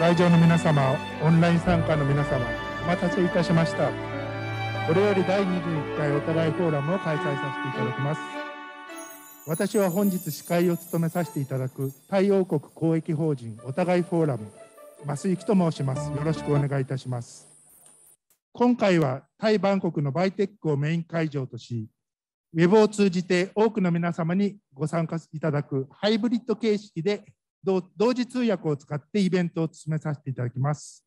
来場の皆様オンライン参加の皆様お待たせいたしましたこれより第21回お互いフォーラムを開催させていただきます私は本日司会を務めさせていただく太陽国公益法人お互いフォーラム増幸と申しますよろしくお願いいたします今回はタイバンコクのバイテックをメイン会場としウェブを通じて多くの皆様にご参加いただくハイブリッド形式で同時通訳を使ってイベントを進めさせていただきます。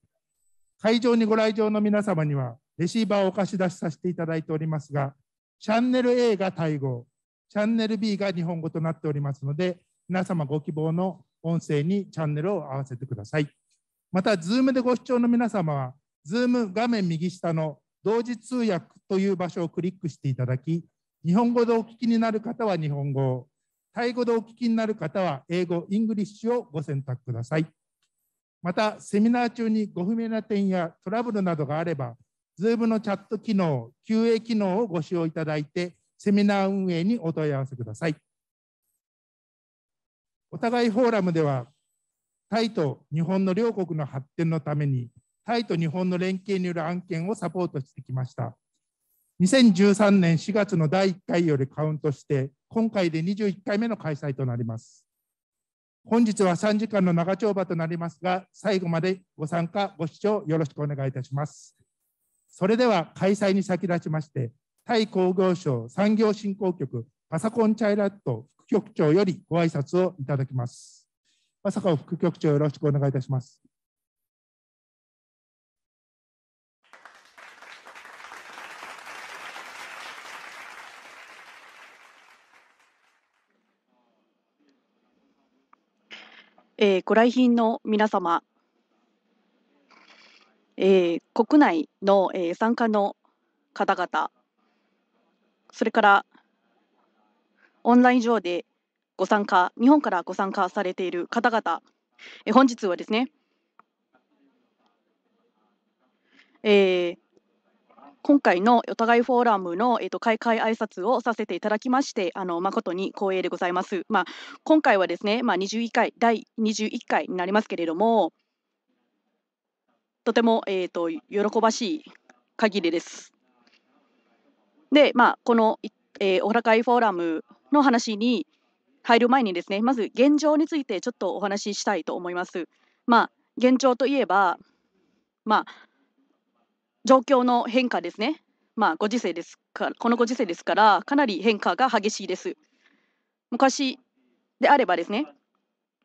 会場にご来場の皆様には、レシーバーをお貸し出しさせていただいておりますが、チャンネル A がタイ語、チャンネル B が日本語となっておりますので、皆様ご希望の音声にチャンネルを合わせてください。また、Zoom でご視聴の皆様は、Zoom 画面右下の同時通訳という場所をクリックしていただき、日本語でお聞きになる方は日本語タイ語でお聞きになる方は、英語、イングリッシュをご選択ください。また、セミナー中にご不明な点やトラブルなどがあれば、Zoom のチャット機能、QA 機能をご使用いただいて、セミナー運営にお問い合わせください。お互いフォーラムでは、タイと日本の両国の発展のために、タイと日本の連携による案件をサポートしてきました。2013年4月の第1回よりカウントして、今回で21回目の開催となります。本日は3時間の長丁場となりますが、最後までご参加、ご視聴よろしくお願いいたします。それでは開催に先立ちまして、タイ工業省産業振興局パソコンチャイラット副局長よりご挨拶をいただきます。まさか副局長よろしくお願いいたします。えー、ご来賓の皆様、えー、国内の、えー、参加の方々、それからオンライン上でご参加、日本からご参加されている方々、えー、本日はですね、えー、今回のお互いフォーラムの、えーと、開会挨拶をさせていただきまして、あの誠に光栄でございます。まあ、今回はですね、まあ、21回、第21回になりますけれども、とても、えーと、と喜ばしい限りです。で、まあ、この、えー、お互いフォーラムの話に入る前にですね、まず現状についてちょっとお話ししたいと思います。まあ、現状といえば、まあ状況の変化ですね、まあ、ご時世ですかこのご時世ですからかなり変化が激しいです。昔であればですね、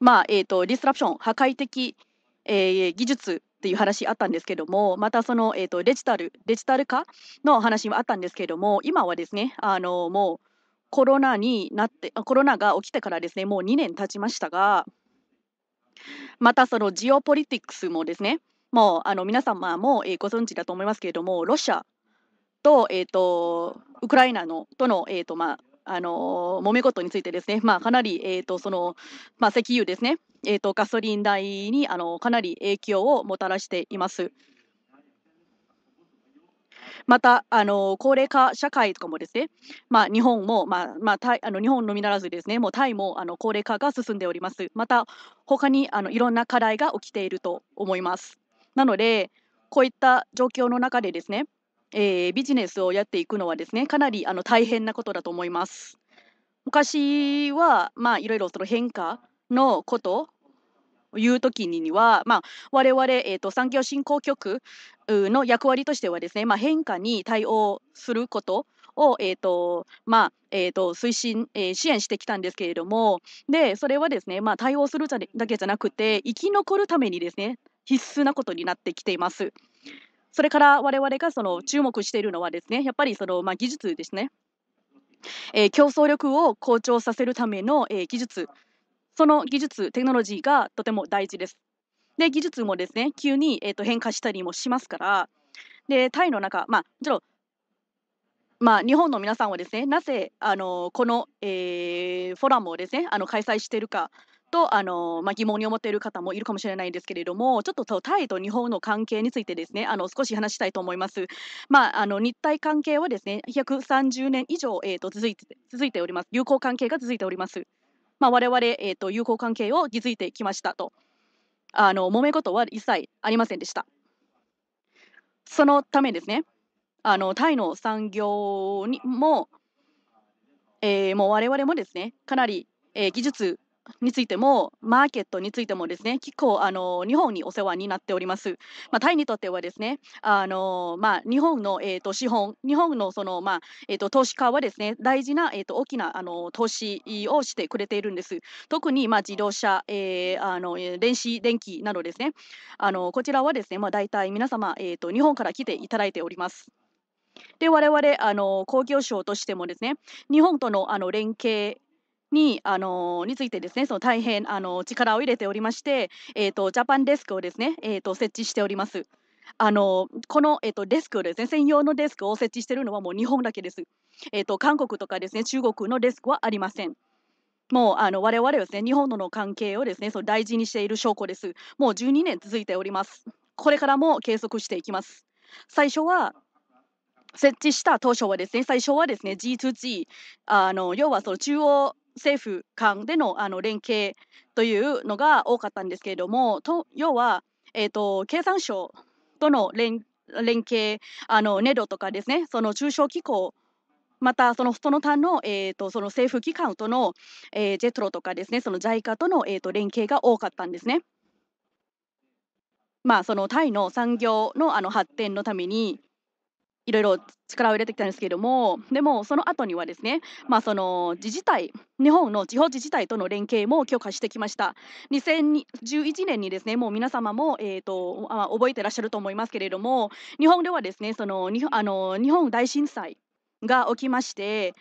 まあえーと、ディスラプション破壊的、えー、技術っていう話あったんですけどもまたその、えーと、とデジタルデジタル化の話もあったんですけども今はですねあのもうコロナになってコロナが起きてからですねもう2年経ちましたがまたそのジオポリティクスもですねもうあの皆様も、えー、ご存知だと思いますけれども、ロシアと,、えーと、ウクライナのとの、えーとまああの揉め事についてですね、まあ、かなり、えーとそのまあ、石油ですね、えーと、ガソリン代にあのかなり影響をもたらしています。またあの高齢化社会とかもですね、まあ、日本も、まあまあ、タイあの日本のみならずですねもうタイもあの高齢化が進んでおりますまた他にあのいろんな課題が起きていると思います。なので、こういった状況の中でですね、えー、ビジネスをやっていくのはですね、かなりあの大変なことだと思います。昔は、まあ、いろいろその変化のことを言う時には、まあ、我々、えーと、産業振興局の役割としてはですね、まあ、変化に対応することを、えーとまあえーと、と推進、えー、支援してきたんですけれどもでそれはですね、まあ、対応するだけじゃなくて生き残るためにですね必須なことになってきています。それから我々がその注目しているのはですね、やっぱりそのま技術ですね。えー、競争力を向上させるための、えー、技術、その技術、テクノロジーがとても大事です。で、技術もですね、急に、えーと、変化したりもしますから、で、タイの中、まあ、もちろん、まあ、日本の皆さんはですね、なぜあのこの、えー、フォーラムをですねあの開催しているかとあの、まあ、疑問に思っている方もいるかもしれないんですけれども、ちょっとタイと日本の関係についてですね、あの少し話したいと思います。まあ、あの日体関係はですね、130年以上、えーと、続いて続いております。友好関係が続いております。まあ、我々、えーと、と友好関係を築いてきましたと。あの揉め事は一切ありませんでした。そのためですね、あのタイの産業にも、えー、もう我々もですね、かなり、えー、技術についても、マーケットについてもですね、結構あの日本にお世話になっております。まあ、タイにとってはですね、あのまあ、日本の、えーと、資本、日本のその、まあえーと、投資家はですね、大事な、えーと、と大きなあの投資をしてくれているんです。特に、まあ、自動車、えー、あの電子、電気などですね、あのこちらはですね、まあ、大体皆様、えーと、日本から来ていただいております。で我々あの工業省としてもですね日本とのあの連携にあのについてですねその大変あの力を入れておりまして、えーと、ジャパンデスクをですね、えーと、設置しております。あのこの、えと、デスクですね、専用のデスクを設置しているのはもう日本だけです。えっと、韓国とかですね、中国のデスクはありません。もうあの我々はですね、日本との関係をですね、その大事にしている証拠です。もう12年続いております。これからも継続していきます。最初は設置した当初はですね、最初はですね、G2G、あの要はその中央政府間でのあの連携というのが多かったんですけれどもと要は、えーと、経産省との連携あの n e とかですねその中小機構またそのその他の,、えーと、その政府機関との、えー、ジェトロとかですねその JICA との、えーと連携が多かったんですね。まあ、そのタイの産業のあの発展のためにいろいろ力を入れてきたんですけれどもでもその後にはですね、まあ、その自治体日本の地方自治体との連携も強化してきました2011年にですねもう皆様も、えーと、あ覚えてらっしゃると思いますけれども日本ではですねそのあの日本大震災が起きまして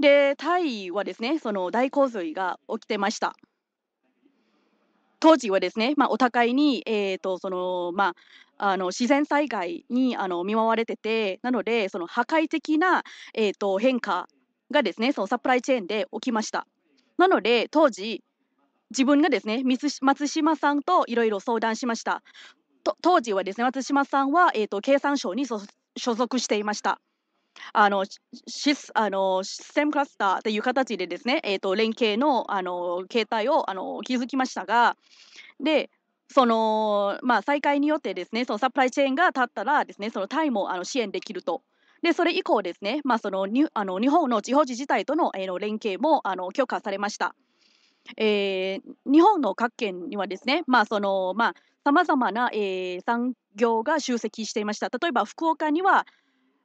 でタイはですねその大洪水が起きてました。当時はですね、まあ、お互いに、えーとそのまあ、あの自然災害にあの見舞われてて、なので、その破壊的な、えーと、変化がですね、そのサプライチェーンで起きました。なので、当時、自分がですね、松島さんといろいろ相談しました。当時はですね、松島さんは、えーと、と経産省に所属していました。あのシスあのシステムクラスターという形でですね、えーと、連携のあの形態をあの築きましたが、でそのまあ、再開によってですねそのサプライチェーンが立ったらですねそのタイもあの支援できると。でそれ以降ですね、まあ、そのにあの日本の地方自治体との,、えー、の連携もあの許可されました。えー、日本の各県にはですね、まあそのまあ、さまざまな、えー、産業が集積していました。例えば福岡には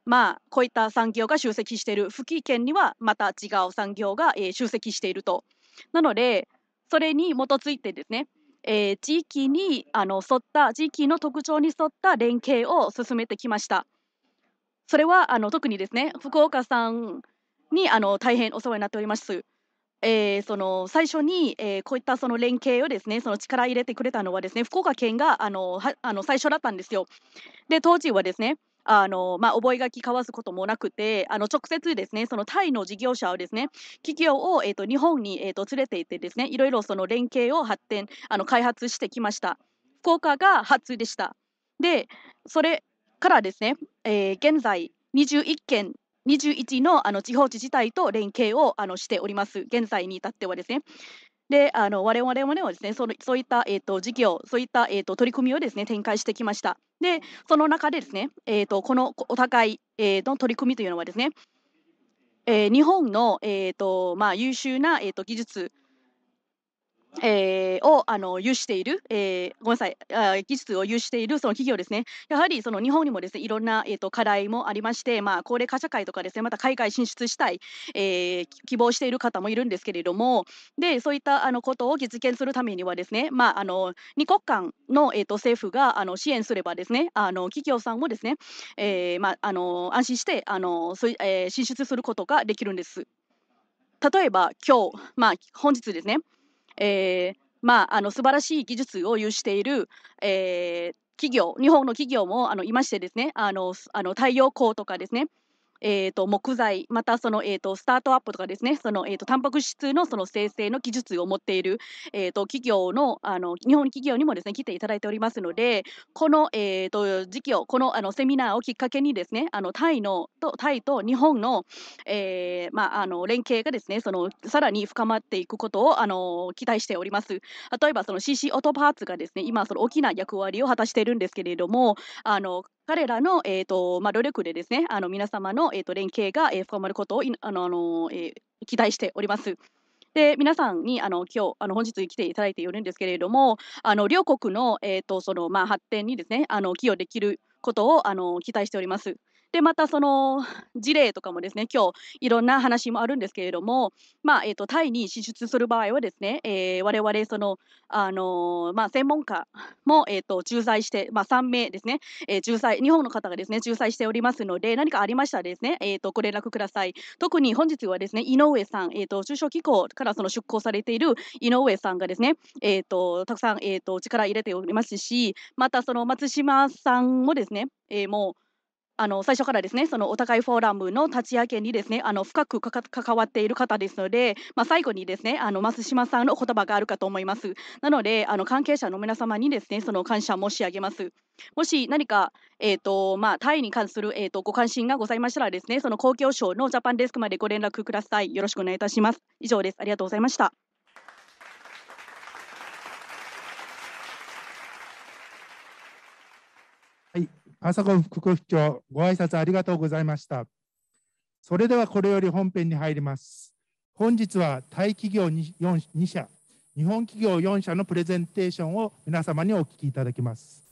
まあ、こういった産業が集積している福井県にはまた違う産業が、えー、集積していると。なので、それに基づいてですね、えー、地域にあの沿った地域の特徴に沿った連携を進めてきました。それはあの特にですね、福岡さんにあの大変お世話になっております。えー、その最初に、えー、こういったその連携をですねその力入れてくれたのはですね福岡県があのはあの最初だったんですよ。で当時はですねあの、まあ、覚書交わすこともなくて、あの、直接ですね、そのタイの事業者をですね、企業を、えっ、ー、と、日本に、えっ、ー、と、連れて行ってですね、いろいろその連携を発展、あの、開発してきました。福岡が初でした。で、それからですね、えー、現在、21件21のあの地方自治体と連携をあのしております。現在に至ってはですね。であの我々もでねですねそのそういった、えーと、事業そういった、えーと、取り組みをですね展開してきましたでその中でですね、えーと、とこのお互い、えー、の取り組みというのはですね、えー、日本の、えーとまあ、優秀な、えー、と技術えー、をあの有している、えー、ごめんなさいあ、技術を有しているその企業ですね、やはりその日本にもですねいろんな、えーと、課題もありまして、まあ、高齢化社会とかですねまた海外進出したい、えー、希望している方もいるんですけれども、でそういったあのことを実現するためには、ですね、まあ、あの二国間の、えーと、政府があの支援すれば、ですねあの企業さんもですね、えーまあ、あの安心してあのそ、えー、進出することができるんです。例えば今日、まあ、本日ですねえー、まあ、あの素晴らしい技術を有している、えー、企業、日本の企業もあのいましてですね、あのあの太陽光とかですね、えーと、木材またその、えーと、スタートアップとかですねその、えーと、とタンパク質のその生成の技術を持っている、えー、と企業のあの日本企業にもですね来ていただいておりますのでこの、えー、と時期をこのあのセミナーをきっかけにですねあのタイのとタイと日本の,、えーまあ、あの連携がですねそのさらに深まっていくことをあの期待しております。例えばその CC オートパーツがですね今その大きな役割を果たしているんですけれどもあの彼らの、えーとまあ、努力でですね、あの皆様の、えーと、連携が、えー、深まることをあのあの、えー、期待しております。で皆さんにあの今日あの本日来ていただいているんですけれども、あの両国の,、えーとそのまあ、発展にですねあの寄与できることをあの期待しております。で、またその事例とかもですね、今日いろんな話もあるんですけれども、まあ、えっ、ー、と、タイに支出する場合はですね、えー、我々、その、あのー、まあ、専門家も、えっ、と、仲裁して、まあ、3名ですね、え仲裁、日本の方がですね、仲裁しておりますので、何かありましたらですね、えっ、と、ご連絡ください。特に本日はですね、井上さん、えっ、と、中小機構からその出向されている井上さんがですね、えっ、と、たくさん、えっ、と、力入れておりますし、また、その松島さんもですね、えもう、あの最初からですね、そのお互いフォーラムの立ち上げにですね、あの深く関わっている方ですので、まあ、最後にですね、あの増島さんの言葉があるかと思います。なので、あの関係者の皆様にですね、その感謝申し上げます。もし何か、えーとまあ、タイに関する、えーと、ご関心がございましたらですね、その公共省のジャパンデスクまでご連絡ください。よろしくお願いいたします。以上です。ありがとうございました。朝子副区長、ご挨拶ありがとうございました。それではこれより本編に入ります。本日はタイ企業 2, 2社、日本企業4社のプレゼンテーションを皆様にお聞きいただきます。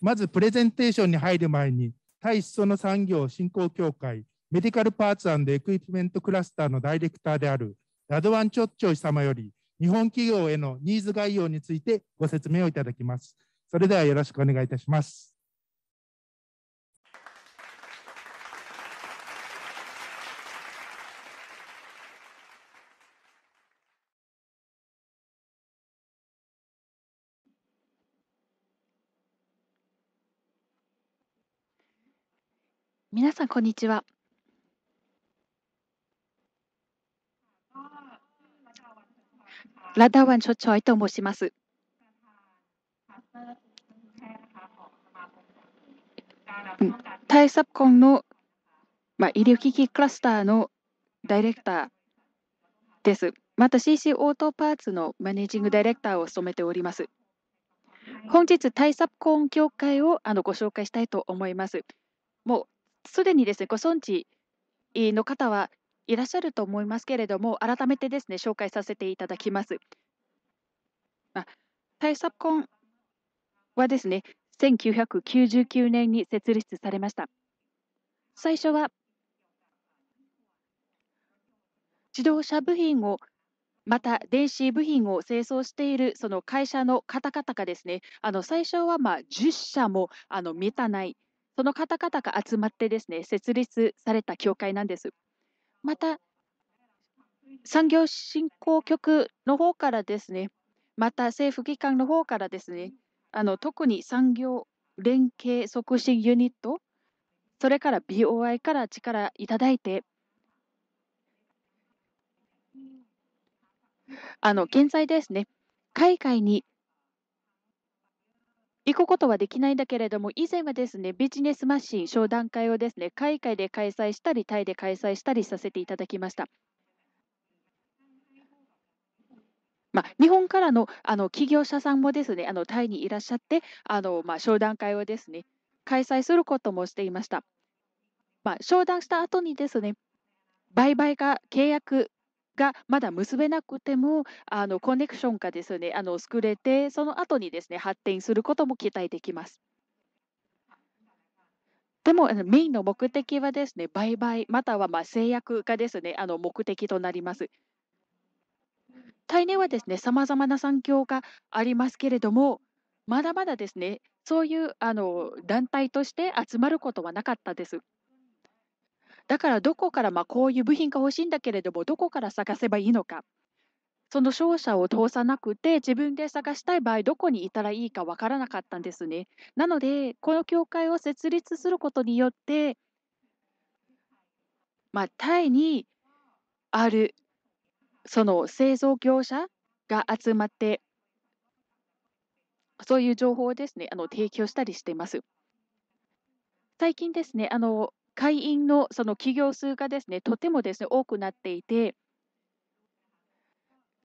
まずプレゼンテーションに入る前に、タイ裾の産業振興協会メディカルパーツエクイプメントクラスターのダイレクターであるラドワン・チョッチョイ様より、日本企業へのニーズ概要についてご説明をいただきます。それではよろしくお願いいたします。皆さんこんにちは。ラダワン・チョチョイと申します。タイサプコンの、まあ、医療機器クラスターのダイレクターです。また CC オートパーツのマネージングダイレクターを務めております。本日、タイサプコン協会をあのご紹介したいと思います。もうすでにですね、ご存知の方はいらっしゃると思いますけれども、改めてですね、紹介させていただきます。あ対策婚はですね、1999年に設立されました。最初は自動車部品をまた電子部品を清掃しているその会社の方々がですねあの最初はま10社もあの満たないその方々が集まってですね、設立された教会なんです。また、産業振興局の方からですね、また政府機関の方からですね、あの特に産業連携促進ユニット、それから BOI から力いただいて、あの現在ですね、海外に行くことはできないんだけれども、以前はですね、ビジネスマシン商談会をですね、海外で開催したり、タイで開催したりさせていただきました。まあ、日本からのあの起業者さんもですね、あのタイにいらっしゃって、あのまあ、商談会をですね、開催することもしていました。まあ、商談した後にですね、売買が契約がまだ結べなくてもあのコネクションがですねあの作れてその後にですね発展することも期待できます。でもメインの目的はですね売買またはま制約がですねあの目的となります。対面はですねさまざまな産業がありますけれどもまだまだですねそういうあの団体として集まることはなかったです。だからどこから、まあ、こういう部品が欲しいんだけれども、どこから探せばいいのか。その商社を通さなくて、自分で探したい場合、どこにいたらいいかわからなかったんですね。なので、この協会を設立することによって、まあ、タイにあるその製造業者が集まって、そういう情報をですね、あの提供したりしています。最近ですね、あの会員のその企業数がですね、とてもですね、多くなっていて、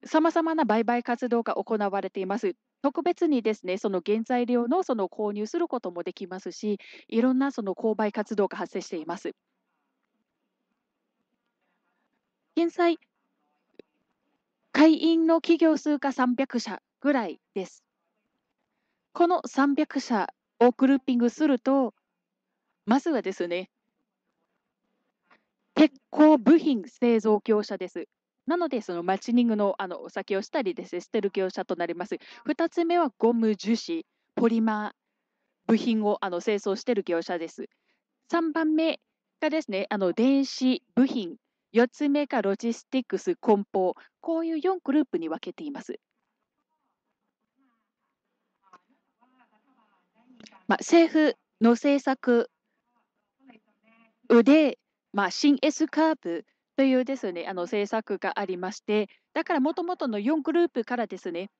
さまざまな売買活動が行われています。特別にですね、その原材料のその購入することもできますし、いろんなその購買活動が発生しています。現在、会員の企業数が300社ぐらいです。この300社をグルーピングすると、まずはですね、鉄鋼部品製造業者です。なので、そのマッチニングのあのお酒をしたりですね、捨てる業者となります。2つ目はゴム樹脂、ポリマー、部品をあの清掃している業者です。3番目がですね、あの電子部品、4つ目がロジスティックス、梱包、こういう4グループに分けています。まあ、政府の政策でまあ、新 S カーブというですね、あの政策がありまして、だからもともとの4グループからですね、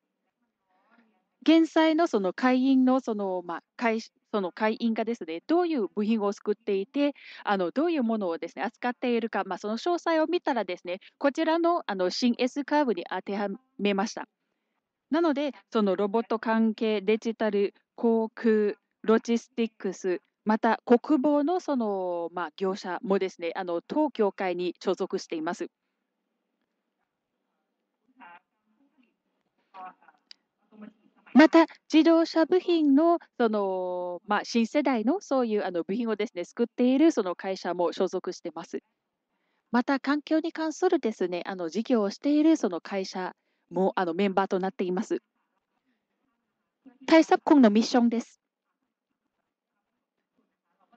現在のその会員のその、まあ、会その会員がですね、どういう部品を作っていて、あのどういうものをですね、扱っているか、まあ、その詳細を見たらですね、こちらのあの新 S カーブに当てはめました。なので、そのロボット関係、デジタル、航空、ロジスティックス、また、国防のその、まあ、業者もですね、あの当協会に所属しています。また、自動車部品のその、まあ、新世代のそういうあの部品をですね、作っているその会社も所属しています。また、環境に関するですね、あの事業をしているその会社もあのメンバーとなっています。対策国のミッションです。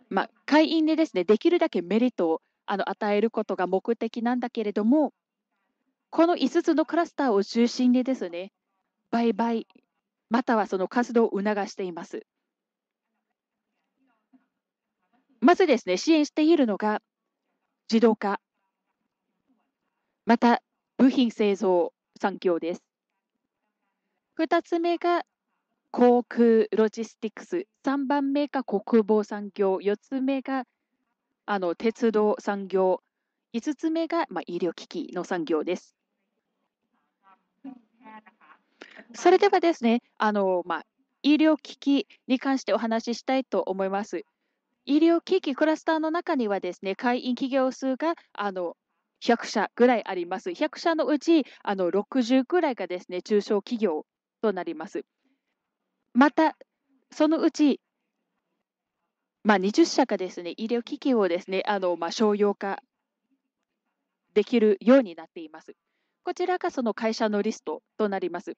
まあ、会員でですねできるだけメリットをあの与えることが目的なんだけれどもこの5つのクラスターを中心にですね売買またはその活動を促していますまずですね支援しているのが自動化また部品製造産業です2つ目が航空ロジスティクス、3番目が国防産業、4つ目があの鉄道産業、5つ目が、まあ、医療機器の産業です。それではですね、あのまあ、医療機器に関してお話ししたいと思います。医療機器クラスターの中にはですね、会員企業数があの100社ぐらいあります。100社のうちあの60ぐらいがですね、中小企業となります。また、そのうち、まあ、20社がですね、医療機器をですね、あのまあ、商用化できるようになっています。こちらがその会社のリストとなります。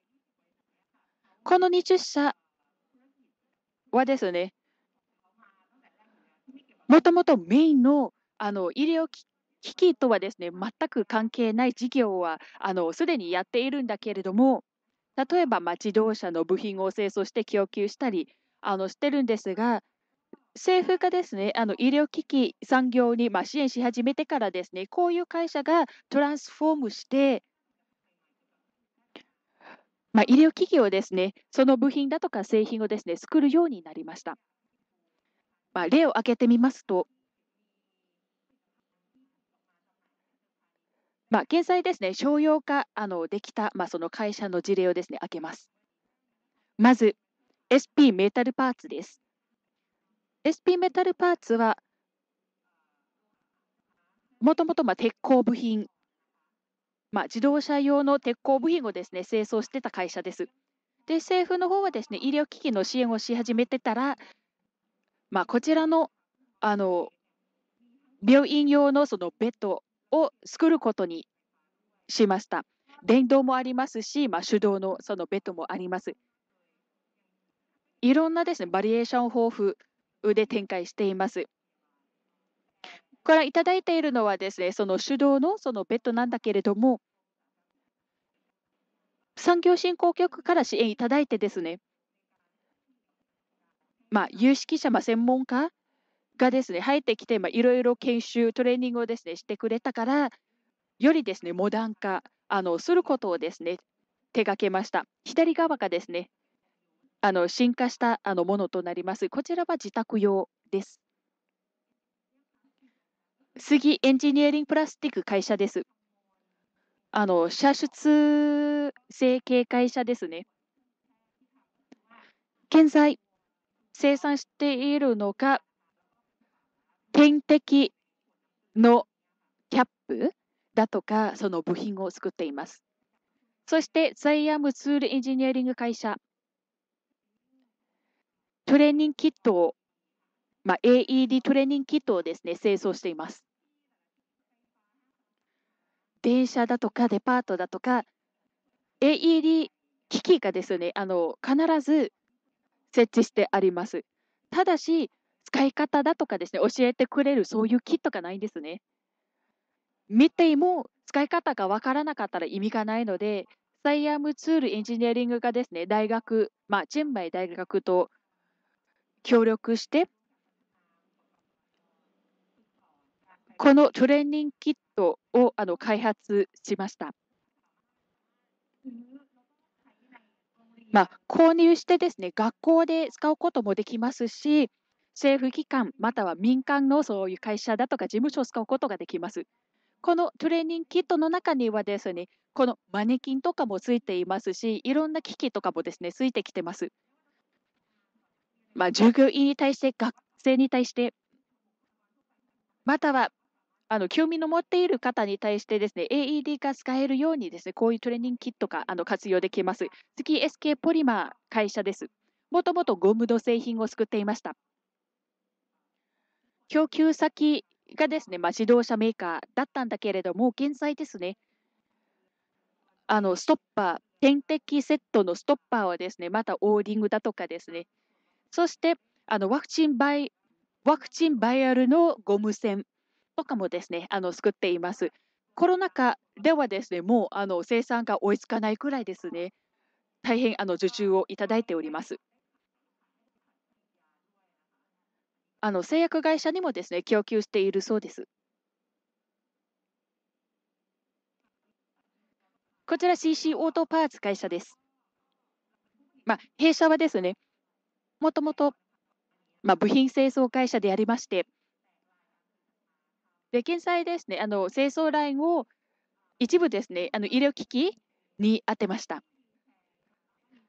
この20社はですね、もともとメインのあの医療機器とはですね、全く関係ない事業はあのすでにやっているんだけれども、例えば、まあ、自動車の部品を清掃して供給したりあのしてるんですが、政府がですね、あの医療機器産業にまあ支援し始めてからですね、こういう会社がトランスフォームして、まあ、医療機器をですね、その部品だとか製品をですね、作るようになりました。まあ、例を挙げてみますと、まあ、現在ですね、商用化あのできた、まあ、その会社の事例をですね、挙げます。まず、SP メタルパーツです。SP メタルパーツは、もともとまあ鉄鋼部品、まあ、自動車用の鉄鋼部品をですね、製造してた会社です。で、政府の方はですね、医療機器の支援をし始めてたら、まあ、こちらのあの病院用のそのベッドを作ることにしました。電動もありますし、まあ、手動のそのベッドもあります。いろんなですね、バリエーション豊富で展開しています。こからいただいているのはですね、その手動のそのベッドなんだけれども、産業振興局から支援いただいてですね、まあ、有識者、まあ、専門家がですね入ってきていろいろ研修トレーニングをですねしてくれたからよりですねモダン化あのすることをですね手掛けました左側がですねあの進化したあのものとなりますこちらは自宅用です杉エンジニアリングプラスティック会社ですあの射出成形会社ですね現在生産しているのが点滴のキャップだとか、その部品を作っています。そして、ザイアムツールエンジニアリング会社、トレーニングキットを、まあ、AED トレーニングキットをですね、製造しています。電車だとかデパートだとか、AED 機器がですね、あの必ず設置してあります。ただし、使い方だとかですね、教えてくれるそういうキットがないんですね。見ても使い方がわからなかったら意味がないので、サイアムツールエンジニアリングがですね、大学、まあ、チェンバイ大学と協力して、このトレーニングキットをあの開発しました。まあ、購入してですね、学校で使うこともできますし、政府機関または民間のそういう会社だとか事務所を使うことができます。このトレーニングキットの中にはですね、このマネキンとかもついていますし、いろんな機器とかもですね、ついてきてます。まあ、従業員に対して、学生に対して、またはあの興味の持っている方に対してですね、AED が使えるようにですね、こういうトレーニングキットがあの活用できます。次、SK ポリマー会社です。もともとゴムの製品を作っていました。供給先がですね、まあ、自動車メーカーだったんだけれども、現在ですね、あのストッパー、点滴セットのストッパーはですね、またオーディングだとかですね、そしてあのワクチンバイワクチンバイアルのゴム栓とかもですね、あの作っています。コロナ禍ではですね、もうあの生産が追いつかないくらいですね、大変あの受注をいただいております。あの製薬会社にもですね、供給しているそうです。こちら CC オートパーツ会社です。まあ、弊社はですね、もともと、まあ、部品製造会社でありまして、で現在ですね、あの清掃ラインを一部ですね、あの医療機器に当てました。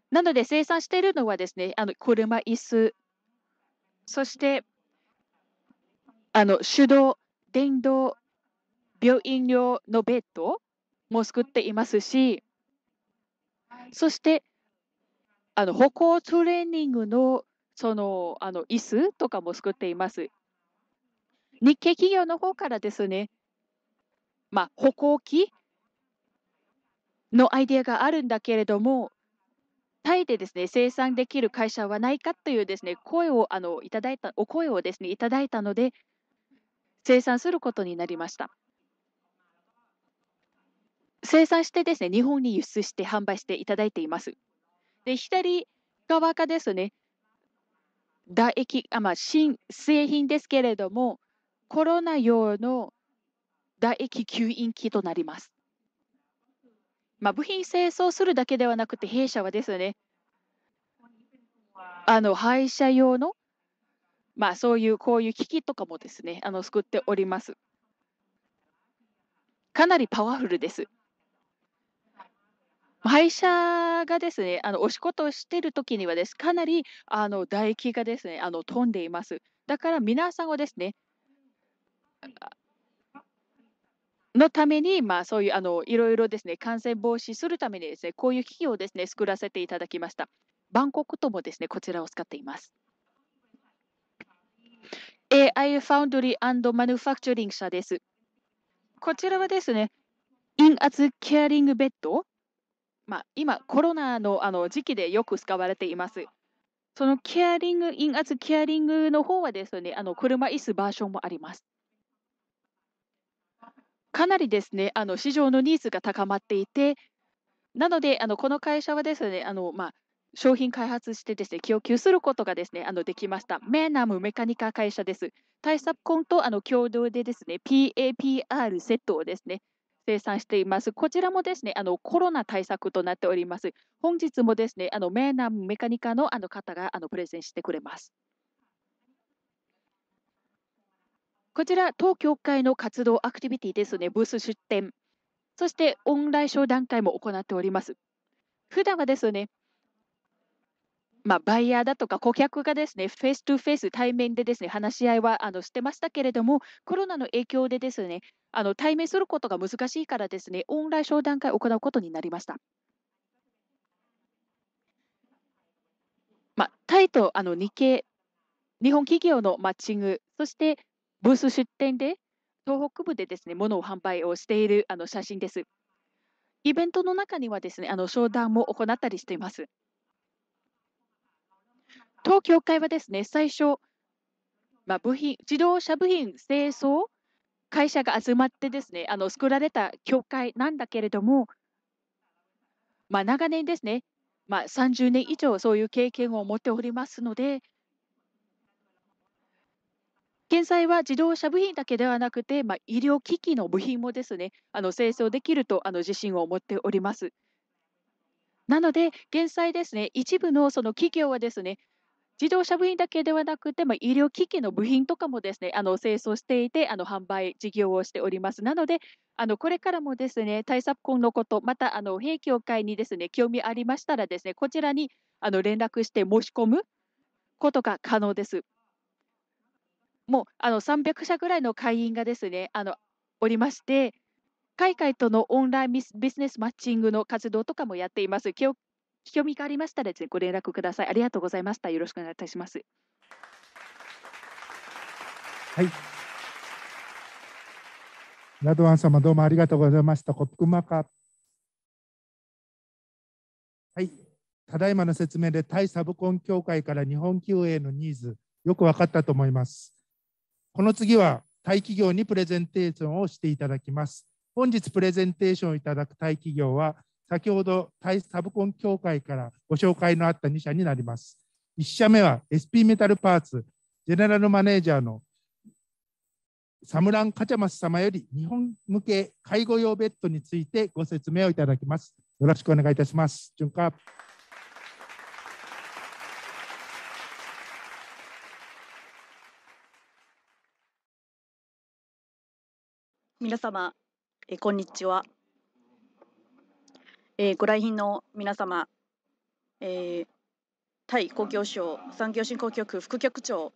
なので生産しているのはですね、あの車、椅子、そしてあの手動、電動、病院用のベッドも作っていますし、そしてあの歩行トレーニングのそのあの椅子とかも作っています。日系企業の方からですね、まあ、歩行器のアイデアがあるんだけれども、タイでですね生産できる会社はないかというですね声をあのいただいたお声をですねいただいたので、生産することになりました。生産してですね、日本に輸出して販売していただいています。で、左側がですね、唾液あまあ、新製品ですけれども、コロナ用の唾液吸引器となります。まあ、部品清掃するだけではなくて、弊社はですね、あの、廃車用のまあ、そういうこういう機器とかもですねあの作っております。かなりパワフルです。廃車がですね、あのお仕事してる時にはです、かなりあの唾液がですね、あの飛んでいます。だから皆さんをですね、のために、まあ、そういうあのいろいろですね、感染防止するためにですね、こういう機器をですね、作らせていただきました。バンコクともですね、こちらを使っています。AI ファウンドリーマヌファクチュリング社です。こちらはですね、陰圧ケアリングベッド、まあ、今、コロナのあの時期でよく使われています。そのケアリング、陰圧ケアリングの方はですね、あの車椅子バージョンもあります。かなりですね、あの市場のニーズが高まっていて、なので、あのこの会社はですね、あのまあ、商品開発してですね、供給することがですね、あのできました。メーナムメカニカ会社です。対策コンとあの共同でですね、PAPR セットをですね、生産しています。こちらもですね、あのコロナ対策となっております。本日もですね、あのメーナムメカニカのあの方があのプレゼンしてくれます。こちら、当協会の活動アクティビティですね、ブース出展、そしてオンライン商談会も行っております。普段はですね、まあ、バイヤーだとか顧客がですね、フェイストゥフェイス、対面でですね、話し合いはあのしてましたけれども、コロナの影響でですね、あの対面することが難しいからですね、オンライン商談会を行うことになりました。まあ、タイとあの日系、日本企業のマッチング、そしてブース出店で、東北部でですね、物を販売をしているあの写真です。イベントの中にはですね、あの商談も行ったりしています。当協会はですね、最初、まあ、部品自動車部品清掃会社が集まってですね、あの作られた協会なんだけれども、まあ、長年ですね、まあ、30年以上そういう経験を持っておりますので、現在は自動車部品だけではなくて、まあ、医療機器の部品もですね、あの清掃できるとあの自信を持っております。なので、現在ですね、一部のその企業はですね、自動車部品だけではなくて、まあ、医療機器の部品とかもですね、あの清掃していて、あの販売事業をしております。なので、あのこれからもですね、対策本のこと、またあの兵協会にですね、興味ありましたらですね、こちらにあの連絡して申し込むことが可能です。もうあの300社ぐらいの会員がですね、あのおりまして、海外とのオンラインビジネスマッチングの活動とかもやっています。興味がありましたらご連絡ください。ありがとうございました。よろしくお願いいたします。はい。ラドワン様、どうもありがとうございました。コックマカ。はい。ただいまの説明で、タイサブコン協会から日本企業へのニーズ、よく分かったと思います。この次は、タイ企業にプレゼンテーションをしていただきます。本日プレゼンテーションをいただくタイ企業は、先ほどタイサブコン協会からご紹介のあった2社になります。1社目は SP メタルパーツ、ジェネラルマネージャーのサムラン・カチャマス様より日本向け介護用ベッドについてご説明をいただきます。よろしくお願いいたします。順化皆様えこんにちはえー、ご来賓の皆様、えー、タイ公共省産業振興局副局長、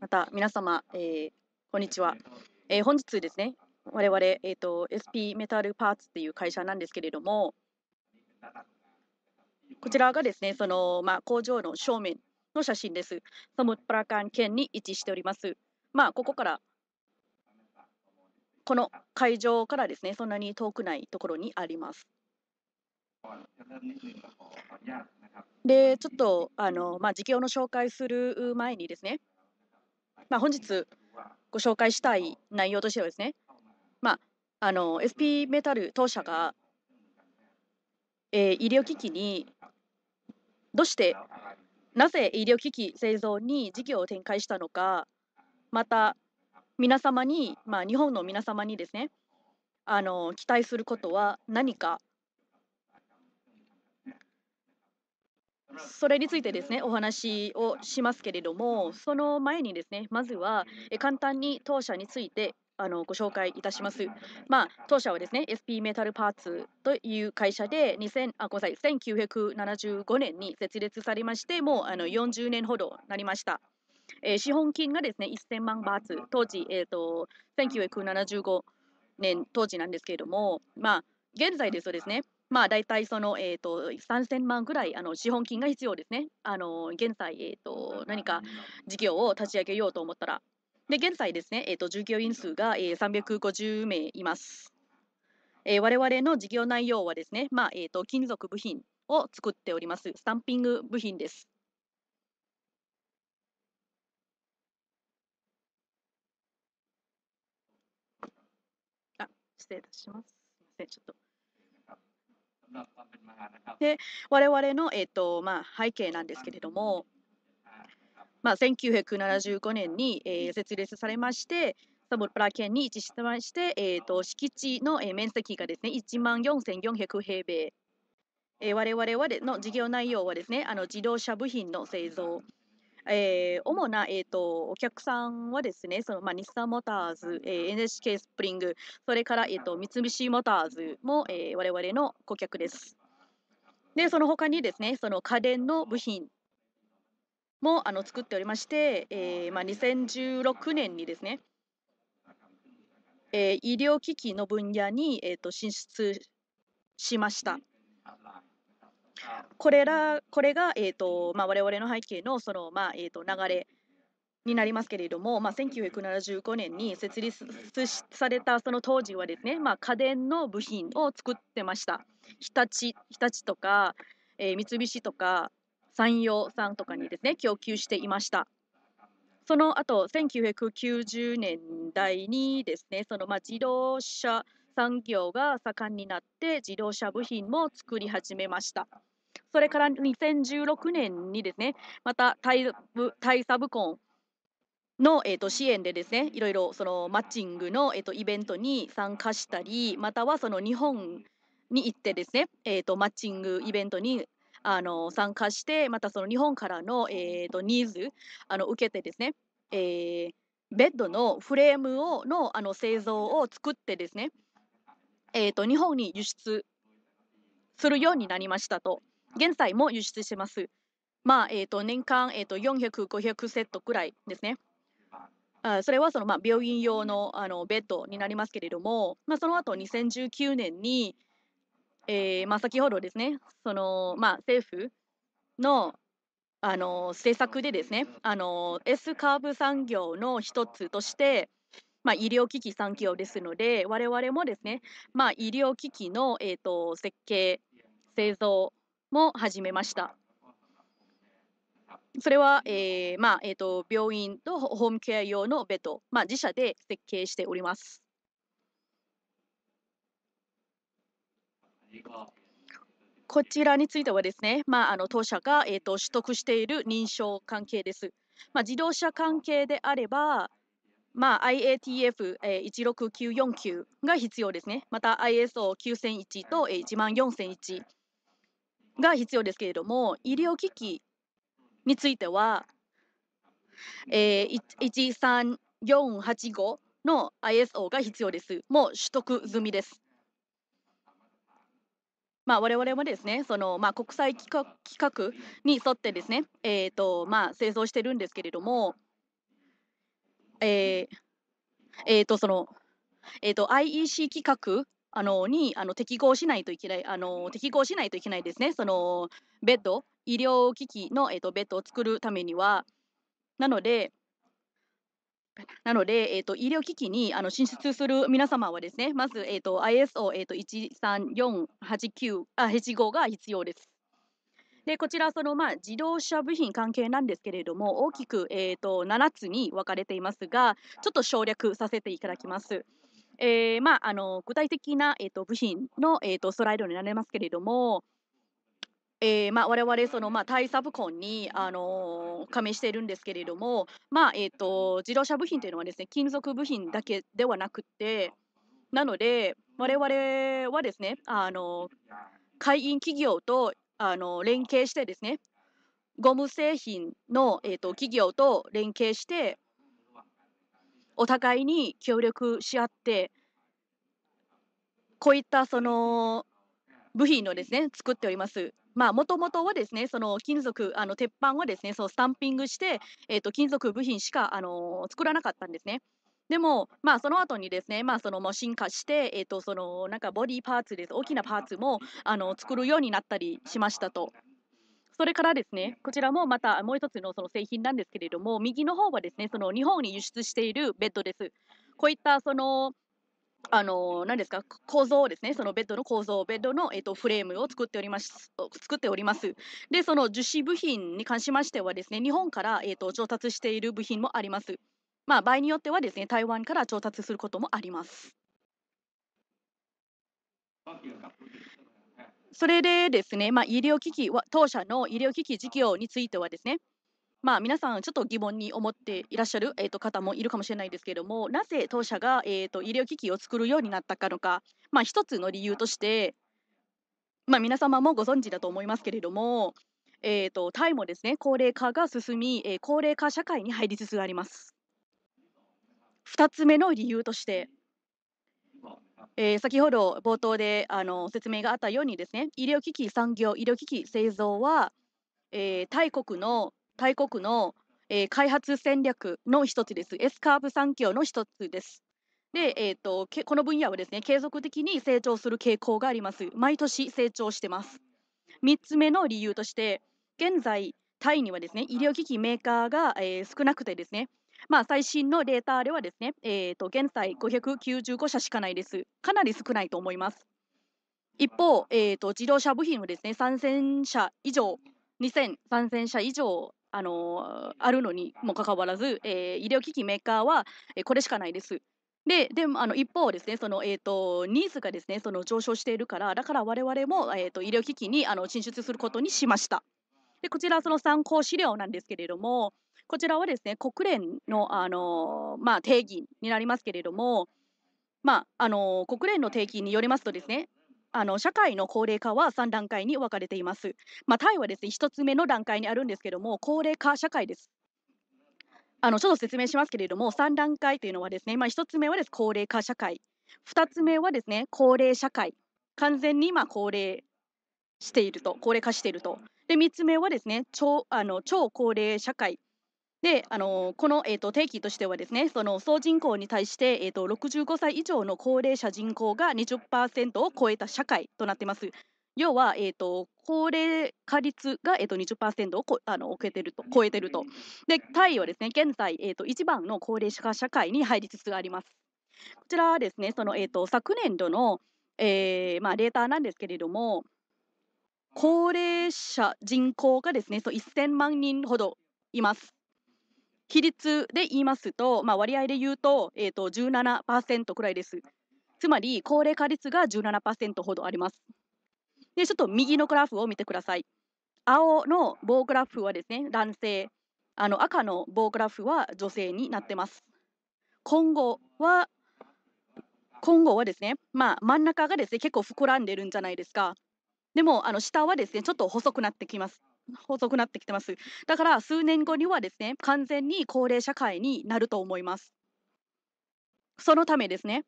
また皆様、えー、こんにちは。えー、本日ですね、我々、えーと、SP メタルパーツという会社なんですけれども、こちらがですね、そのまあ、工場の正面の写真です。サムプラカン県に位置しております。まあ、ここからこの会場からですね、そんなに遠くないところにあります。で、ちょっと、あの、まあ、事業の紹介する前にですね、まあ、本日ご紹介したい内容としてはですね、まあ、あの SP メタル当社が、えー、医療機器にどうしてなぜ医療機器製造に事業を展開したのかまた皆様に、まあ、日本の皆様にですねあの期待することは何かそれについてですねお話をしますけれどもその前にですねまずは簡単に当社についてあのご紹介いたします。まあ、当社はですね、SP メタルパーツという会社で2000あごめんなさい1975年に設立されまして、もうあの40年ほどなりました。えー、資本金がですね、1000万バーツ、当時、えーと、1975年当時なんですけれども、まあ、現在ですとですね、まあ、大体その、えーと、3000万ぐらいあの資本金が必要ですね。あの現在、えーと、何か事業を立ち上げようと思ったら。で現在ですね、えーと、従業員数が、えー、350名います。えれ我々の事業内容はですね、まあえーと金属部品を作っております。スタンピング部品です。あ失礼いたします。すみません、ちょっと。で我々の、えーとまあ、背景なんですけれども、まあ、1975年に、えー、設立されましてサボプラ県に位置してまして、えーと、敷地の、えー、面積がですね1万4400平米、えー、我々はの事業内容はですねあの自動車部品の製造えー、主な、えーと、お客さんはですね、そのまあ、日産モーターズ、えー、NHK スプリング、それから、えーと、三菱モーターズも、えー、我々の顧客です。で、その他にですね、その家電の部品もあの作っておりまして、えーまあ、2016年にですね、えー、医療機器の分野に、えーと進出しました。これらこれが、えーとまあ、我々の背景のその、まあえー、と流れになりますけれども、まあ、1975年に設立されたその当時はですね、まあ、家電の部品を作ってました日立日立とか、えー、三菱とか山陽さんとかにですね供給していましたその後1990年代にですねそのまあ自動車産業が盛んになって自動車部品も作り始めました。それから2016年にですね、またタイタイサブコンの、えー、と支援でですね、いろいろそのマッチングの、えー、とイベントに参加したり、またはその日本に行ってですね、えー、とマッチングイベントにあの参加して、またその日本からの、えー、とニーズあの受けてですね、えー、ベッドのフレームをのあの製造を作ってですね、えーと、日本に輸出するようになりましたと。現在も輸出してます。まあえーと、年間、えーと、と400、500セットくらいですね。あそれはその、まあ、病院用のあのベッドになりますけれども、まあ、その後2019年に、えーまあ、先ほどですねその、まあ、政府のあの政策でですねあの S カーブ産業の一つとしてまあ、医療機器産業ですので、我々もですね、まあ、医療機器の、えーと、設計、製造も始めました。それは、えーまあえーと、病院とホームケア用のベッド、まあ、自社で設計しております。こちらについてはですね、まあ、あの当社が、えーと取得している認証関係です。まあ、自動車関係であれば、まあ、IATF16949 が必要ですね。また ISO9001 と14001が必要ですけれども、医療機器については、えー、13485の ISO が必要です。もう取得済みです。まあ、我々もですねその、まあ、国際規格に沿ってですね、えーとまあ、製造してるんですけれども、えーえーとそのえーと、IEC 規格あのにあの適合しないといけないあの適合しないといけないですねそのベッド医療機器の、えーと、ベッドを作るためにはなのでなので、えーと、医療機器にあの進出する皆様はですねまず、えーと、ISO、えー、と134895が必要です。でこちらその、まあ、自動車部品関係なんですけれども大きく、えと、7つに分かれていますがちょっと省略させていただきます。えーまあ、あの具体的な、えと、部品の、えーと、スライドになりますけれども、えーまあ、我々その、まあ、タサブコンに、あの加盟しているんですけれども、まあえと、自動車部品というのはですね金属部品だけではなくてなので我々はですね、あの会員企業とあの連携してですねゴム製品の、えーと、企業と連携してお互いに協力し合ってこういったその部品のですね作っております。まあ、もともとはですね、その金属、あの鉄板をですね、そうスタンピングして、えっ、ー、と、金属部品しか、あの作らなかったんですね。でも、まあ、その後にですね、まあ、そのもう進化して、えー、とそのなんかボディパーツです大きなパーツもあの作るようになったりしましたと。それからですね、こちらもまたもう一つのその製品なんですけれども、右の方はですね、その日本に輸出しているベッドです。こういったそのあの何ですか構造ですね、そのベッドの構造、ベッドの、えとフレームを作っております作っております。で、その樹脂部品に関しましてはですね、日本から、えと調達している部品もあります。まあ、場合によってはですね台湾から調達することもあります。それでですね、まあ、医療機器は当社の医療機器事業についてはですね、まあ、皆さんちょっと疑問に思っていらっしゃる、えー、と方もいるかもしれないですけれどもなぜ当社が、えー、と医療機器を作るようになったかのか、まあ、一つの理由として、まあ、皆様もご存知だと思いますけれども、えー、とタイもですね高齢化が進み、えー、高齢化社会に入りつつあります。2つ目の理由として、えー、先ほど冒頭であの説明があったようにですね医療機器産業医療機器製造は、えー、大国の大国の、えー、開発戦略の一つです S カーブ産業の一つですで、えーと、けこの分野はですね継続的に成長する傾向があります毎年成長してます3つ目の理由として現在タイにはですね医療機器メーカーが、えー、少なくてですねまあ、最新のデータではですね、えー、と現在595社しかないです。かなり少ないと思います。一方、えーと、自動車部品はですね3000社以上、2000、3社以上、あのー、あるのにもかかわらず、えー、医療機器メーカーは、えこれしかないです。ででもあの一方ですねその、えーと、ニーズがですねその上昇しているから、だから我々も、えーと医療機器にあの進出することにしました。でこちら、その参考資料なんですけれども、こちらはですね、国連の、あのまあ、定義になりますけれども、まああの国連の定義によりますとですね、あの社会の高齢化は3段階に分かれています。まあ、タイはですね、1つ目の段階にあるんですけども、高齢化社会です。あのちょっと説明しますけれども、3段階というのはですね、まあ、1つ目はです高齢化社会、2つ目はですね、高齢社会、完全にあ高齢していると、高齢化していると。で、3つ目はですね、超あの超高齢社会、であのこの、えーと、定期としてはですねその総人口に対して、えーと、と65歳以上の高齢者人口が20%を超えた社会となってます。要は、えーと、高齢化率が、えー、と20%をこあの超えてると超えてるとでタイはですね現在、えー、と一番の高齢者社会に入りつつあります。こちらはですねその、えー、と昨年度の、えーまあ、データなんですけれども高齢者人口がですねそう1000万人ほどいます。比率で言いますと、まあ、割合で言うと,、えー、と17%くらいです。つまり高齢化率が17%ほどあります。でちょっと右のグラフを見てください。青の棒グラフはですね男性あの赤の棒グラフは女性になってます。今後は今後はですね、まあ、真ん中がですね結構膨らんでるんじゃないですか。でもあの下はですねちょっと細くなってきます。遅くなってきてます。だから数年後にはですね、完全に高齢社会になると思います。そのためですね、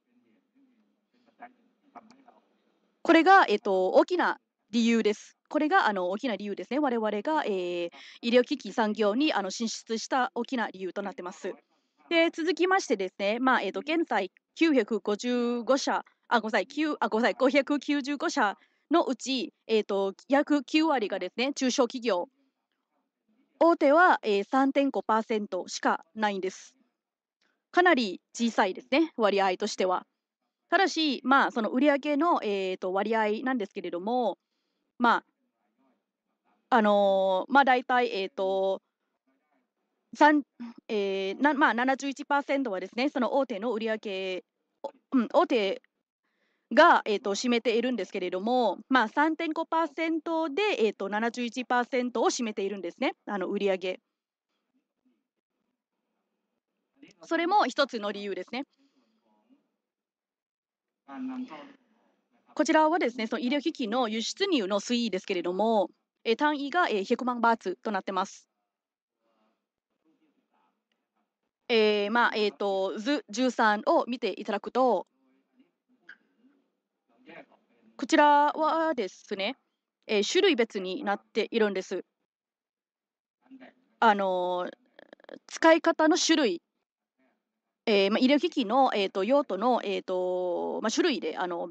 これが、えっと、大きな理由です。これがあの大きな理由ですね。我々が、えー、医療機器産業にあの進出した大きな理由となってます。で続きましてですね、まあえーと、と現在955社、あ、ごめんなさい、9あごめんなさい595社のうち、えーと、約9割がですね中小企業大手は、えー、3.5%しかないんですかなり小さいですね割合としてはただし、まあ、その売上の、えーと、割合なんですけれどもまああのー、まあ大体えっ、ー、とえーなまあ七十一パーセントはですねその大手の売上、うん、大手が、えーと、占めているんですけれども、まあ、3.5%で、えーと、71%を占めているんですね、あの売上それも一つの理由ですね。こちらはですね、その医療機器の輸出入の推移ですけれども、えー、単位が、えー、100万バーツとなってます。えーまあえーと、と図13を見ていただくと、こちらはですね、えー、種類別になっているんです。あの使い方の種類、えーまあ、医療機器の、えーと、用途の、えーとまあ、種類であの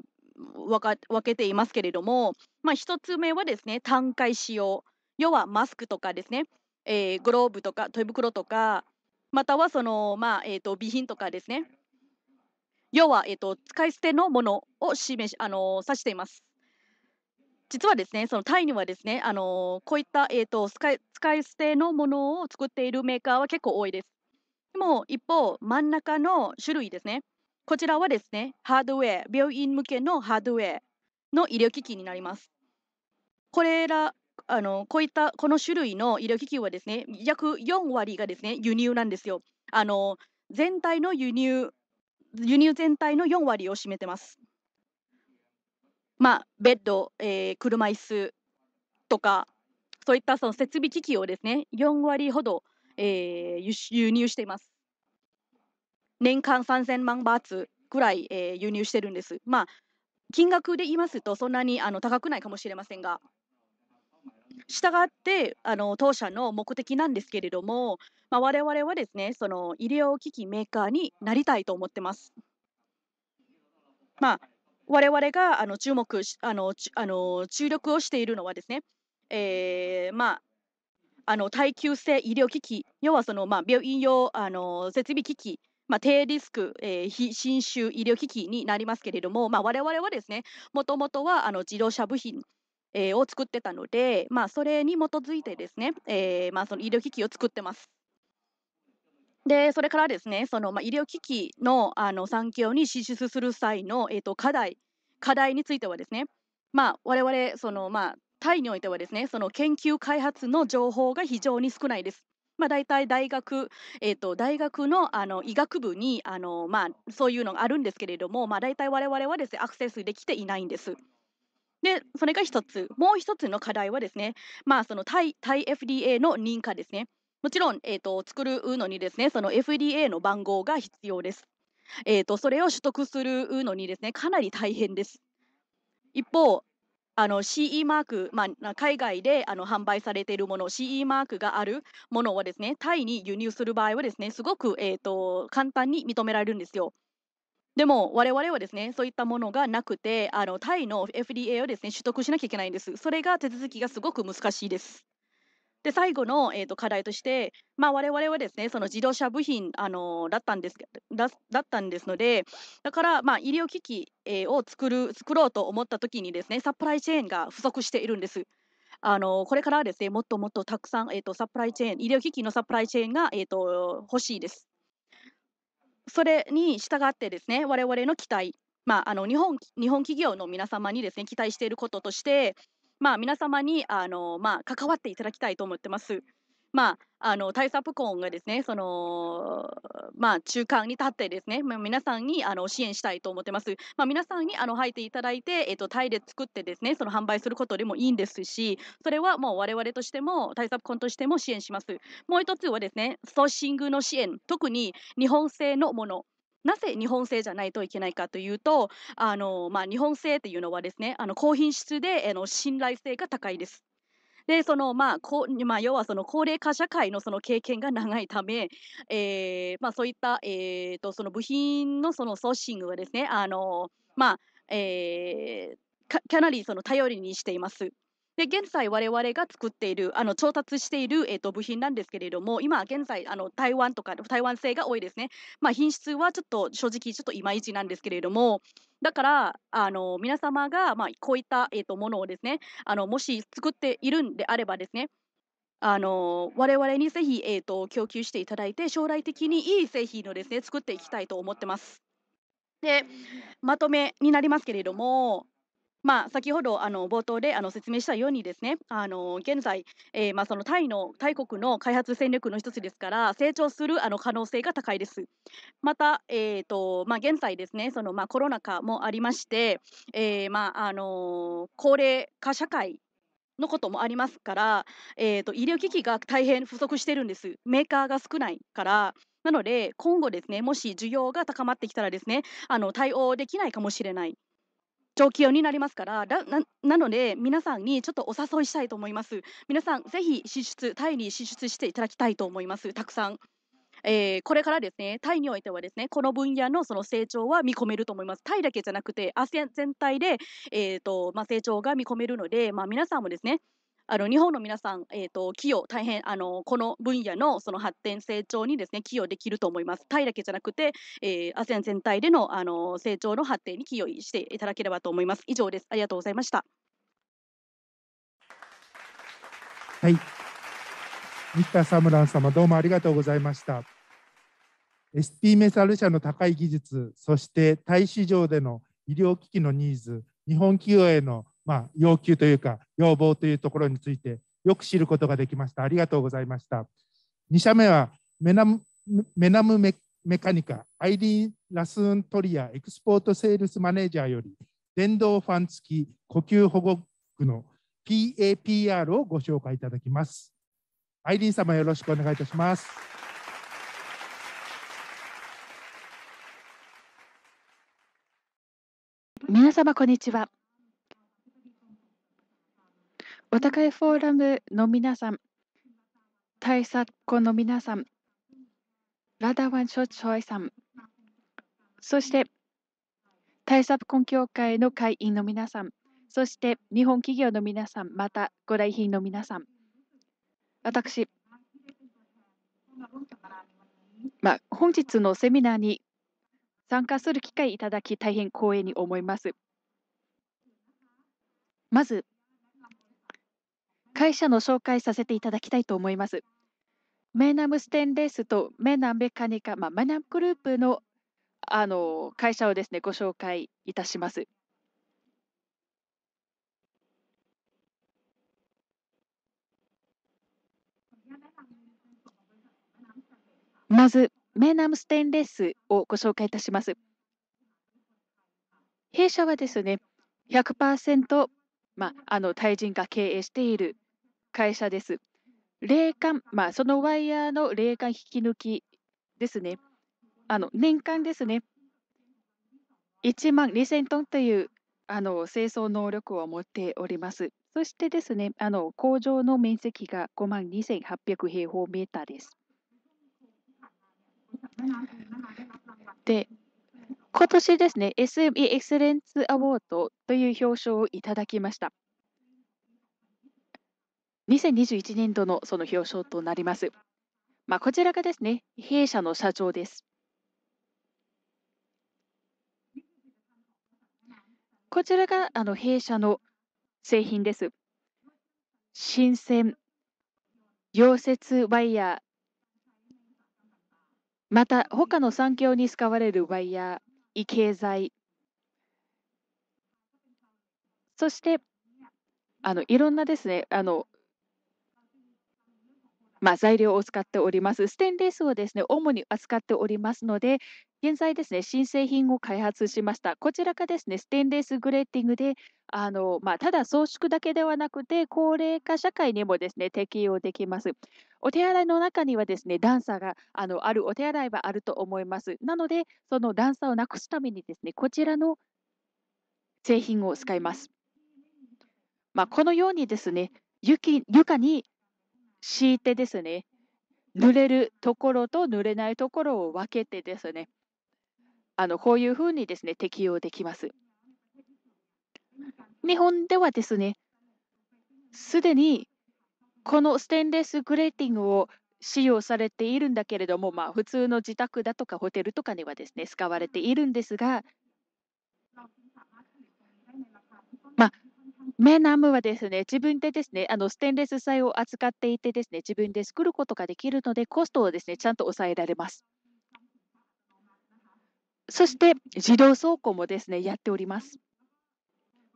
分か分けていますけれども、まあ、1つ目はですね単回使用要はマスクとかですね、えー、グローブとか手袋とかまたはその、まあえーと備品とかですね要は、えーと、使い捨てのものを示し、あの指しています。実はですね、そのタイにはですね、あのこういった、えーと、使い使い捨てのものを作っているメーカーは結構多いです。でも一方、真ん中の種類ですね。こちらはですね、ハードウェア、病院向けのハードウェアの医療機器になります。これらあのこういったこの種類の医療機器はですね約4割がですね輸入なんですよ。あの全体の輸入輸入全体の4割を占めてます。まあ、ベッド、えー、車椅子とか、そういったその設備機器をですね、4割ほど、えー、輸入しています。年間3000万バーツぐらい、えー、輸入してるんです。まあ、金額で言いますと、そんなにあの高くないかもしれませんが。従ってあの当社の目的なんですけれども、まあ、我々はですねその医療機器メーカーになりたいと思ってます。まあ、我々があの注目あのあの注力をしているのはですね、えー、まああの耐久性医療機器要はその、まあ、病院用あの設備機器まあ、低リスク、えー、非侵襲医療機器になりますけれども、まあ、我々はですね、もともとはあの自動車部品えー、を作ってたので、まあ、それに基づいてですね、えーまあ、その医療機器を作ってます。でそれからですねその、まあ、医療機器のあの産業に支出する際の、えーと、課題課題についてはですね、まあ、我々その、まあ、タイにおいてはですねその研究開発の情報が非常に少ないです。まあ、大体大学、えーと、と大学のあの医学部にあの、まあ、そういうのがあるんですけれども、まあ、大体我々はですねアクセスできていないんです。で、それが一つ。もう一つの課題はですね、まあ、その対対 FDA の認可ですね。もちろん、えーと、作るのにですね、その FDA の番号が必要です。えーと、それを取得するのにですね、かなり大変です。一方、CE マーク、まあ、海外であの販売されているもの、CE マークがあるものはですね、タイに輸入する場合はですね、すごく、えーと、と簡単に認められるんですよ。でも我々はですねそういったものがなくてあのタイの FDA をですね取得しなきゃいけないんですそれが手続きがすごく難しいですで最後の、えーと、課題として、まあ、我々はですねその自動車部品あのだったんですだだったんですのでだから、まあ、医療機器、えー、を作る作ろうと思った時にですねサプライチェーンが不足しているんです。あのこれからはですねもっともっとたくさん、えーと、サプライチェーン医療機器のサプライチェーンが、えーと欲しいです。それに従ってですね我々の期待、まあ、あの日本日本企業の皆様にですね期待していることとして、まあ、皆様にあの、まあ、関わっていただきたいと思ってます。まあ、あの対策ンがですねその、まあ、中間に立ってですね、まあ、皆さんにあの支援したいと思ってます、まあ、皆さんにあの入っていただいて、えー、っと、タイで作ってですねその販売することでもいいんですしそれはもう我々としても対策ンとしても支援しますもう一つはですねソーシングの支援特に日本製のものなぜ日本製じゃないといけないかというとあの、まあ、日本製というのはですねあの高品質であの信頼性が高いです。で、その、まあ、こう、まあ、要はその高齢化社会のその経験が長いため、えー、まあ、そういった、えーと、とその部品のそのソーシングはですね、あのまあえー、かかなりその頼りにしています。で現在、我々が作っている、あの調達している、えー、と部品なんですけれども、今現在、あの台湾とか、台湾製が多いですね、まあ、品質はちょっと正直、ちょっといまいちなんですけれども、だから、あの皆様が、まあ、こういった、えー、とものをですねあの、もし作っているんであればですね、あの我々にぜひ、えーと、供給していただいて、将来的にいい製品をです、ね、作っていきたいと思ってます。でまとめになりますけれども、まあ、先ほどあの冒頭であの説明したようにですねあの現在、えー、まあ、そのタイのタイ国の開発戦略の一つですから成長するあの可能性が高いです。また、えーとまあ、現在ですねその、まあ、コロナ禍もありまして、えー、まああの高齢化社会のこともありますから、えーと、と医療機器が大変不足してるんですメーカーが少ないからなので今後ですねもし需要が高まってきたらですねあの対応できないかもしれない上気用になりますからななので皆さんにちょっとお誘いしたいと思います皆さんぜひ支出タイに支出していただきたいと思いますたくさん、えー、これからですねタイにおいてはですねこの分野のその成長は見込めると思いますタイだけじゃなくてアセン全体で、えーとまあ、成長が見込めるので、まあ、皆さんもですねあの日本の皆さん、えーと、と寄与、大変あのこの分野のその発展、成長にですね寄与できると思います。タイだけじゃなくて、えー、ASEAN 全体でのあの成長の発展に寄与していただければと思います。以上です。ありがとうございました。はい。ミッター・サムラン様、どうもありがとうございました。SP メサル社の高い技術、そしてタイ市場での医療機器のニーズ、日本企業へのまあ、要求というか要望というところについてよく知ることができました。ありがとうございました。2社目はメナムメナムメメカニカ、アイリーン・ラスーントリアエクスポートセールスマネージャーより電動ファン付き呼吸保護具の PAPR をご紹介いただきます。アイリーン様よろしくお願いいたします。皆様こんにちは。お互いフォーラムの皆さん、対策庫の皆さん、ラダワン・ショチョイさん、そして対策庫協会の会員の皆さん、そして日本企業の皆さん、またご来賓の皆さん、私、まあ、本日のセミナーに参加する機会いただき大変光栄に思います。まず会社の紹介させていただきたいと思います。メナムステンレスとメナムメカニカ、まあ、メナムグループのあの会社をですねご紹介いたします。まず、メナムステンレスをご紹介いたします。弊社はですね、100%、まあ、あのタイ人が経営している会社です。冷感、まあ、そのワイヤーの冷感引き抜きですね。あの年間ですね、1万2000トンというあの清掃能力を持っております。そしてですね、あの工場の面積が5万2800平方メーターです。で、今年ですね、SME エクセレンツアォードという表彰をいただきました。2021年度のその表彰となります。まあ、こちらがですね、弊社の社長です。こちらがあの弊社の製品です。新鮮、溶接ワイヤー、また他の産業に使われるワイヤー、異形材、そしてあのいろんなですねあのまあ、材料を使っております。ステンレスをですね、主に扱っておりますので、現在ですね、新製品を開発しました。こちらがですね、ステンレスグレーティングで、あのまあ、ただ装飾だけではなくて、高齢化社会にもですね、適用できます。お手洗いの中にはですね、段差があのあるお手洗いはあると思います。なので、その段差をなくすためにですね、こちらの製品を使います。まあ、このようにですね、床に敷いてですね、濡れるところと濡れないところを分けてですね、あのこういうふうにですね、適用できます。日本ではですね、すでにこのステンレスグレーティングを使用されているんだけれども、まあ、普通の自宅だとかホテルとかにはですね、使われているんですが、メナムはですね、自分でですね、あのステンレス材を扱っていてですね、自分で作ることができるので、コストをですね、ちゃんと抑えられます。そして、自動走行もですね、やっております。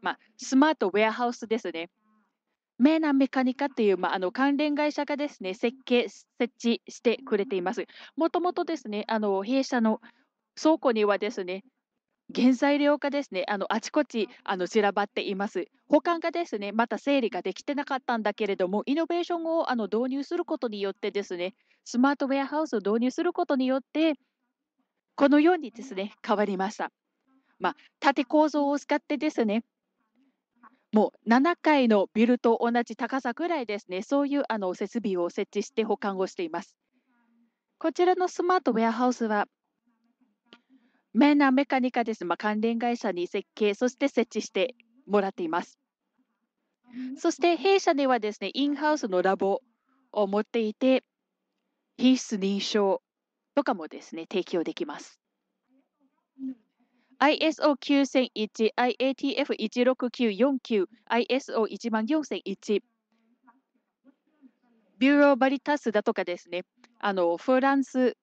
まあ、スマートウェアハウスですね。メーナメカニカという、まあ、あの関連会社がですね、設計、設置してくれています。もともとですね、あの弊社の倉庫にはですね、原材料がですね、あのあちこちあの散らばっています。保管がですね、また整理ができてなかったんだけれども、イノベーションをあの導入することによってですね、スマートウェアハウスを導入することによって、このようにですね、変わりました。まあ、縦構造を使ってですね、もう7階のビルと同じ高さぐらいですね、そういうあの設備を設置して保管をしています。こちらのスマートウェアハウスは、メーナーメカニカです、まあ、関連会社に設計、そして設置してもらっています。そして弊社ではですね、インハウスのラボを持っていて、品質認証とかもですね、提供できます。ISO9001、IATF16949、ISO14001、ビューローバリタスだとかですね、あのフランス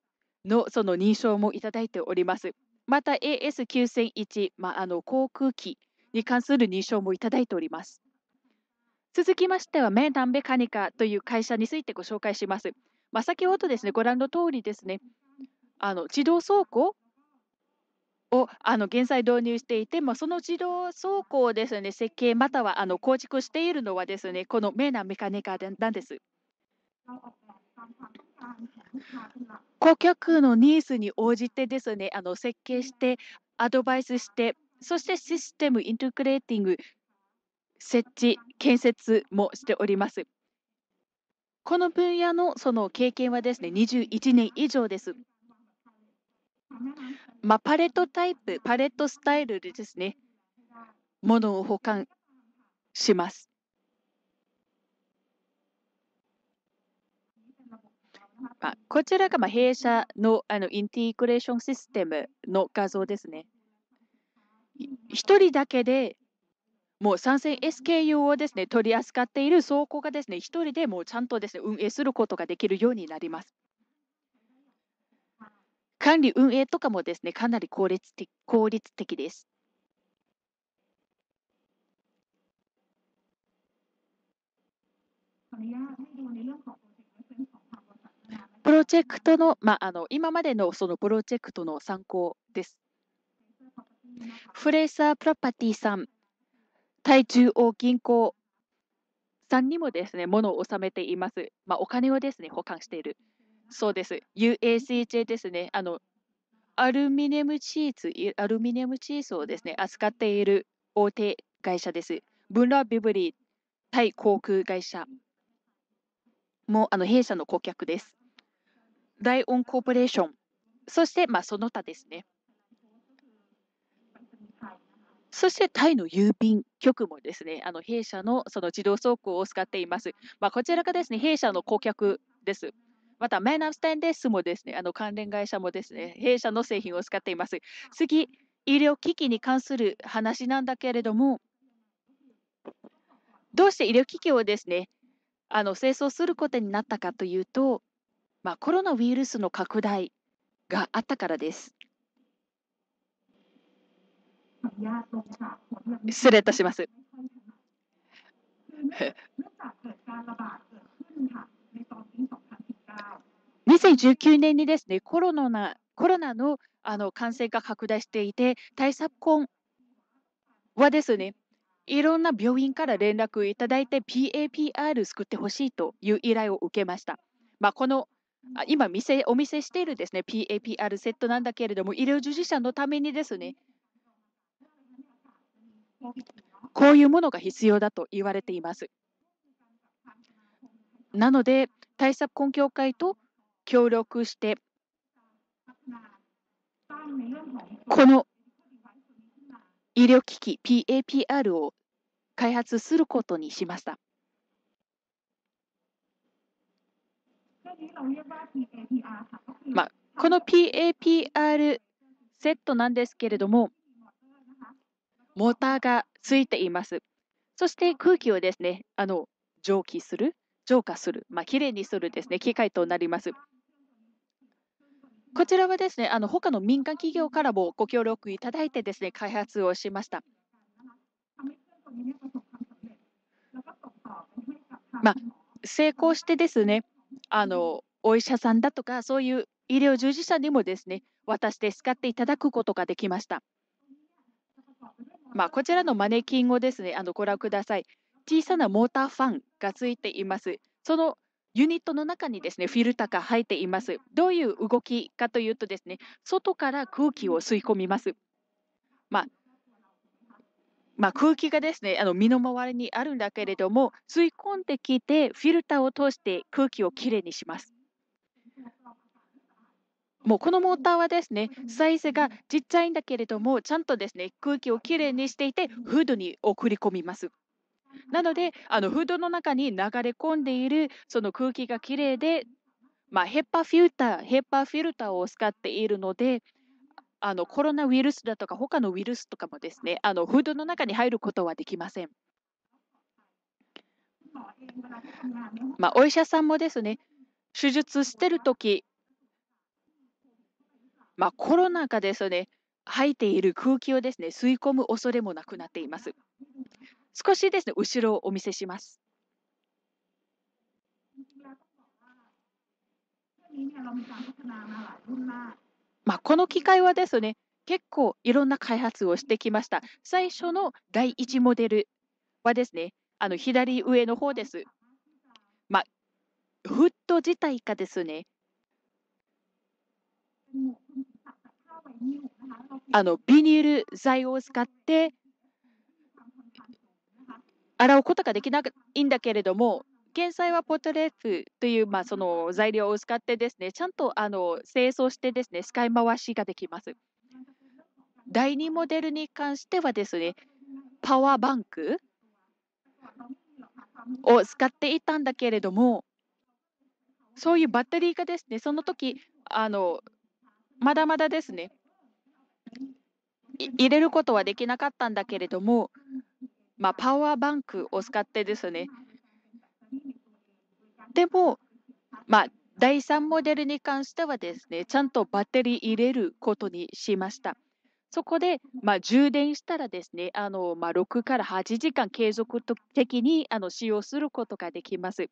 のその認証もいただいております。また AS9001、まあ、の航空機に関する認証もいただいております。続きましては、メーダンメカニカという会社についてご紹介します。まあ、先ほどですね、ご覧の通りですね、あの自動走行をあの現在導入していて、まあ、その自動走行をですね、設計またはあの構築しているのはですね、このメーダンメカニカなんです。顧客のニーズに応じてですね、あの設計して、アドバイスして、そしてシステムインテグレーティング、設置、建設もしております。この分野のその経験はですね、21年以上です。まあ、パレットタイプ、パレットスタイルでですね、ものを保管します。まあ、こちらがまあ弊社のあのインティグレーションシステムの画像ですね。1人だけでもう3000 SKU をですね取り扱っている倉庫がですね1人でもうちゃんとですね運営することができるようになります。管理運営とかもですねかなり効率的効率的です。プロジェクトの、まあ、あの今までのそのプロジェクトの参考です。フレーサー・プロパティさん、タイ中央銀行さんにもですね、物を納めています。まあ、お金をですね、保管している。そうです。USJ ですね、あのアルミニウムチーズ、アルミニウムチーズをですね、扱っている大手会社です。ブンラ・ビブリー、タイ航空会社もあの弊社の顧客です。ライオンコーポレーション、そして、まあ、その他ですね。そしてタイの郵便局もですね、あの弊社のその自動走行を使っています。まあ、こちらがですね、弊社の顧客です。また、マイナスタインデスもですね、あの関連会社もですね、弊社の製品を使っています。次、医療機器に関する話なんだけれども、どうして医療機器をですね、あの清掃することになったかというと、まあ、コロナウイルスの拡大があったからです。失礼いたします。2019年にですね、コロナコロナのあの感染が拡大していて、対策婚はですね、いろんな病院から連絡いただいて、PAPR 作ってほしいという依頼を受けました。まあ、このあ今店、お見せしているですね、PAPR セットなんだけれども、医療従事者のためにですね、こういうものが必要だと言われています。なので、対策根協会と協力して、この医療機器 PAPR を開発することにしました。まあ、この PAPR セットなんですけれども、モーターがついています。そして空気をですね、あの蒸気する、浄化する、まあ、きれいにするですね、機械となります。こちらはですね、あの他の民間企業からもご協力いただいてですね、開発をしました。まあ、成功してですね、あの、お医者さんだとか、そういう医療従事者にもですね、渡して使っていただくことができました。まあ、こちらのマネキンをですね、あのご覧ください。小さなモーターファンがついています。そのユニットの中にですね、フィルターが入っています。どういう動きかというとですね、外から空気を吸い込みます。まあ、まあ、空気がですね、あの身の回りにあるんだけれども、吸い込んできて、フィルターを通して空気をきれいにします。もうこのモーターはですね、サイズがちっちゃいんだけれども、ちゃんとですね、空気をきれいにしていて、フードに送り込みます。なので、あのフードの中に流れ込んでいるその空気がきれいで、まあ、ヘッパーフィルター、ヘッパーフィルターを使っているので、あのコロナウイルスだとか他のウイルスとかもですねあのフードの中に入ることはできません。まあ、お医者さんもですね手術してるとき、まあ、コロナがですね吐いている空気をですね吸い込む恐れもなくなっています。少しですね後ろをお見せします。まあ、この機械はですね、結構いろんな開発をしてきました。最初の第1モデルはですね、あの左上の方です。まあ、フット自体がですね、あのビニール材を使って洗うことができないんだけれども、現在はポトレーフという、まあ、その材料を使ってですね、ちゃんとあの清掃してですね、使い回しができます。第2モデルに関してはですね、パワーバンクを使っていたんだけれども、そういうバッテリーがですね、その時あのまだまだですね、入れることはできなかったんだけれども、まあ、パワーバンクを使ってですね、でも、まあ、第3モデルに関してはですね、ちゃんとバッテリー入れることにしました。そこで、まあ、充電したらですね、あのまあ、6から8時間継続的にあの使用することができます。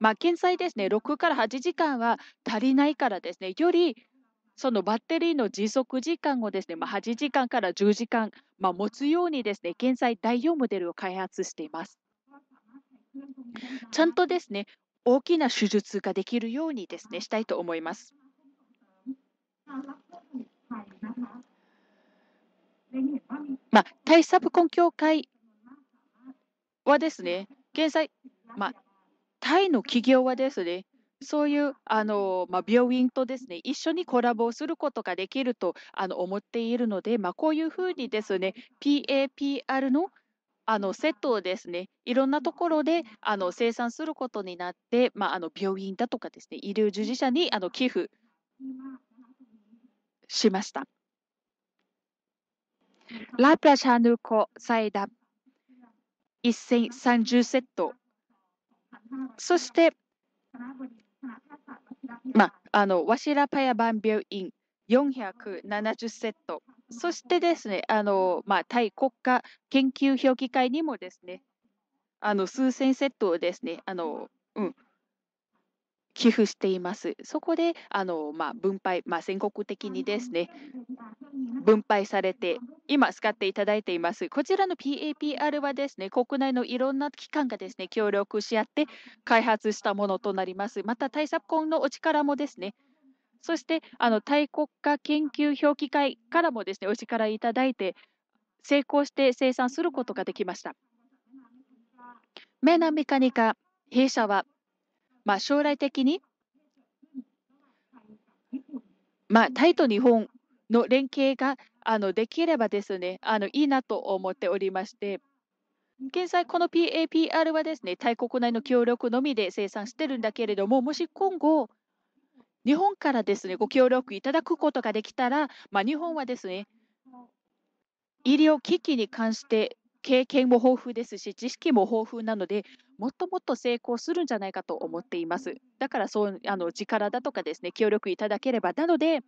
まあ、現在ですね、6から8時間は足りないからですね、よりそのバッテリーの持続時間をですね、まあ、8時間から10時間、まあ、持つようにですね、現在第4モデルを開発しています。ちゃんとですね、大きな手術ができるようにですね、したいと思います。まあ、タイサブコン協会はですね、現在、まあ、タイの企業はですね、そういうあの、まあ、病院とですね一緒にコラボをすることができるとあの思っているので、まあ、こういうふうにですね PAPR のあのセットをですね、いろんなところであの生産することになって、まあ、あの病院だとかですね、医療従事者にあの寄付しました。ラプラシャヌコサイダ1030セット。そして、まあ、あのワシラパヤバン病院470セット、そしてですね、あのまあ、イ国家研究評議会にもですね、あの数千セットをですね、あのうん、寄付しています。そこであの、まあ、分配、まあ、全国的にですね、分配されて、今使っていただいています。こちらの PAPR はですね、国内のいろんな機関がですね、協力し合って開発したものとなります。また、対策本のお力もですね、そして、あの大国家研究評議会からもですね、お力いただいて、成功して生産することができました。メナメカニカ弊社は、まあ、将来的に、まあ、タイと日本の連携があのできればですね、あのいいなと思っておりまして、現在、この PAPR はですね、イ国内の協力のみで生産してるんだけれども、もし今後、日本からですね、ご協力いただくことができたら、まあ、日本はですね、医療機器に関して経験も豊富ですし、知識も豊富なので、もっともっと成功するんじゃないかと思っています。だからそうあの力だとかですね、協力いただければなので、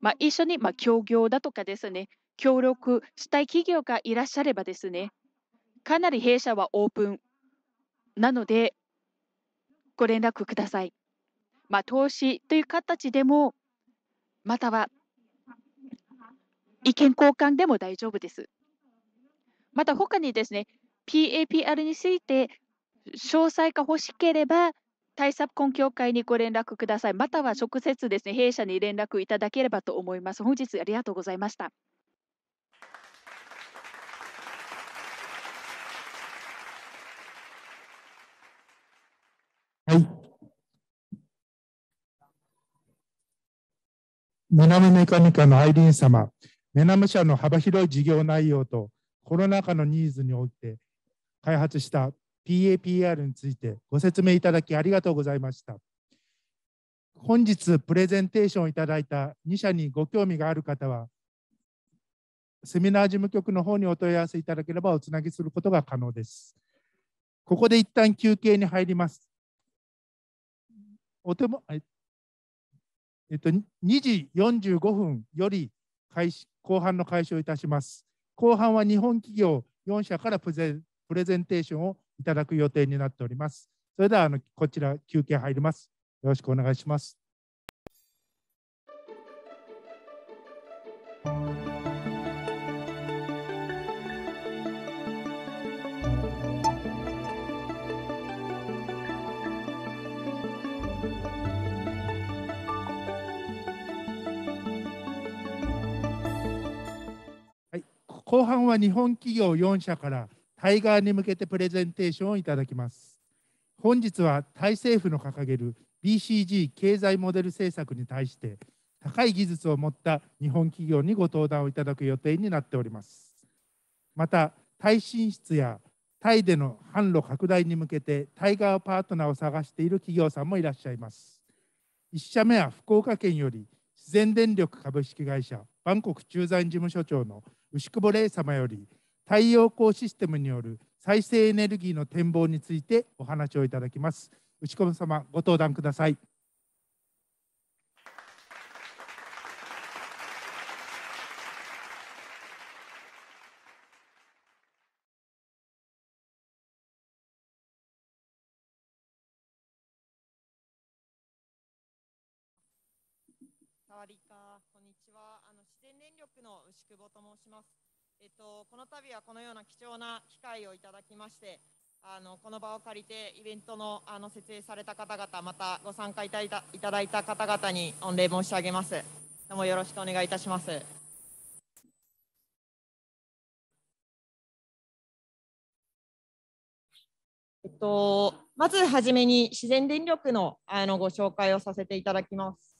まあ、一緒に、まあ、協業だとかですね、協力したい企業がいらっしゃればですね、かなり弊社はオープンなので、ご連絡ください。まあ、投資という形でも、または意見交換でも大丈夫です。また他にですね、PAPR について詳細が欲しければ、対策根協会にご連絡ください。または直接ですね、弊社に連絡いただければと思います。本日ありがとうございました。メナムメカニカのアイリーン様、メナム社の幅広い事業内容とコロナ禍のニーズにおいて開発した PAPR についてご説明いただきありがとうございました。本日プレゼンテーションをいただいた2社にご興味がある方は、セミナー事務局の方にお問い合わせいただければおつなぎすることが可能です。ここで一旦休憩に入ります。お手もえっと、2時45分より開始後半の開始をいたします。後半は日本企業4社からプレゼンテーションをいただく予定になっております。それではあのこちら休憩入ります。よろしくお願いします。後半は日本企業4社から対側に向けてプレゼンテーションをいただきます。本日はタイ政府の掲げる BCG 経済モデル政策に対して高い技術を持った日本企業にご登壇をいただく予定になっております。また、タイ進出やタイでの販路拡大に向けてタイ側パートナーを探している企業さんもいらっしゃいます。1社目は福岡県より自然電力株式会社バンコク駐在事務所長の牛久保礼様より太陽光システムによる再生エネルギーの展望についてお話をいただきます。牛久様ご登壇ください。わりか、こんにちは。あの自然電力の牛久保と申します。えっとこの度はこのような貴重な機会をいただきまして、あのこの場を借りてイベントのあの設営された方々、またご参加いただいただいた方々に御礼申し上げます。どうもよろしくお願いいたします。えっと、まずはじめに自然電力のあのご紹介をさせていただきます。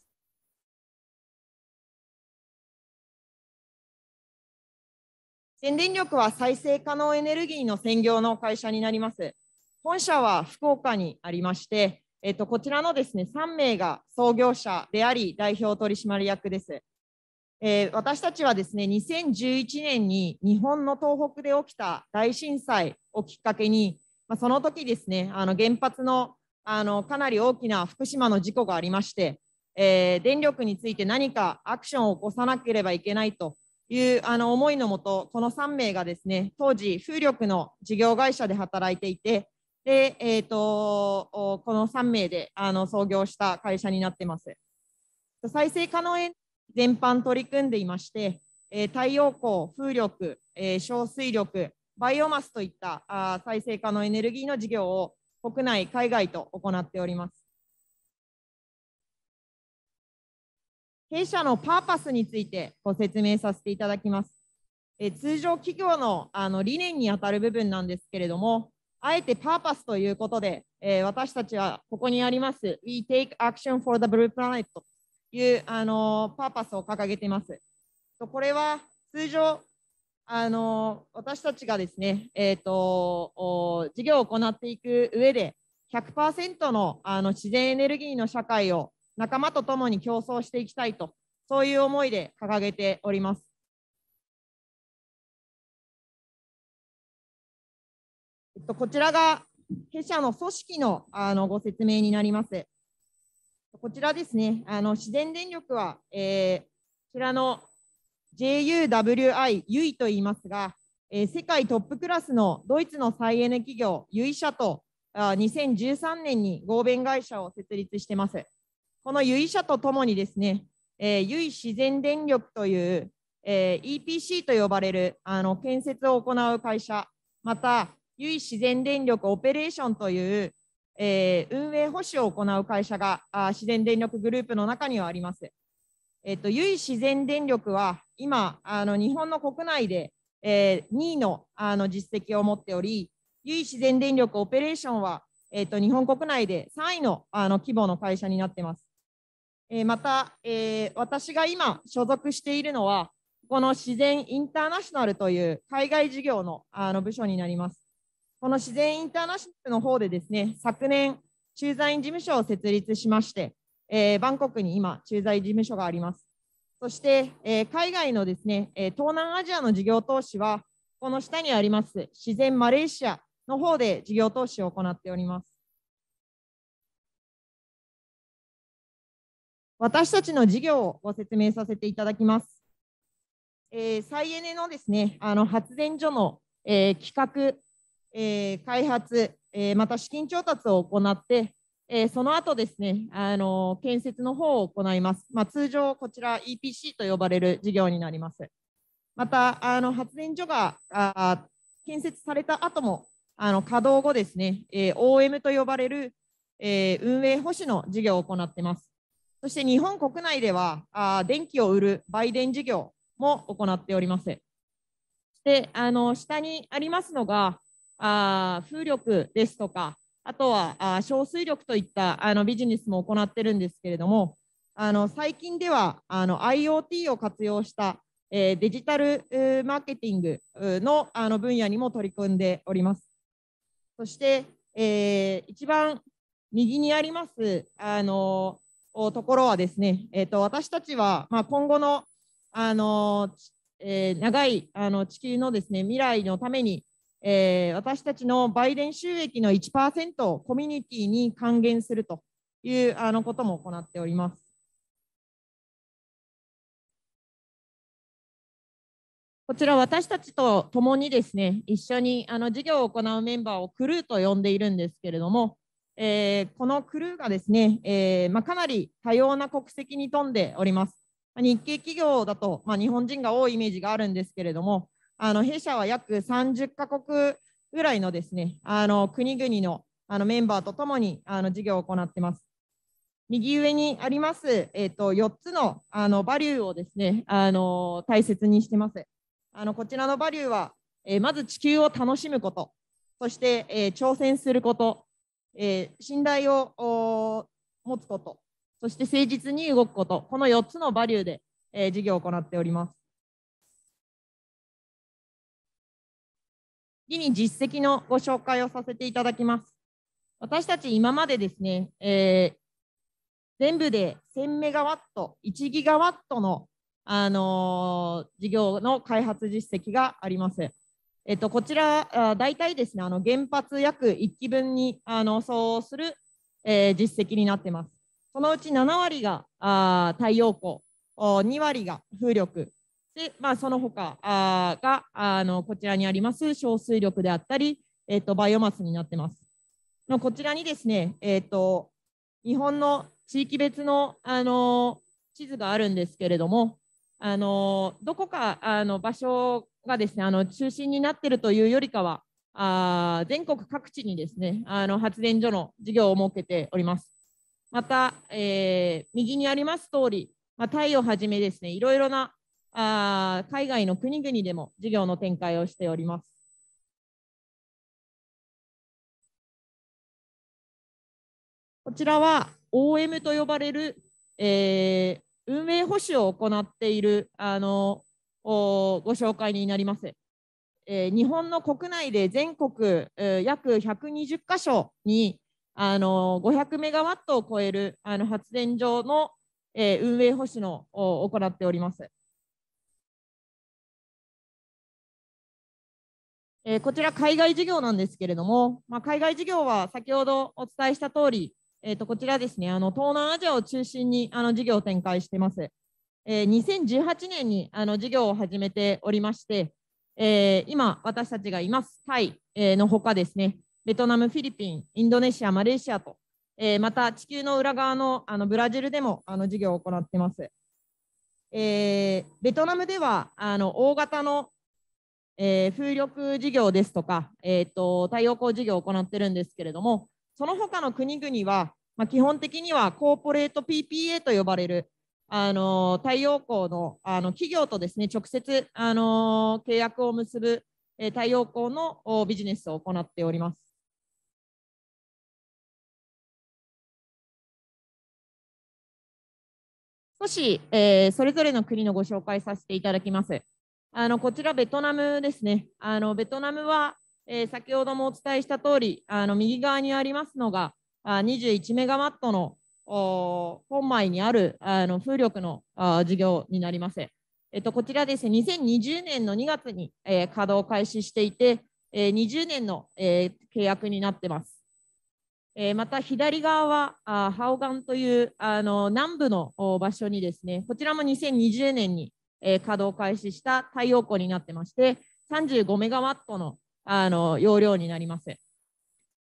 原電力は再生可能エネルギーの専業の会社になります。本社は福岡にありまして、えっと、こちらのですね、3名が創業者であり、代表取締役です。えー、私たちはですね、2011年に日本の東北で起きた大震災をきっかけに、まあ、その時ですね、あの原発のあのかなり大きな福島の事故がありまして、えー、電力について何かアクションを起こさなければいけないというあの思いのもと、この3名がですね、当時、風力の事業会社で働いていて、で、えーと、この3名であの創業した会社になってます。再生可能エ全般取り組んでいまして、え太陽光、風力、え小水力、バイオマスといったあ再生可能エネルギーの事業を国内、海外と行っております。弊社のパーパスについてご説明させていただきます。え通常企業のあの理念にあたる部分なんですけれども、あえてパーパスということで、えー、私たちはここにあります We take action for the blue planet というあのパーパスを掲げています。これは通常あの私たちがですね、えーと、事業を行っていく上で100%のあの自然エネルギーの社会を仲間と共に競争していきたいと、そういう思いで掲げております。えっと、こちらが弊社の組織のあのご説明になります。こちらですね、あの自然電力は、えー、こちらの JUWI、ユイと言いますが、えー、世界トップクラスのドイツの再エネ企業、ユイ社とあ2013年に合弁会社を設立してます。この由社とともにですね、えー、由自然電力という、えー、EPC と呼ばれるあの建設を行う会社、また、由自然電力オペレーションという、えー、運営保守を行う会社があ自然電力グループの中にはあります。えっと、由自然電力は今、あの日本の国内で、えー、2位のあの実績を持っており、由自然電力オペレーションは、えっと、日本国内で3位のあの規模の会社になってます。えまた、え私が今所属しているのは、この自然インターナショナルという海外事業のあの部署になります。この自然インターナショナルの方でですね、昨年、駐在員事務所を設立しまして、えー、バンコクに今、駐在事務所があります。そして、えー、海外のですね、えー、東南アジアの事業投資は、この下にあります自然マレーシアの方で事業投資を行っております。私たちの事業をご説明させていただきます。えー、再エネのですね、あの発電所の、えー、企画、えー、開発、えまた資金調達を行って、えその後ですね、あの建設の方を行います。まあ、通常、こちら EPC と呼ばれる事業になります。また、あの発電所があ建設された後も、あの稼働後ですね、え OM と呼ばれる、え運営保守の事業を行っています。そして日本国内ではあ電気を売る売電事業も行っております。であの下にありますのがあ風力ですとかあとはあ小水力といったあのビジネスも行ってるんですけれどもあの最近ではあの IoT を活用したえデジタルマーケティングのあの分野にも取り組んでおります。そして、えー、一番右にあります、あのところはですね、えーと、私たちは、まあ、今後のあの、えー、長いあの地球のですね未来のために、えー、私たちの売電収益の1%をコミュニティに還元するというあのことも行っております。こちら私たちと共にですね、一緒にあの事業を行うメンバーをクルーと呼んでいるんですけれども、えー、このクルーがですね、えー、まあ、かなり多様な国籍に富んでおります。まあ、日系企業だと、まあ、日本人が多いイメージがあるんですけれども、あの弊社は約30カ国ぐらいのですね、あの国々のあのメンバーとともにあの事業を行ってます。右上にあります、えーと、4つのあのバリューをですね、あの大切にしてます。あのこちらのバリューは、えー、まず地球を楽しむこと、そして、えー、挑戦すること、えー、信頼を持つこと、そして誠実に動くこと、この4つのバリューで、えー、事業を行っております。次に実績のご紹介をさせていただきます。私たち今までですね、えー、全部で1000メガワット、1ギガワットの、あのー、事業の開発実績があります。えっと、こちら、大体ですね、あの原発約1基分にあのそうする、えー、実績になってます。そのうち7割があ太陽光、2割が風力、でまあ、その他あがあのこちらにあります小水力であったり、えっと、バイオマスになってます。のこちらにですね、えっと、日本の地域別の、あの地図があるんですけれども、あのどこかあの場所がですねあの中心になっているというよりかはあ全国各地にですねあの発電所の事業を設けております。また、えー、右にあります通り、まあ、タイをはじめですねいろいろなあ海外の国々でも事業の展開をしております。こちらは OM と呼ばれる、えー、運営保守を行っているあのご紹介になります。えー、日本の国内で全国、約120箇所にあの500メガワットを超えるあの発電所の、えー、運営保守のを行っております。えー、こちら海外事業なんですけれども、まあ、海外事業は先ほどお伝えした通り、えー、とこちらですねあの東南アジアを中心にあの事業を展開しています。えー、2018年にあの授業を始めておりまして、えー、今私たちがいますタイ、えのほかですねベトナム、フィリピン、インドネシア、マレーシアと、えー、また地球の裏側のあのブラジルでもあの授業を行っています。えー、ベトナムではあの大型の、えー、風力事業ですとか、えーと、と太陽光事業を行ってるんですけれどもその他の国々は、まあ、基本的にはコーポレート PPA と呼ばれるあの太陽光のあの企業とですね直接あの契約を結ぶ、え太陽光のビジネスを行っております。少し、えー、それぞれの国のご紹介させていただきます。あのこちらベトナムですね。あのベトナムは、えー、先ほどもお伝えした通り、あの右側にありますのがあ21メガワットの本米にあるあの風力のあ事業になります。えっと、こちらですね、2020年の2月に、えー、稼働開始していて、えー、20年の、えー、契約になってます。えー、また左側はあハオガンというあの南部の場所にですね、こちらも2020年に、えー、稼働開始した太陽光になってまして、35メガワットのあの容量になります。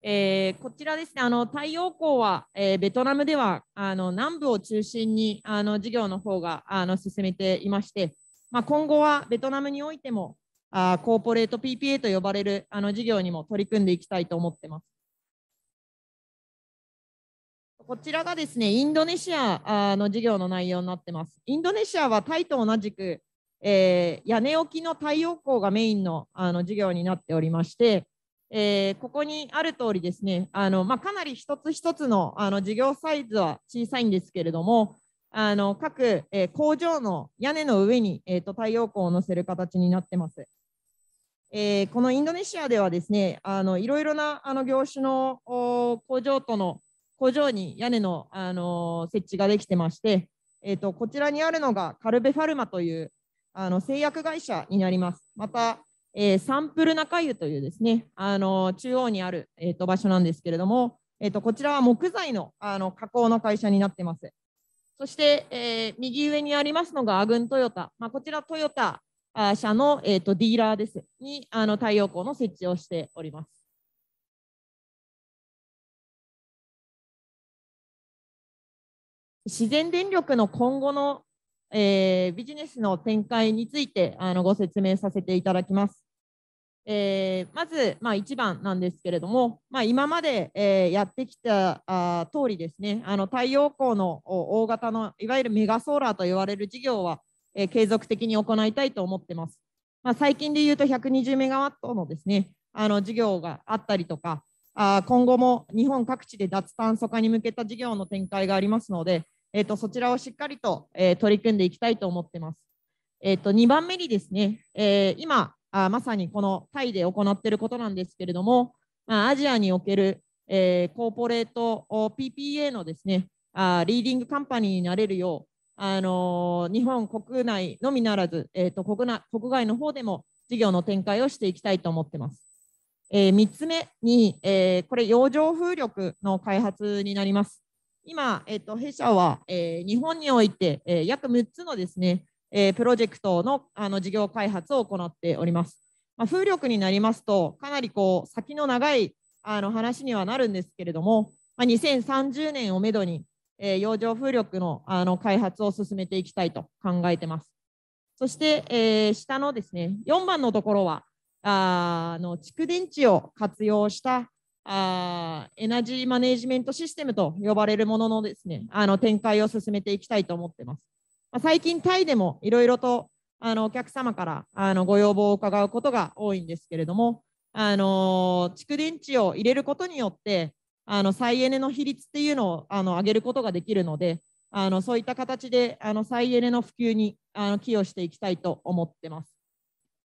えー、こちらですね、あの太陽光は、えー、ベトナムではあの南部を中心にあの事業の方があの進めていまして、まあ、今後はベトナムにおいてもあコーポレート PPA と呼ばれるあの事業にも取り組んでいきたいと思ってます。こちらがですね、インドネシアの事業の内容になってます。インドネシアはタイと同じく、えー、屋根置きの太陽光がメインのあの事業になっておりまして、えー、ここにある通りですね、あのまあ、かなり一つ一つのあの事業サイズは小さいんですけれども、あの各、えー、工場の屋根の上に、えーと、太陽光を載せる形になってます。えー、このインドネシアではですね、あのいろいろなあの業種の工場との工場に屋根の、あの設置ができてまして、えーと、こちらにあるのがカルベファルマというあの製薬会社になります。またえー、サンプル中湯というですね、あの中央にある、えーと、場所なんですけれども、えーと、こちらは木材のあの加工の会社になってます。そして、えー、右上にありますのがアグントヨタ、まあ、こちらトヨタ社の、えーと、とディーラーですにあの太陽光の設置をしております。自然電力の今後の、えー、ビジネスの展開についてあのご説明させていただきます。えー、まず、まあ、1番なんですけれども、まあ、今まで、えー、やってきたあ通りですねあの太陽光の大型のいわゆるメガソーラーと言われる事業は、えー、継続的に行いたいと思ってます、まあ、最近でいうと120メガワットのですねあの事業があったりとかあ今後も日本各地で脱炭素化に向けた事業の展開がありますので、えーと、そちらをしっかりと、え取り組んでいきたいと思ってます、えーと、2番目にですね、え今あまさにこのタイで行っていることなんですけれども、まあ、アジアにおける、えー、コーポレート PPA のですねあリーディングカンパニーになれるよう、あのー、日本国内のみならず、えーと、国内国外の方でも事業の展開をしていきたいと思ってます。えー、3つ目に、えー、これ、洋上風力の開発になります。今、えーと、と弊社は、えー、日本において、えー、約6つのですねえプロジェクトのあの事業開発を行っております。まあ、風力になりますと、かなりこう先の長いあの話にはなるんですけれども、まあ、2030年をめどに、えー、洋上風力のあの開発を進めていきたいと考えています。そして、えー、下のですね4番のところは、あの蓄電池を活用したあエナジーマネジメントシステムと呼ばれるもののですねあの展開を進めていきたいと思っています。まあ、最近タイでもいろいろとあのお客様からあのご要望を伺うことが多いんですけれども、あの蓄電池を入れることによってあの再エネの比率っていうのをあの上げることができるのであのそういった形であの再エネの普及にあの寄与していきたいと思ってます。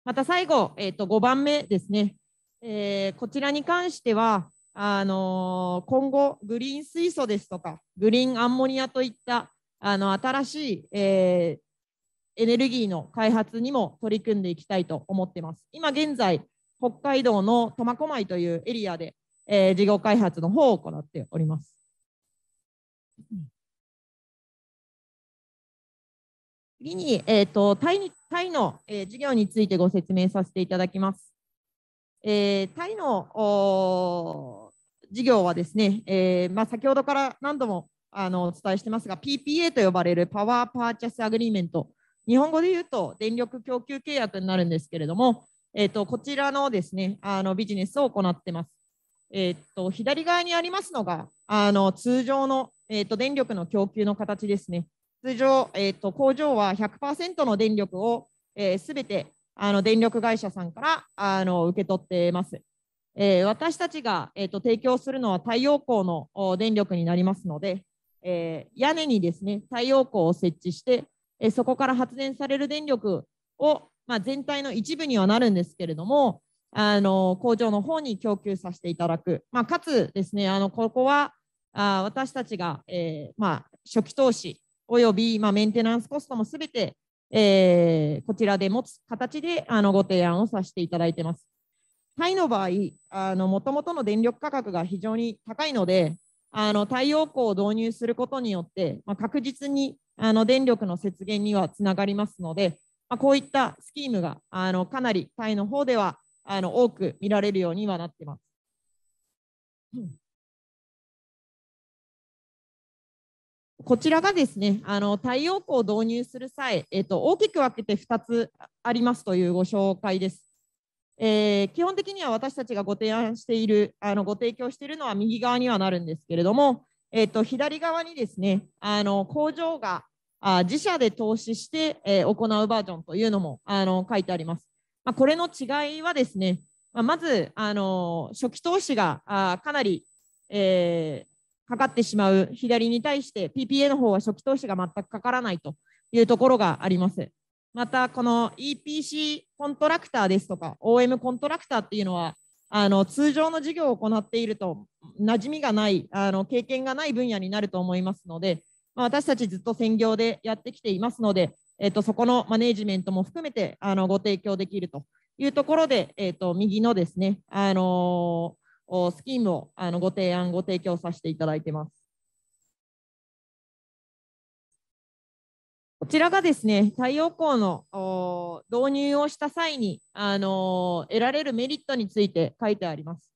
また最後、えー、と5番目ですね、えー、こちらに関してはあの今後グリーン水素ですとかグリーンアンモニアといったあの新しい、えー、エネルギーの開発にも取り組んでいきたいと思ってます。今現在、北海道の苫小牧というエリアで、えー、事業開発の方を行っております。次に、えーと、とタイにタイの、えー、事業についてご説明させていただきます。えー、タイの事業はですね、えーまあ、先ほどから何度もあのお伝えしてますが PPA と呼ばれるパワーパーチャスアグリーメント日本語で言うと電力供給契約になるんですけれども、えーと、こちらのですねあのビジネスを行ってます。えーと、左側にありますのがあの通常の、えーと、電力の供給の形ですね。通常、えー、と工場は100%の電力をすべ、えー、てあの電力会社さんからあの受け取ってます。えー、私たちが、えー、と提供するのは太陽光の電力になりますので、えー、屋根にですね太陽光を設置して、えー、そこから発電される電力を、まあ、全体の一部にはなるんですけれどもあの工場の方に供給させていただく、まあ、かつですねあのここはあ私たちが、えー、まあ、初期投資および、まメンテナンスコストもすべて、えこちらで持つ形であのご提案をさせていただいてます。タイの場合、もともとの電力価格が非常に高いので、あの太陽光を導入することによって、まあ、確実にあの電力の節減にはつながりますので、まあ、こういったスキームがあのかなりタイの方ではあの多く見られるようにはなってます。こちらがですね、あの太陽光を導入する際、えっと、大きく分けて2つありますというご紹介です。えー、基本的には私たちがご提案しているあのご提供しているのは右側にはなるんですけれども、えーと、左側にですねあの工場があ自社で投資して、えー、行うバージョンというのもあの書いてあります。まあ、これの違いはですね、まあ、まずあの初期投資があかなり、えー、かかってしまう左に対して PPA の方は初期投資が全くかからないというところがあります。またこの EPC コントラクターですとか OM コントラクターっていうのはあの通常の授業を行っていると馴染みがないあの経験がない分野になると思いますので、まあ、私たちずっと専業でやってきていますので、えっと、そこのマネジメントも含めてあのご提供できるというところで、えっと、右のですね、あのー、スキームをあのご提案、ご提供させていただいてます。こちらがですね、太陽光の導入をした際に、あの得られるメリットについて書いてあります。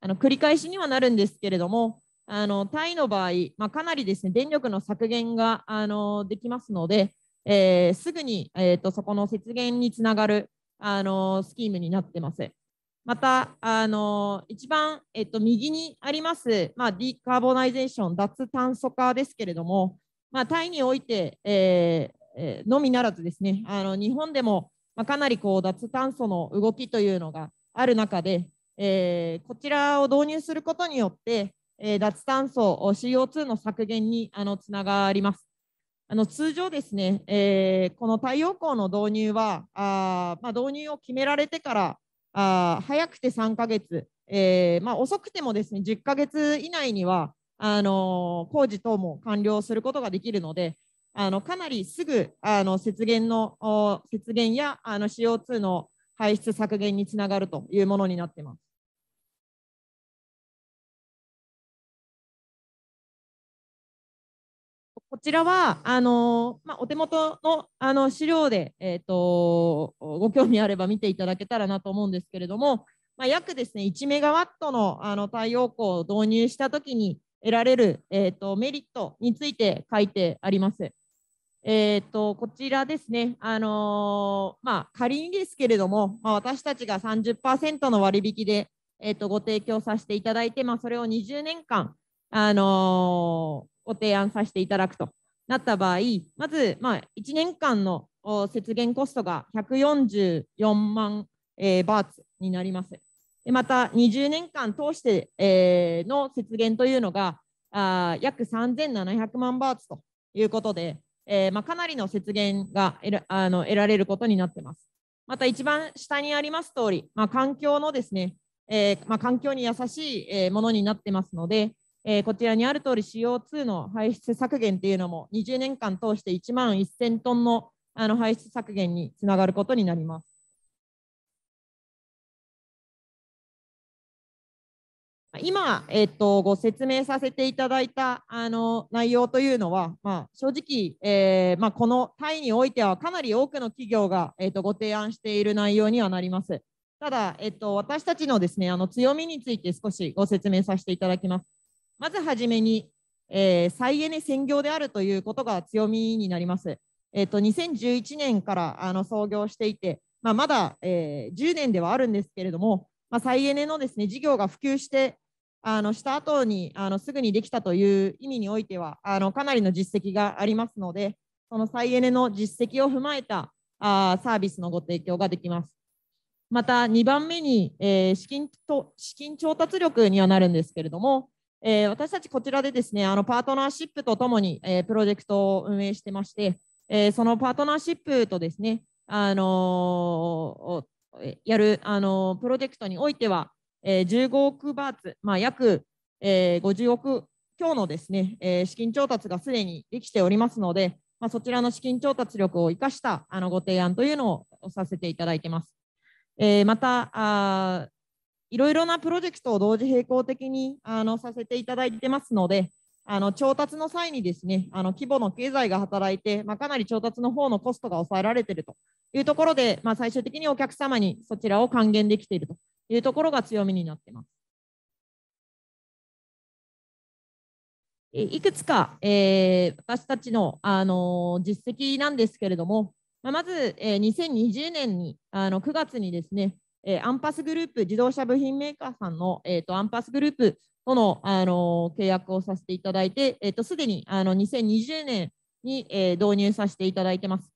あの繰り返しにはなるんですけれども、あのタイの場合、まあ、かなりですね電力の削減があのできますので、えー、すぐに、えーと、そこの節減につながるあのスキームになってます。また、あの一番、えーと、と右にあります、まあ、ディカーボナイゼーション、脱炭素化ですけれども、まあ、タイにおいて、えー、のみならずですねあの日本でも、かなりこう脱炭素の動きというのがある中で、えー、こちらを導入することによって、えー、脱炭素 CO2 の削減にあのつながります。あの通常ですね、えー、この太陽光の導入はあ、まあ、導入を決められてからあ早くて3ヶ月、えーまあ、遅くてもですね10ヶ月以内にはあの工事等も完了することができるので、あのかなりすぐあの節減の節減やあの CO2 の排出削減につながるというものになっています。こちらはあの、まあ、お手元のあの資料で、えーと、ご興味あれば見ていただけたらなと思うんですけれども、まあ、約ですね1メガワットのあの太陽光を導入したときに、得られる、えーと、メリットについて書いてあります。えーと、こちらですね、あのー、まあ、仮にですけれども、まあ、私たちが30%の割引で、えーとご提供させていただいて、まあ、それを20年間、あのー、ご提案させていただくとなった場合、まず、まあ、1年間の節減コストが144万、えー、バーツになります。また20年間通しての節減というのが約3700万バーツということで、かなりの節減が得られることになっています。また一番下にあります通り、環境のですね、環境に優しいものになってますので、こちらにある通り CO2 の排出削減というのも20年間通して1万1000トンの排出削減につながることになります。今、えっと、ご説明させていただいたあの内容というのは、まあ、正直、えー、まあ、このタイにおいてはかなり多くの企業が、えっと、ご提案している内容にはなります。ただ、えっと、私たちのです、ね、あの強みについて少しご説明させていただきます。まずはじめに、えー、再エネ専業であるということが強みになります。えっと、2011年からあの創業していて、まあ、まだ、えー、10年ではあるんですけれども、まあ、再エネのです、ね、事業が普及してあのした後にあのすぐにできたという意味においてはあのかなりの実績がありますのでその再エネの実績を踏まえたあサービスのご提供ができます。また2番目に、えー、資金と資金調達力にはなるんですけれども、えー、私たちこちらでですねあのパートナーシップとともに、えー、プロジェクトを運営してまして、えそのパートナーシップとですね、あのやる、あのプロジェクトにおいてはえ15億バーツ、まあ、約、え50億強のですね、え資金調達がすでにできておりますので、まあ、そちらの資金調達力を生かしたあのご提案というのをさせていただいてます。えまたいろいろなプロジェクトを同時並行的にあのさせていただいてますので、あの調達の際にですね、あの規模の経済が働いて、まあ、かなり調達の方のコストが抑えられているというところで、まあ、最終的にお客様にそちらを還元できているというところが強みになってます。いくつか、えー、私たちの、あの実績なんですけれども、まあ、まず、えー、2020年にあの9月にですね、えアンパスグループ自動車部品メーカーさんの、えーと、アンパスグループとの、あの契約をさせていただいて、えーと、すでにあの2020年に、え導入させていただいてます。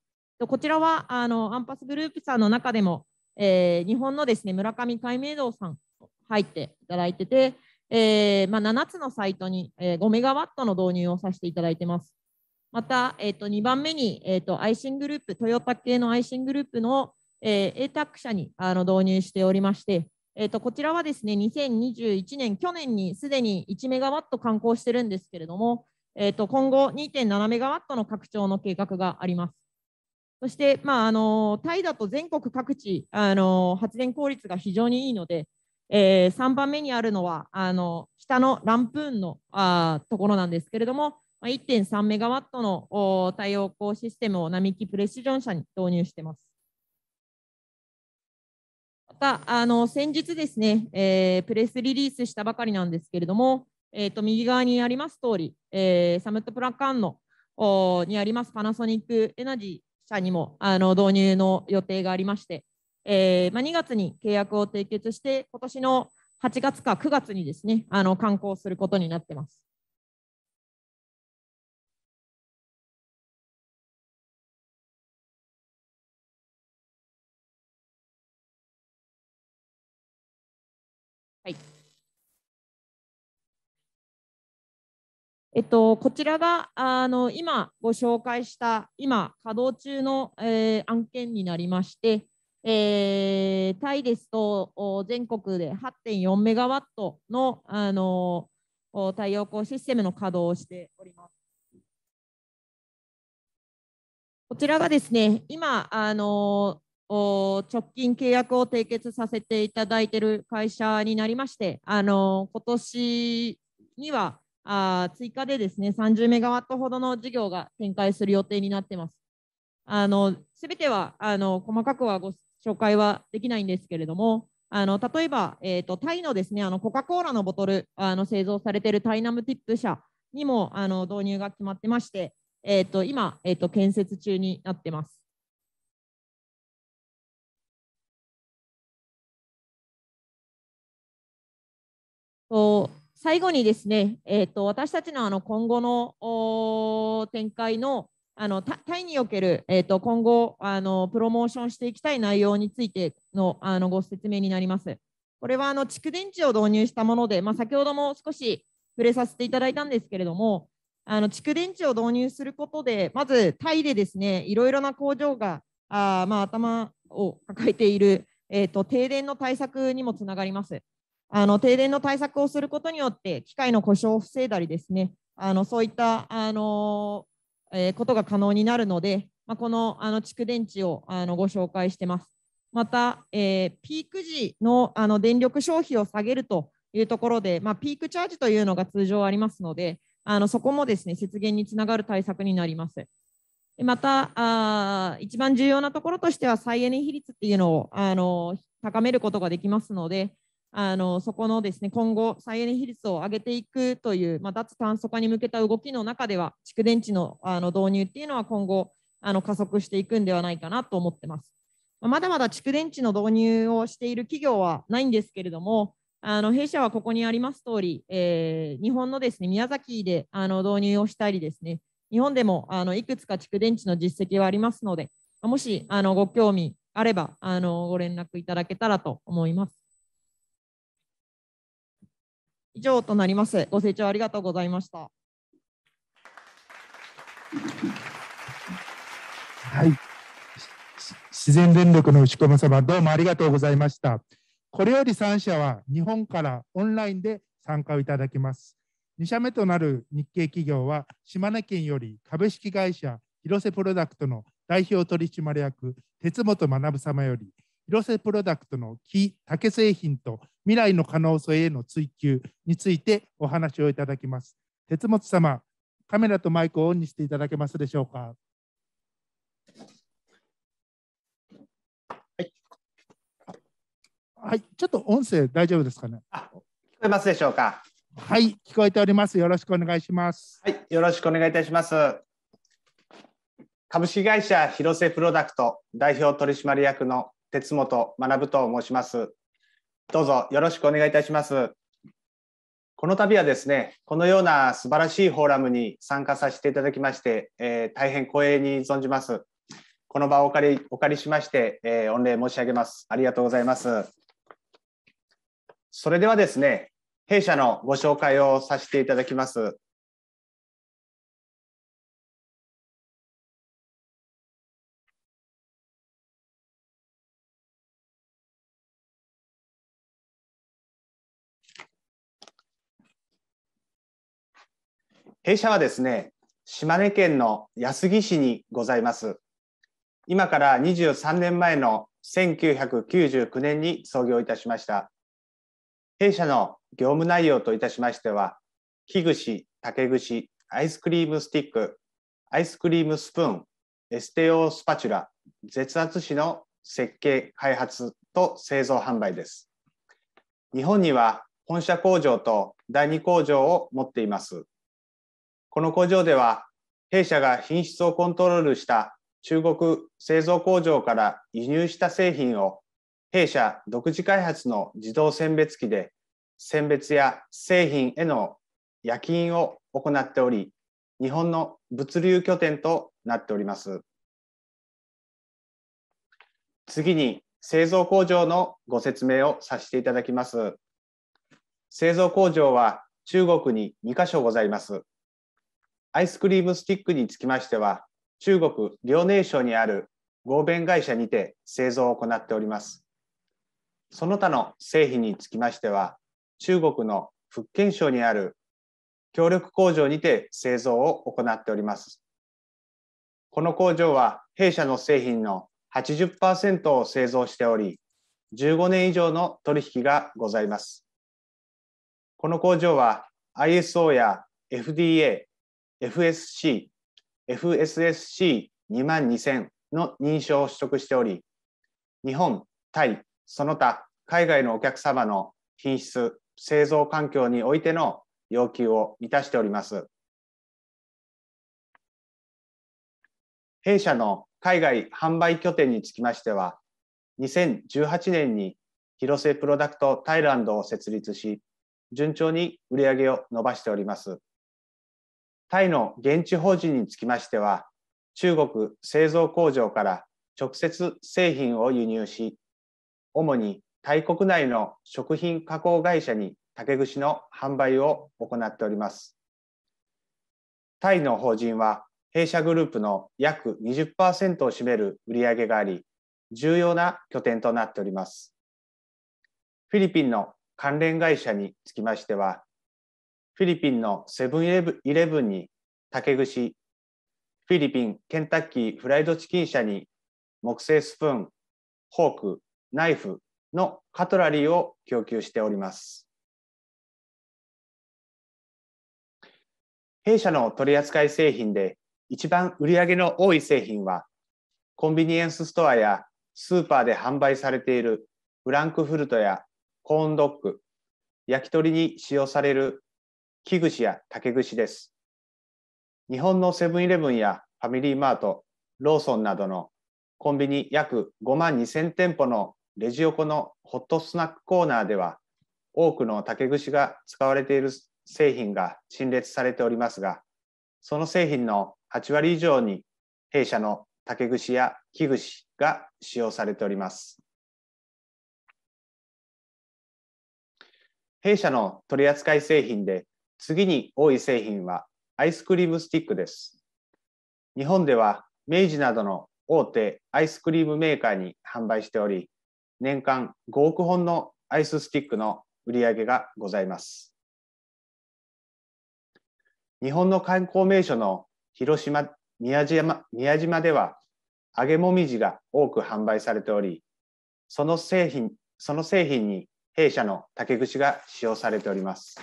こちらはあのアンパスグループさんの中でもえー、日本のですね村上海明堂さん入っていただいてて、えー、まあ、7つのサイトに、えー、5メガワットの導入をさせていただいてます。また、えー、と2番目に、えー、とアイシングループ、トヨタ系のアイシングループの、えー、ATAC 社にあの導入しておりまして、えー、とこちらはですね2021年、去年にすでに1メガワット観光してるんですけれども、えー、と今後2.7メガワットの拡張の計画があります。そして、まあ、あのタイだと全国各地あの発電効率が非常にいいので、えー、3番目にあるのはあの北のランプーンのあところなんですけれども、まあ、1.3メガワットの太陽光システムを並木プレシジョン社に導入してます。またあの先日ですね、えー、プレスリリースしたばかりなんですけれども、えーと、右側にあります通り、えー、サムットプラカンのにありますパナソニックエナジー、社にもあの導入の予定がありまして、えー、まあ、2月に契約を締結して、今年の8月か9月にですね、あの刊行することになってます。はい。えっと、こちらがあの今ご紹介した今稼働中の、えー、案件になりまして、えー、タイですと全国で8.4メガワットのあの太陽光システムの稼働をしております。こちらがですね、今、あの直近契約を締結させていただいている会社になりまして、あの今年にはあ追加でですね30メガワットほどの事業が展開する予定になってます。あのてはあの細かくはご紹介はできないんですけれども、あの例えば、えーと、タイのですねあのコカ・コーラのボトルあの製造されているタイナムティップ社にもあの導入が決まってまして、えーと、今、えーと、建設中になってます。と最後にですね、えーと、私たちのあの今後の展開のあのタイにおける、えーと、今後あのプロモーションしていきたい内容についてのあのご説明になります。これはあの蓄電池を導入したもので、まあ、先ほども少し触れさせていただいたんですけれども、あの蓄電池を導入することで、まずタイでですねいろいろな工場があ、まあ、頭を抱えている、えーと停電の対策にもつながります。あの停電の対策をすることによって機械の故障を防いだりですねあのそういったあの、えー、ことが可能になるので、まあ、このあの蓄電池をあのご紹介してます。また、えー、ピーク時のあの電力消費を下げるというところで、まあ、ピークチャージというのが通常ありますのであのそこもですね節減につながる対策になります。またあ、一番重要なところとしては再エネ比率っていうのをあの高めることができますので、あのそこのですね今後再エネ比率を上げていくという、まあ、脱炭素化に向けた動きの中では蓄電池のあの導入っていうのは今後あの加速していくんではないかなと思ってます。まだまだ蓄電池の導入をしている企業はないんですけれども、あの弊社はここにあります通り、えー、日本のですね宮崎であの導入をしたりですね、日本でもあのいくつか蓄電池の実績はありますので、もしあのご興味あればあのご連絡いただけたらと思います。以上となります。ご清聴ありがとうございました。はい。自然電力の牛込様、どうもありがとうございました。これより3社は日本からオンラインで参加をいただきます。2社目となる日系企業は、島根県より株式会社広瀬プロダクトの代表取締役、鉄本学様より、広瀬プロダクトの木竹製品と未来の可能性への追求についてお話をいただきます。鉄本様、カメラとマイクをオンにしていただけますでしょうか。はい、はい、ちょっと音声大丈夫ですかね。聞こえますでしょうか。はい、聞こえております。よろしくお願いします。はい、よろしくお願いいたします。株式会社広瀬プロダクト代表取締役の鉄本学と申します。どうぞよろしくお願いいたします。この度はですね、このような素晴らしいフォーラムに参加させていただきまして、えー、大変光栄に存じます。この場をお借りお借りしまして、えー、御礼申し上げます。ありがとうございます。それではですね、弊社のご紹介をさせていただきます。弊社はですね、島根県の安来市にございます。今から23年前の1999年に創業いたしました。弊社の業務内容といたしましては、木串、竹串、アイスクリームスティック、アイスクリームスプーン、エステオスパチュラ、絶圧紙の設計、開発と製造販売です。日本には本社工場と第二工場を持っています。この工場では弊社が品質をコントロールした中国製造工場から輸入した製品を弊社独自開発の自動選別機で選別や製品への夜勤を行っており日本の物流拠点となっております次に製造工場のご説明をさせていただきます製造工場は中国に2カ所ございますアイスクリームスティックにつきましては、中国・遼寧省にある合弁会社にて製造を行っております。その他の製品につきましては、中国の福建省にある協力工場にて製造を行っております。この工場は弊社の製品の80%を製造しており、15年以上の取引がございます。この工場は ISO や FDA、FSC、FSSC22000 の認証を取得しており、日本、タイ、その他海外のお客様の品質、製造環境においての要求を満たしております。弊社の海外販売拠点につきましては、2018年に広瀬プロダクトタイランドを設立し、順調に売り上げを伸ばしております。タイの現地法人につきましては、中国製造工場から直接製品を輸入し、主にタイ国内の食品加工会社に竹串の販売を行っております。タイの法人は弊社グループの約20%を占める売上があり、重要な拠点となっております。フィリピンの関連会社につきましては、フィリピンのセブンイレブンに竹串、フィリピン・ケンタッキーフライドチキン社に木製スプーン、フォーク、ナイフのカトラリーを供給しております。弊社の取扱製品で一番売り上げの多い製品は、コンビニエンスストアやスーパーで販売されているフランクフルトやコーンドッグ、焼き鳥に使用される木串や竹串です。日本のセブンイレブンやファミリーマート、ローソンなどのコンビニ約5万2000店舗のレジ横のホットスナックコーナーでは、多くの竹串が使われている製品が陳列されておりますが、その製品の8割以上に弊社の竹串や木串が使用されております。弊社の取扱製品で次に多い製品はアイスクリームスティックです。日本では明治などの大手アイスクリームメーカーに販売しており、年間5億本のアイススティックの売り上げがございます。日本の観光名所の広島宮島宮島では揚げもみじが多く販売されており、その製品その製品に弊社の竹串が使用されております。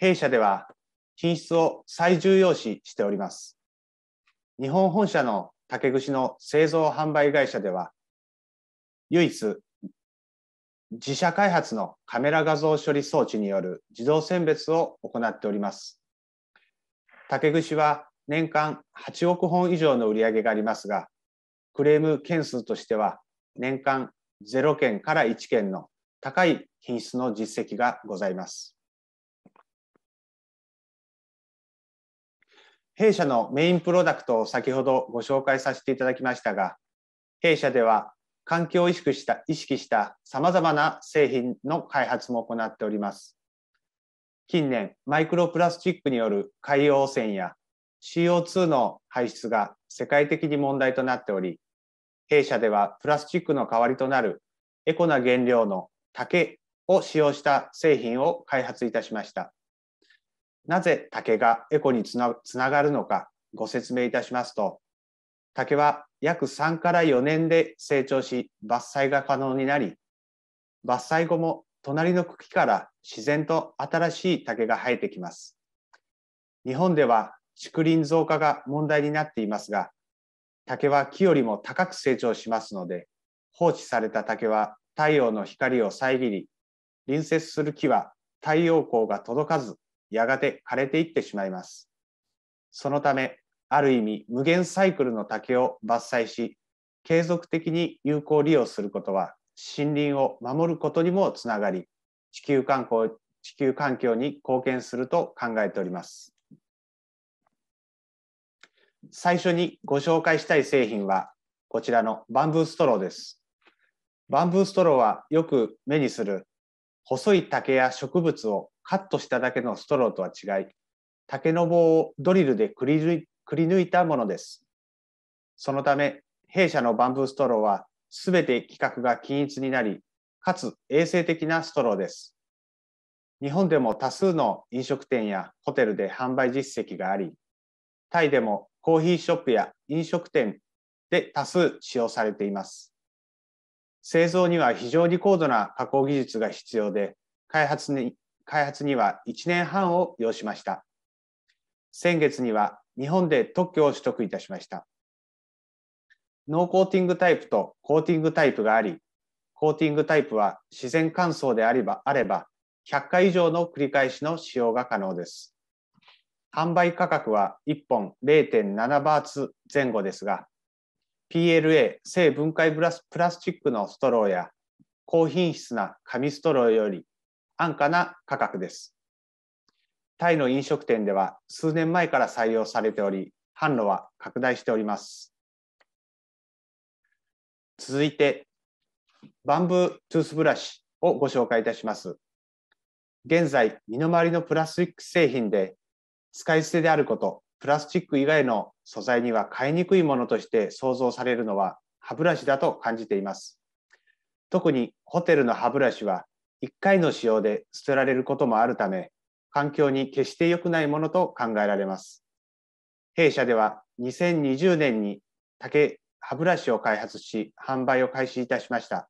弊社では品質を最重要視しております。日本本社の竹串の製造販売会社では、唯一自社開発のカメラ画像処理装置による自動選別を行っております。竹串は年間8億本以上の売り上げがありますが、クレーム件数としては年間0件から1件の高い品質の実績がございます。弊社のメインプロダクトを先ほどご紹介させていただきましたが、弊社では環境を意識した意識した様々な製品の開発も行っております。近年、マイクロプラスチックによる海洋汚染や CO2 の排出が世界的に問題となっており、弊社ではプラスチックの代わりとなるエコな原料の竹を使用した製品を開発いたしました。なぜ竹がエコにつながるのかご説明いたしますと竹は約3から4年で成長し伐採が可能になり伐採後も隣の茎から自然と新しい竹が生えてきます。日本では竹林増加が問題になっていますが竹は木よりも高く成長しますので放置された竹は太陽の光を遮り隣接する木は太陽光が届かずやがて枯れていってしまいます。そのため、ある意味無限サイクルの竹を伐採し、継続的に有効利用することは森林を守ることにもつながり、地球観光地球環境に貢献すると考えております。最初にご紹介したい製品はこちらのバンブーストローです。バンブーストローはよく目にする細い竹や植物をカットしただけのストローとは違い、竹の棒をドリルでくり抜いたものです。そのため、弊社のバンブーストローは、すべて規格が均一になり、かつ衛生的なストローです。日本でも多数の飲食店やホテルで販売実績があり、タイでもコーヒーショップや飲食店で多数使用されています。製造には非常に高度な加工技術が必要で、開発に開発には1年半を要しました。先月には日本で特許を取得いたしました。ノーコーティングタイプとコーティングタイプがあり、コーティングタイプは自然乾燥であればあれば100回以上の繰り返しの使用が可能です。販売価格は1本0.7バーツ前後ですが、PLA 性分解プラスチックのストローや高品質な紙ストローより安価な価格です。タイの飲食店では数年前から採用されており、販路は拡大しております。続いて、バンブートゥースブラシをご紹介いたします。現在、身の回りのプラスチック製品で使い捨てであること、プラスチック以外の素材には買いにくいものとして想像されるのは歯ブラシだと感じています。特にホテルの歯ブラシは1回の使用で捨てられることもあるため、環境に決して良くないものと考えられます。弊社では2020年に竹歯ブラシを開発し、販売を開始いたしました。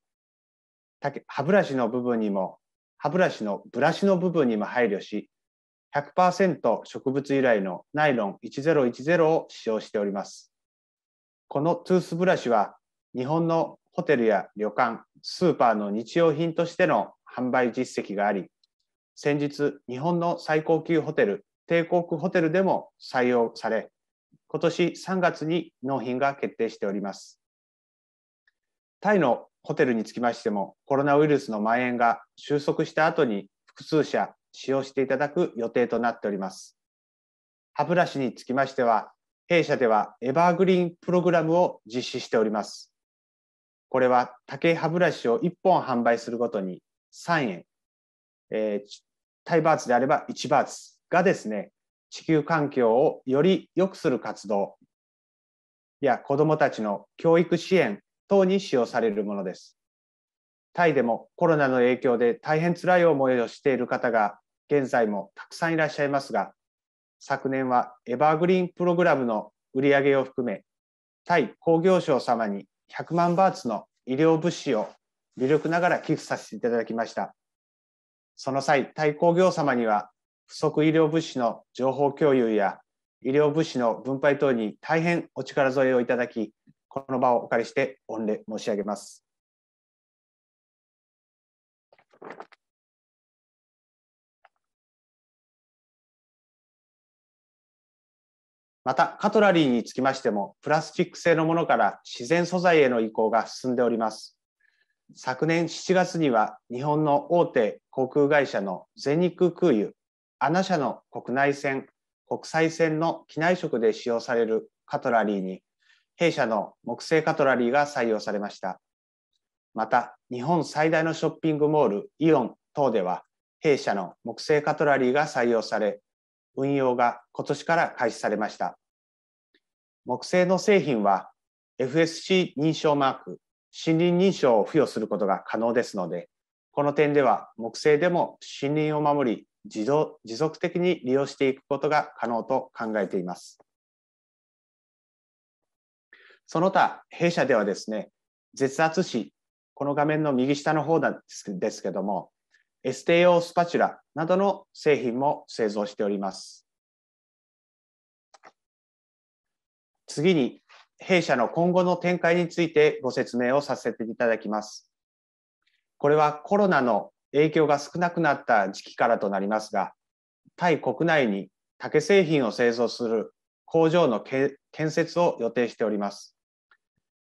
竹歯ブラシの部分にも、歯ブラシのブラシの部分にも配慮し、100%植物由来のナイロン1010を使用しております。このトゥースブラシは、日本のホテルや旅館、スーパーの日用品としての販売実績があり、先日、日本の最高級ホテル、帝国ホテルでも採用され、今年3月に納品が決定しております。タイのホテルにつきましても、コロナウイルスの蔓延が収束した後に複数社使用していただく予定となっております。歯ブラシにつきましては、弊社ではエバーグリーンプログラムを実施しております。これは竹歯ブラシを1本販売するごとに3円、えー、イバーツであれば1バーツがですね、地球環境をより良くする活動や子どもたちの教育支援等に使用されるものです。タイでもコロナの影響で大変辛い思いをしている方が現在もたくさんいらっしゃいますが、昨年はエバーグリーンプログラムの売り上げを含め、タイ工業省様に100万バーツの医療物資を微力ながら寄付させていただきました。その際、対抗業様には、不足医療物資の情報共有や医療物資の分配等に大変お力添えをいただき、この場をお借りして御礼申し上げます。また、カトラリーにつきましても、プラスチック製のものから自然素材への移行が進んでおります。昨年7月には日本の大手航空会社の全日空空輸、アナ社の国内線、国際線の機内食で使用されるカトラリーに、弊社の木製カトラリーが採用されました。また、日本最大のショッピングモール、イオン等では、弊社の木製カトラリーが採用され、運用が今年から開始されました。木製の製品は FSC 認証マーク、森林認証を付与することが可能ですので、この点では木製でも森林を守り持続的に利用していくことが可能と考えています。その他、弊社ではですね、絶圧紙、この画面の右下の方なんですけども、エステ用スパチュラなどの製品も製造しております。次に、弊社の今後の展開についてご説明をさせていただきます。これはコロナの影響が少なくなった時期からとなりますが、タイ国内に竹製品を製造する工場の建設を予定しております。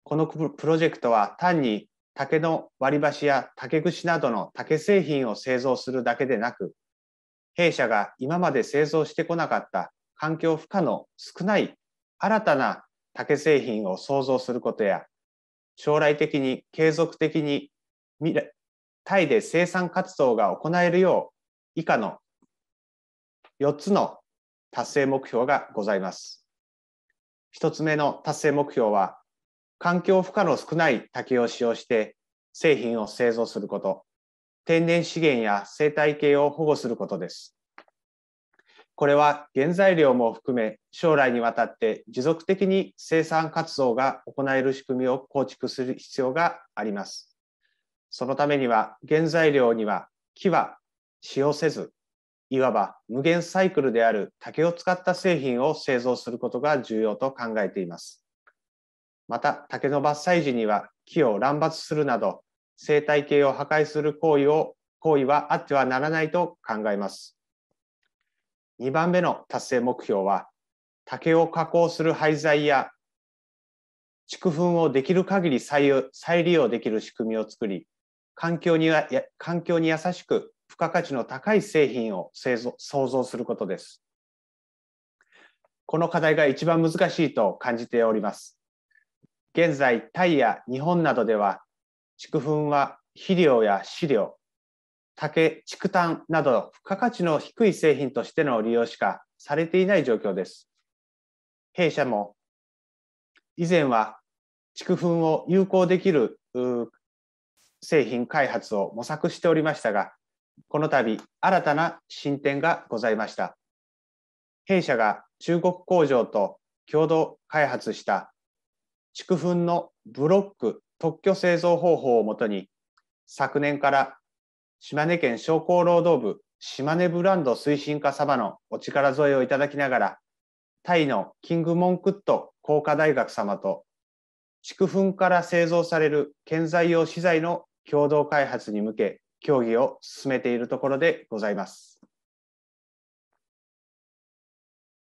このプロジェクトは単に竹の割り箸や竹串などの竹製品を製造するだけでなく、弊社が今まで製造してこなかった環境負荷の少ない新たな竹製品を創造することや将来的に継続的にタイで生産活動が行えるよう以下の4つの達成目標がございます。1つ目の達成目標は環境負荷の少ない竹を使用して製品を製造すること天然資源や生態系を保護することです。これは原材料も含め将来にわたって持続的に生産活動が行える仕組みを構築する必要があります。そのためには原材料には木は使用せず、いわば無限サイクルである竹を使った製品を製造することが重要と考えています。また竹の伐採時には木を乱伐するなど生態系を破壊する行為を行為はあってはならないと考えます。2番目の達成目標は竹を加工する廃材や竹粉をできる限り再利用できる仕組みを作り環境に環境に優しく付加価値の高い製品を製造創造することです。この課題が一番難しいと感じております。現在タイや日本などでは竹粉は肥料や飼料竹、竹炭など付加価値の低い製品としての利用しかされていない状況です。弊社も以前は竹粉を有効できる製品開発を模索しておりましたが、この度新たな進展がございました。弊社が中国工場と共同開発した竹粉のブロック特許製造方法をもとに昨年から島根県商工労働部島根ブランド推進課様のお力添えをいただきながら、タイのキングモンクット工科大学様と、畜粉から製造される建材用資材の共同開発に向け、協議を進めているところでございます。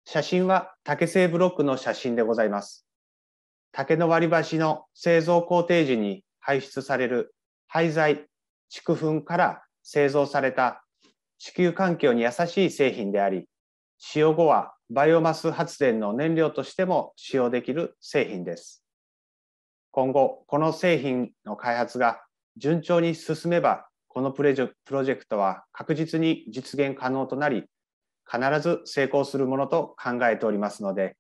写真は竹製ブロックの写真でございます。竹の割り箸の製造工程時に排出される廃材、畜粉から製造された地球環境に優しい製品であり使用後はバイオマス発電の燃料としても使用できる製品です。今後この製品の開発が順調に進めばこのプロジェクトは確実に実現可能となり必ず成功するものと考えておりますので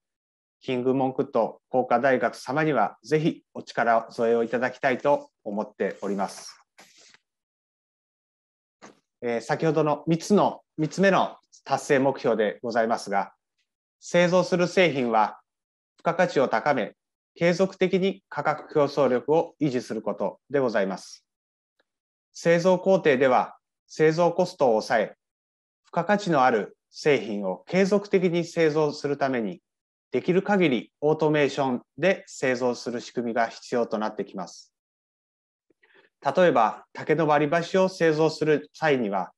キングモンクット工科大学様にはぜひお力添えをいただきたいと思っております。えー、先ほどの3つの、3つ目の達成目標でございますが、製造する製品は付加価値を高め、継続的に価格競争力を維持することでございます。製造工程では製造コストを抑え、付加価値のある製品を継続的に製造するために、できる限りオートメーションで製造する仕組みが必要となってきます。例えば竹の割り箸を製造する際には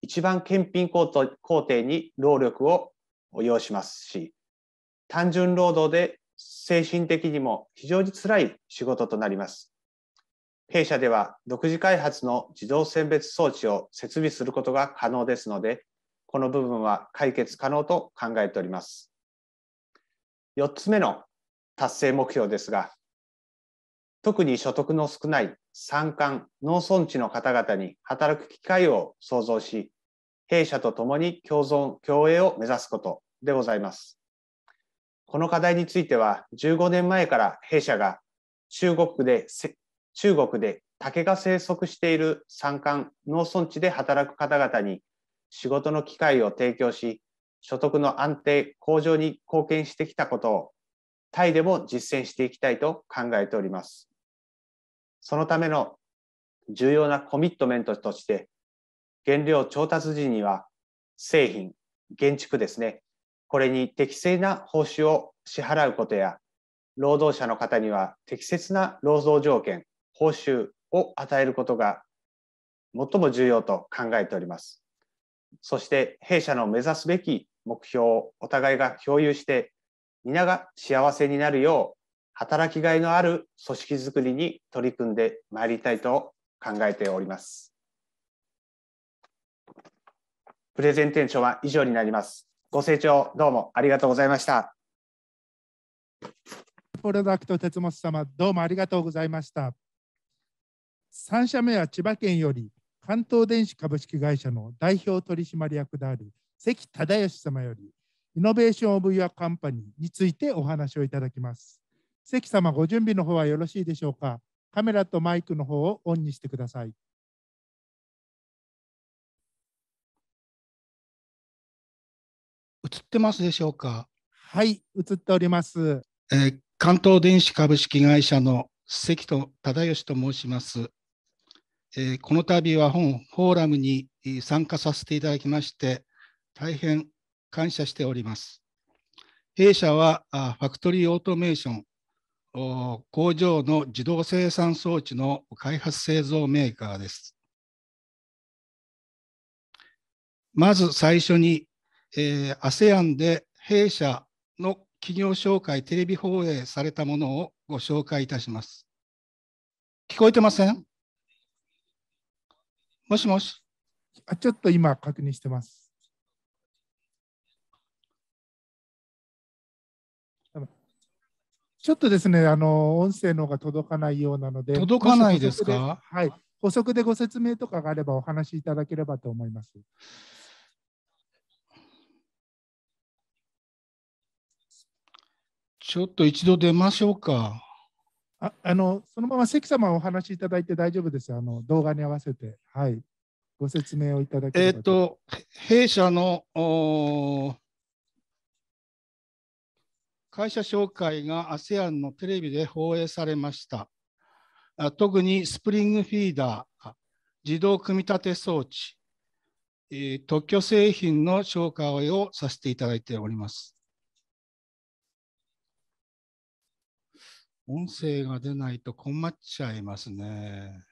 一番検品工程に労力を要しますし単純労働で精神的にも非常につらい仕事となります。弊社では独自開発の自動選別装置を設備することが可能ですのでこの部分は解決可能と考えております。4つ目の達成目標ですが特に所得の少ない山間、農村地の方々に働く機会を創造し、弊社と共に共存、共栄を目指すことでございます。この課題については、15年前から弊社が中国で中国で竹が生息している山間、農村地で働く方々に仕事の機会を提供し、所得の安定、向上に貢献してきたことを、タイでも実践していきたいと考えております。そのための重要なコミットメントとして、原料調達時には製品、建築ですね、これに適正な報酬を支払うことや、労働者の方には適切な労働条件、報酬を与えることが最も重要と考えております。そして弊社の目指すべき目標をお互いが共有して皆が幸せになるよう働きがいのある組織づくりに取り組んでまいりたいと考えております。プレゼンテーションは以上になります。ご清聴どうもありがとうございました。プロダクト哲本様どうもありがとうございました。三社目は千葉県より関東電子株式会社の代表取締役である関忠義様よりイノベーション・オブ・ユア・カンパニーについてお話をいただきます。関様、ご準備の方はよろしいでしょうか。カメラとマイクの方をオンにしてください。映ってますでしょうか。はい、映っております。えー、関東電子株式会社の関戸忠義と申します。えー、この度は本フォーラムに参加させていただきまして、大変感謝しております。弊社はあファクトリーオートメーション、工場の自動生産装置の開発製造メーカーです。まず最初に、えー、ASEAN で弊社の企業紹介テレビ放映されたものをご紹介いたします。聞こえてませんもしもしあちょっと今確認してます。ちょっとですね、あの音声の方が届かないようなので、届かないですかはい。補足でご説明とかがあればお話しいただければと思います。ちょっと一度出ましょうか。ああのそのまま関様お話しいただいて大丈夫ですあの動画に合わせて、はい、ご説明をいただけえっと弊社の会社紹介が ASEAN のテレビで放映されました。特にスプリングフィーダー、自動組み立て装置、特許製品の紹介をさせていただいております。音声が出ないと困っちゃいますね。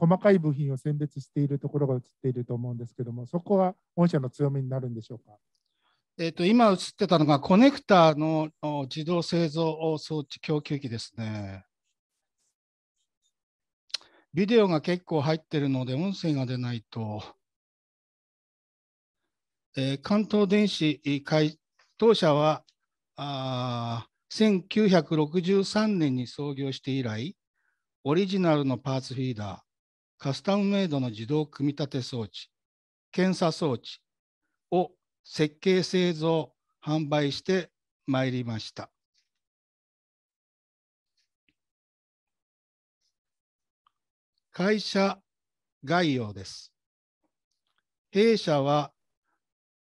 細かい部品を選別しているところが映っていると思うんですけども、そこは御社の強みになるんでしょうか。えーと、今映ってたのが、コネクタの自動製造装置供給器ですね。ビデオが結構入ってるので、音声が出ないと。えー、関東電子会当社はあ1963年に創業して以来、オリジナルのパーツフィーダー、カスタムメイドの自動組み立て装置、検査装置を設計製造販売してまいりました。会社概要です。弊社は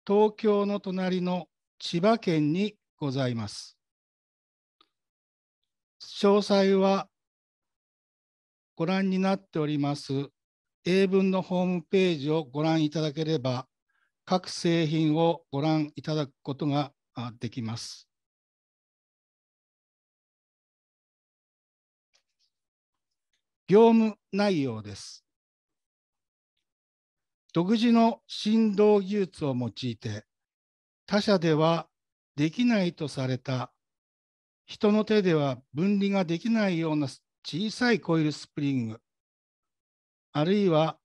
東京の隣の千葉県にございます。詳細はご覧になっております英文のホームページをご覧いただければ、各製品をご覧いただくことができます。業務内容です。独自の振動技術を用いて、他社ではできないとされた、人の手では分離ができないような小さいコイルスプリング、あるいは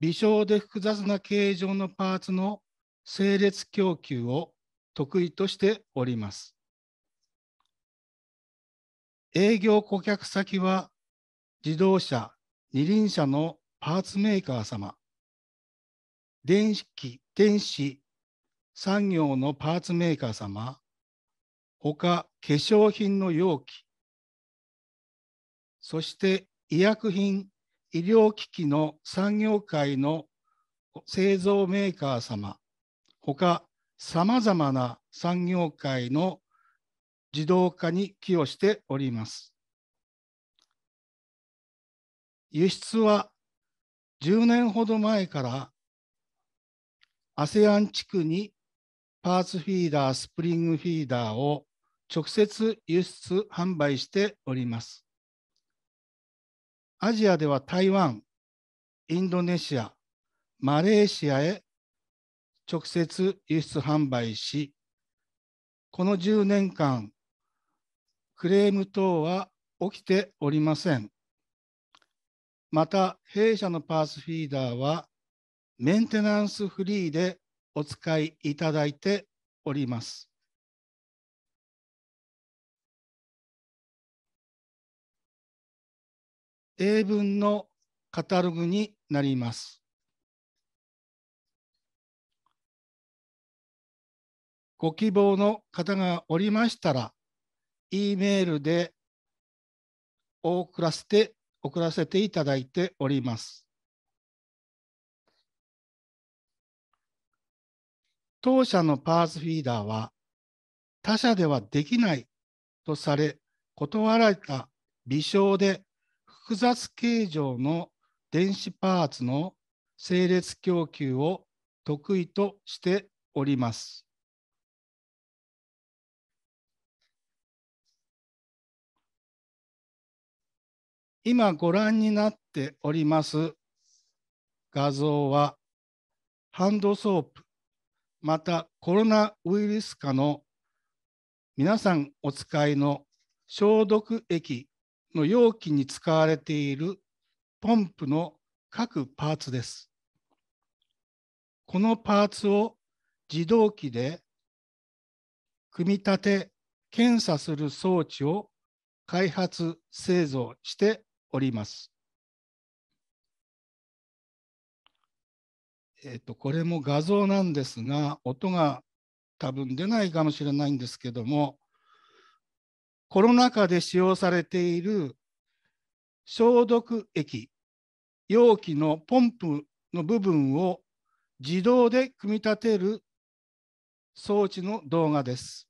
微小で複雑な形状のパーツの整列供給を得意としております。営業顧客先は自動車、二輪車のパーツメーカー様、電子機、電子、産業のパーツメーカー様、他化粧品の容器、そして医薬品、医療機器の産業界の製造メーカー様、ほかさまざまな産業界の自動化に寄与しております。輸出は10年ほど前から ASEAN 地区にパーツフィーダー、スプリングフィーダーを直接輸出販売しております。アジアでは台湾、インドネシア、マレーシアへ直接輸出販売し、この10年間、クレーム等は起きておりません。また、弊社のパースフィーダーは、メンテナンスフリーでお使いいただいております。英文のカタログになります。ご希望の方がおりましたら、E メールで送らせて送らせていただいております。当社のパースフィーダーは他社ではできないとされ断られた微小で複雑形状の電子パーツの整列供給を得意としております。今ご覧になっております画像はハンドソープまたコロナウイルス下の皆さんお使いの消毒液の容器に使われているポンプの各パーツです。このパーツを自動機で組み立て検査する装置を開発製造しております。えっ、ー、とこれも画像なんですが音が多分出ないかもしれないんですけどもコロナ禍で使用されている消毒液、容器のポンプの部分を自動で組み立てる装置の動画です。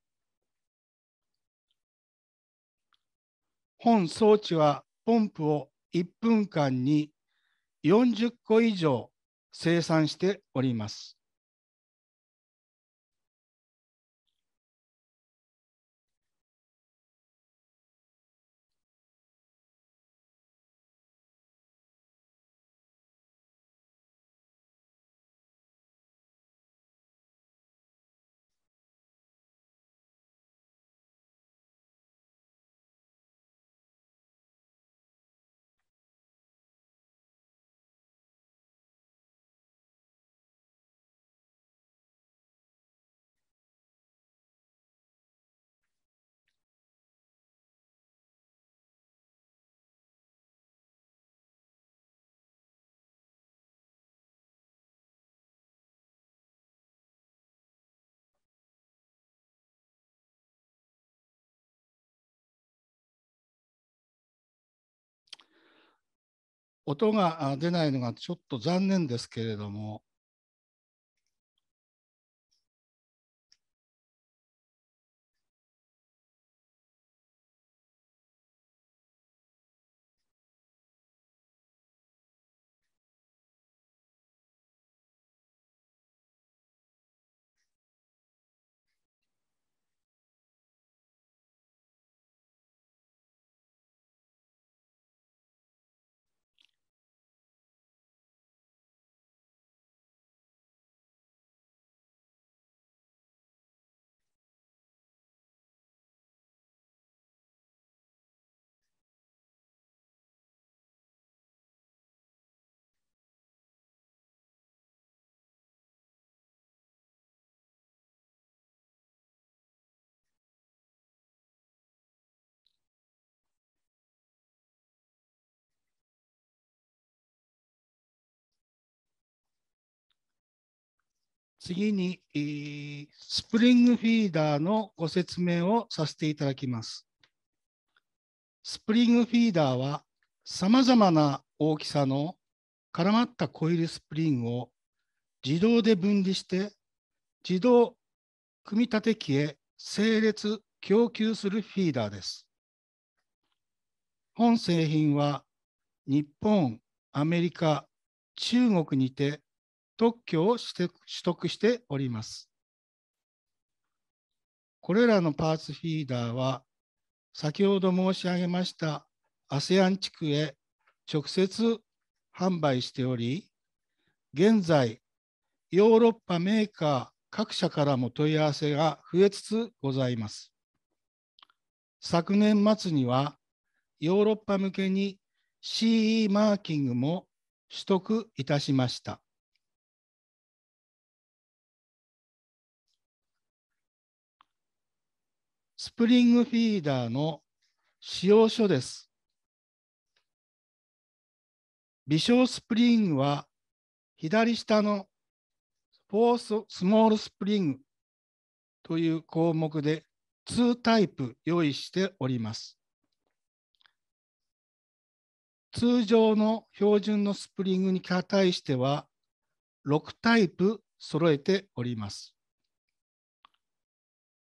本装置はポンプを1分間に40個以上生産しております。音が出ないのがちょっと残念ですけれども、次に、スプリングフィーダーのご説明をさせていただきます。スプリングフィーダーは、さまざまな大きさの絡まったコイルスプリングを自動で分離して、自動組み立て機へ整列供給するフィーダーです。本製品は日本、アメリカ、中国にて特許を取得しております。これらのパーツフィーダーは、先ほど申し上げました ASEAN 地区へ直接販売しており、現在、ヨーロッパメーカー各社からも問い合わせが増えつつございます。昨年末には、ヨーロッパ向けに CE マーキングも取得いたしました。スプリングフィーダーの使用書です。微小スプリングは左下のフォーススモールスプリングという項目で2タイプ用意しております。通常の標準のスプリングに対しては6タイプ揃えております。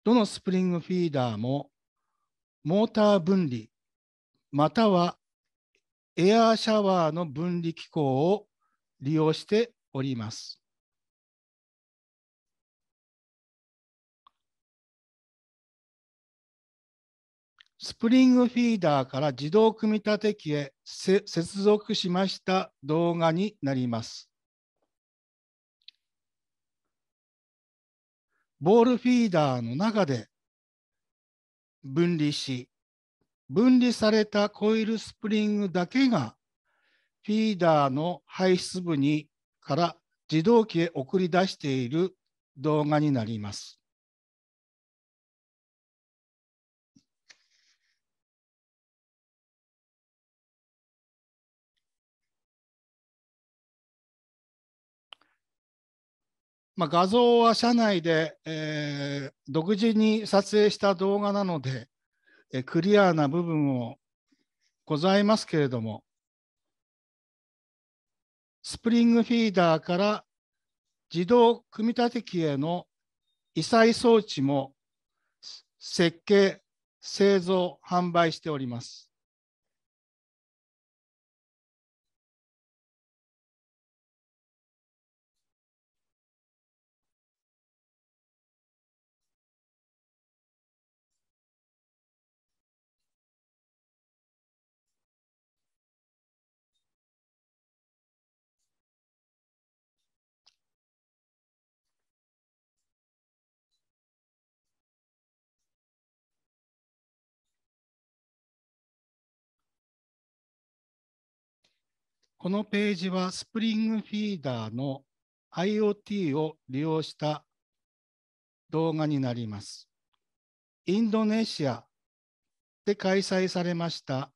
どのスプリングフィーダーもモーター分離またはエアーシャワーの分離機構を利用しております。スプリングフィーダーから自動組み立て機へ接続しました動画になります。ボールフィーダーの中で分離し、分離されたコイルスプリングだけがフィーダーの排出部にから自動機へ送り出している動画になります。まあ、画像は社内で、えー、独自に撮影した動画なので、えー、クリアな部分をございますけれども、スプリングフィーダーから自動組み立て機への異彩装置も設計、製造、販売しております。このページはスプリングフィーダーの IoT を利用した動画になります。インドネシアで開催されました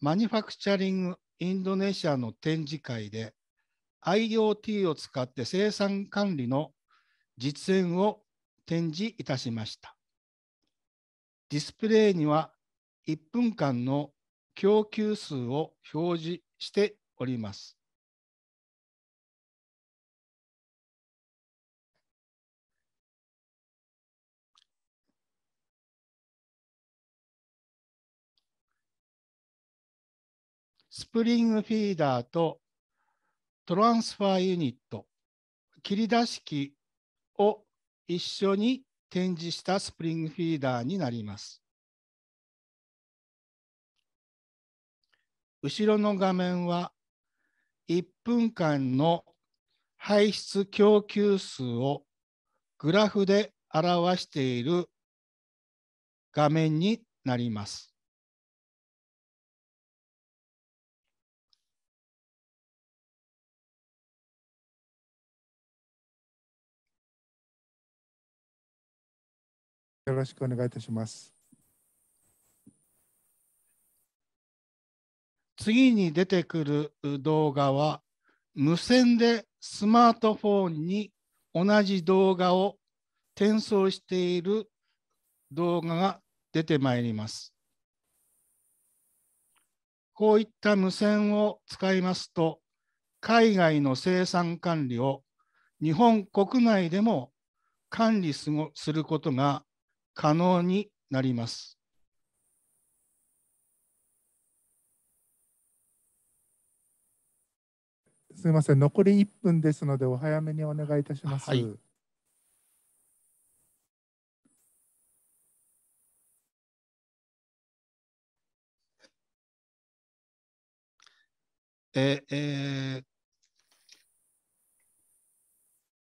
マニファクチャリングインドネシアの展示会で IoT を使って生産管理の実演を展示いたしました。ディスプレイには1分間の供給数を表示しております。スプリングフィーダーとトランスファーユニット、切り出し機を一緒に展示したスプリングフィーダーになります。後ろの画面は1分間の排出供給数をグラフで表している画面になります。よろしくお願いいたします。次に出てくる動画は無線でスマートフォンに同じ動画を転送している動画が出てまいります。こういった無線を使いますと、海外の生産管理を日本国内でも管理することが可能になります。すみません、残り1分ですので、お早めにお願いいたします。はい、ええー、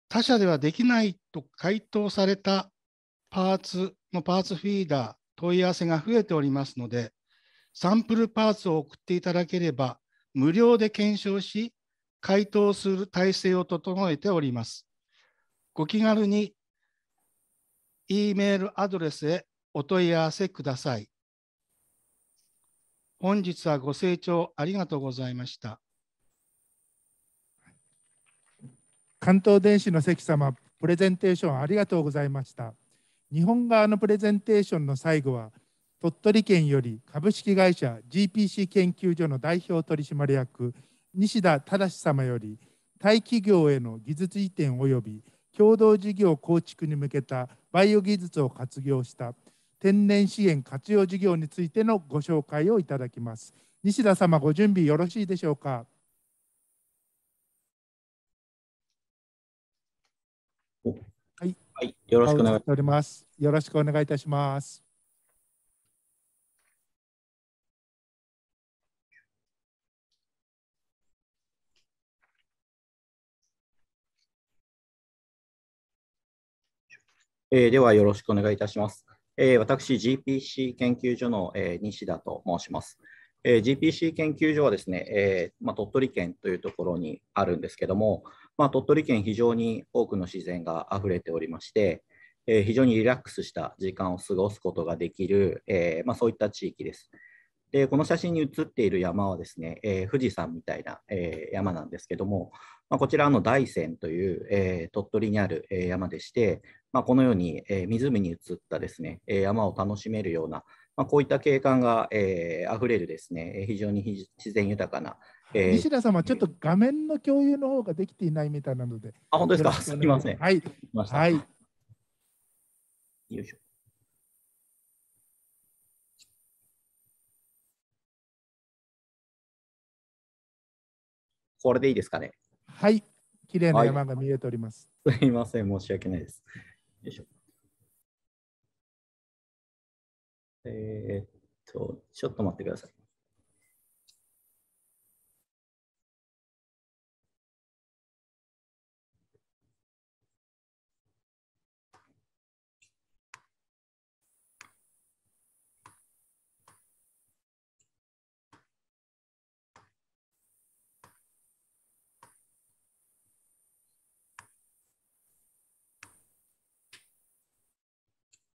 他社ではできないと回答されたパーツのパーツフィーダー、問い合わせが増えておりますので、サンプルパーツを送っていただければ、無料で検証し、回答する体制を整えております。ご気軽に E メールアドレスへお問い合わせください。本日はご清聴ありがとうございました。関東電子の関様、プレゼンテーションありがとうございました。日本側のプレゼンテーションの最後は、鳥取県より株式会社 GPC 研究所の代表取締役、西田忠様より大企業への技術移転及び共同事業構築に向けたバイオ技術を活用した天然資源活用事業についてのご紹介をいただきます。西田様、ご準備よろしいでしょうか。はい、はい、よろしくお願いします。よろしくお願いいたします。えー、ではよろしくお願いいたします。えー、私、GPC 研究所の、えー、西田と申します。え GPC 研究所はですね、えまあ、鳥取県というところにあるんですけども、まあ、鳥取県非常に多くの自然があふれておりまして、え非常にリラックスした時間を過ごすことができる、えまあ、そういった地域です。でこの写真に写っている山はですね、え富士山みたいな、え山なんですけども、まこちらの大山という、え鳥取にある、え山でして、まあ、このように、え湖に移ったですね、え山を楽しめるような、まあ、こういった景観が、えー、溢れるですね、非常に自然豊かな、えー、西田様、ちょっと画面の共有の方ができていないみたいなので。あ、本当ですか。すみません。はい。はい。よいしょ。これでいいですかね。はい。綺麗な山が見えております。はい、すみません、申し訳ないです。よいしょ。えー、っと、ちょっと待ってください。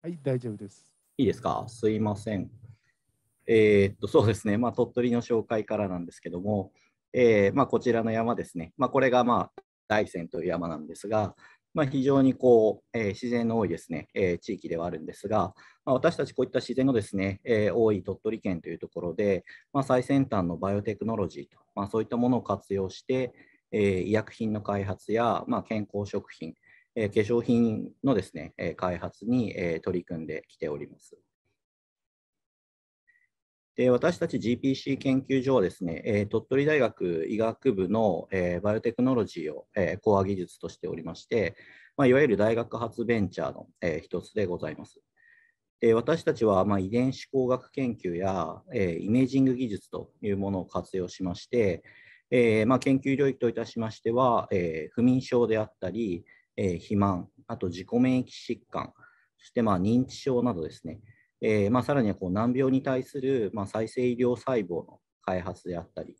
はい、大丈夫です。いいですか、すいません。えー、っと、そうですね、まあ、鳥取の紹介からなんですけども、えー、まあ、こちらの山ですね、まあ、これが、まあ、大山という山なんですが、まあ、非常にこう、えー、自然の多いですね、えー、地域ではあるんですが、まあ、私たちこういった自然のですね、えー、多い鳥取県というところで、まあ、最先端のバイオテクノロジーと、まそういったものを活用して、え医薬品の開発や、ま健康食品、え化粧品のですね、え開発に、え取り組んできております。で私たち GPC 研究所はですね、え鳥取大学医学部の、えバイオテクノロジーを、えコア技術としておりまして、まあ、いわゆる大学発ベンチャーの、えー、一つでございます。で私たちは、まあ、遺伝子工学研究や、えイメージング技術というものを活用しまして、えまあ、研究領域といたしましては、え不眠症であったり、えー、肥満、あと自己免疫疾患、そしてまあ認知症などですね、えー、まあさらにはこう難病に対するまあ再生医療細胞の開発であったり、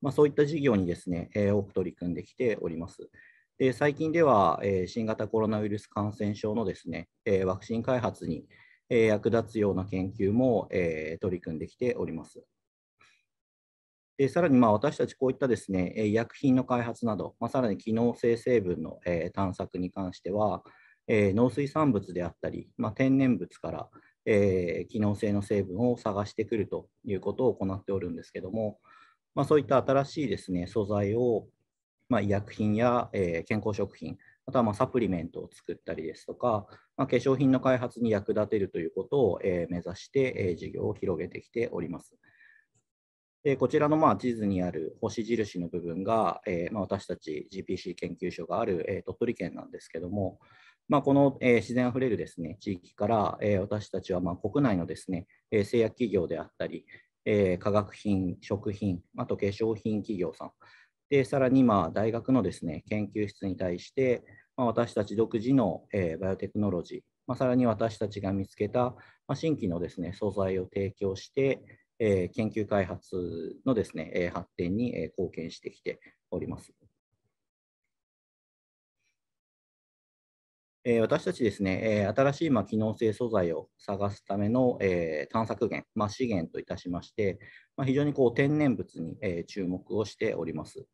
まあ、そういった事業にですね、えー、多く取り組んできております。で最近では、えー、新型コロナウイルス感染症のですね、えー、ワクチン開発に、えー、役立つような研究も、えー、取り組んできております。でさらにまあ私たちこういったですね医薬品の開発など、まあ、さらに機能性成分の、えー、探索に関しては、えー、農水産物であったり、まあ、天然物から、えー、機能性の成分を探してくるということを行っておるんですけども、まあ、そういった新しいですね素材を、まあ、医薬品や、えー、健康食品あとはまあサプリメントを作ったりですとか、まあ、化粧品の開発に役立てるということを、えー、目指して、えー、事業を広げてきております。でこちらのまあ地図にある星印の部分が、えー、まあ、私たち GPC 研究所がある、えー、鳥取県なんですけども、まあ、この、えー、自然あふれるです、ね、地域から、え私たちはまあ国内のですね、え製薬企業であったり、え化学品、食品、あと化粧品企業さん、でさらにまあ大学のです、ね、研究室に対して、まあ、私たち独自の、えバイオテクノロジー、まあ、さらに私たちが見つけた、まあ、新規のです、ね、素材を提供して、え研究開発のですね、え発展に、え貢献してきております。え私たちですね、え新しい、ま機能性素材を探すための、え探索源、ま資源といたしまして、ま非常にこう天然物に、え注目をしております。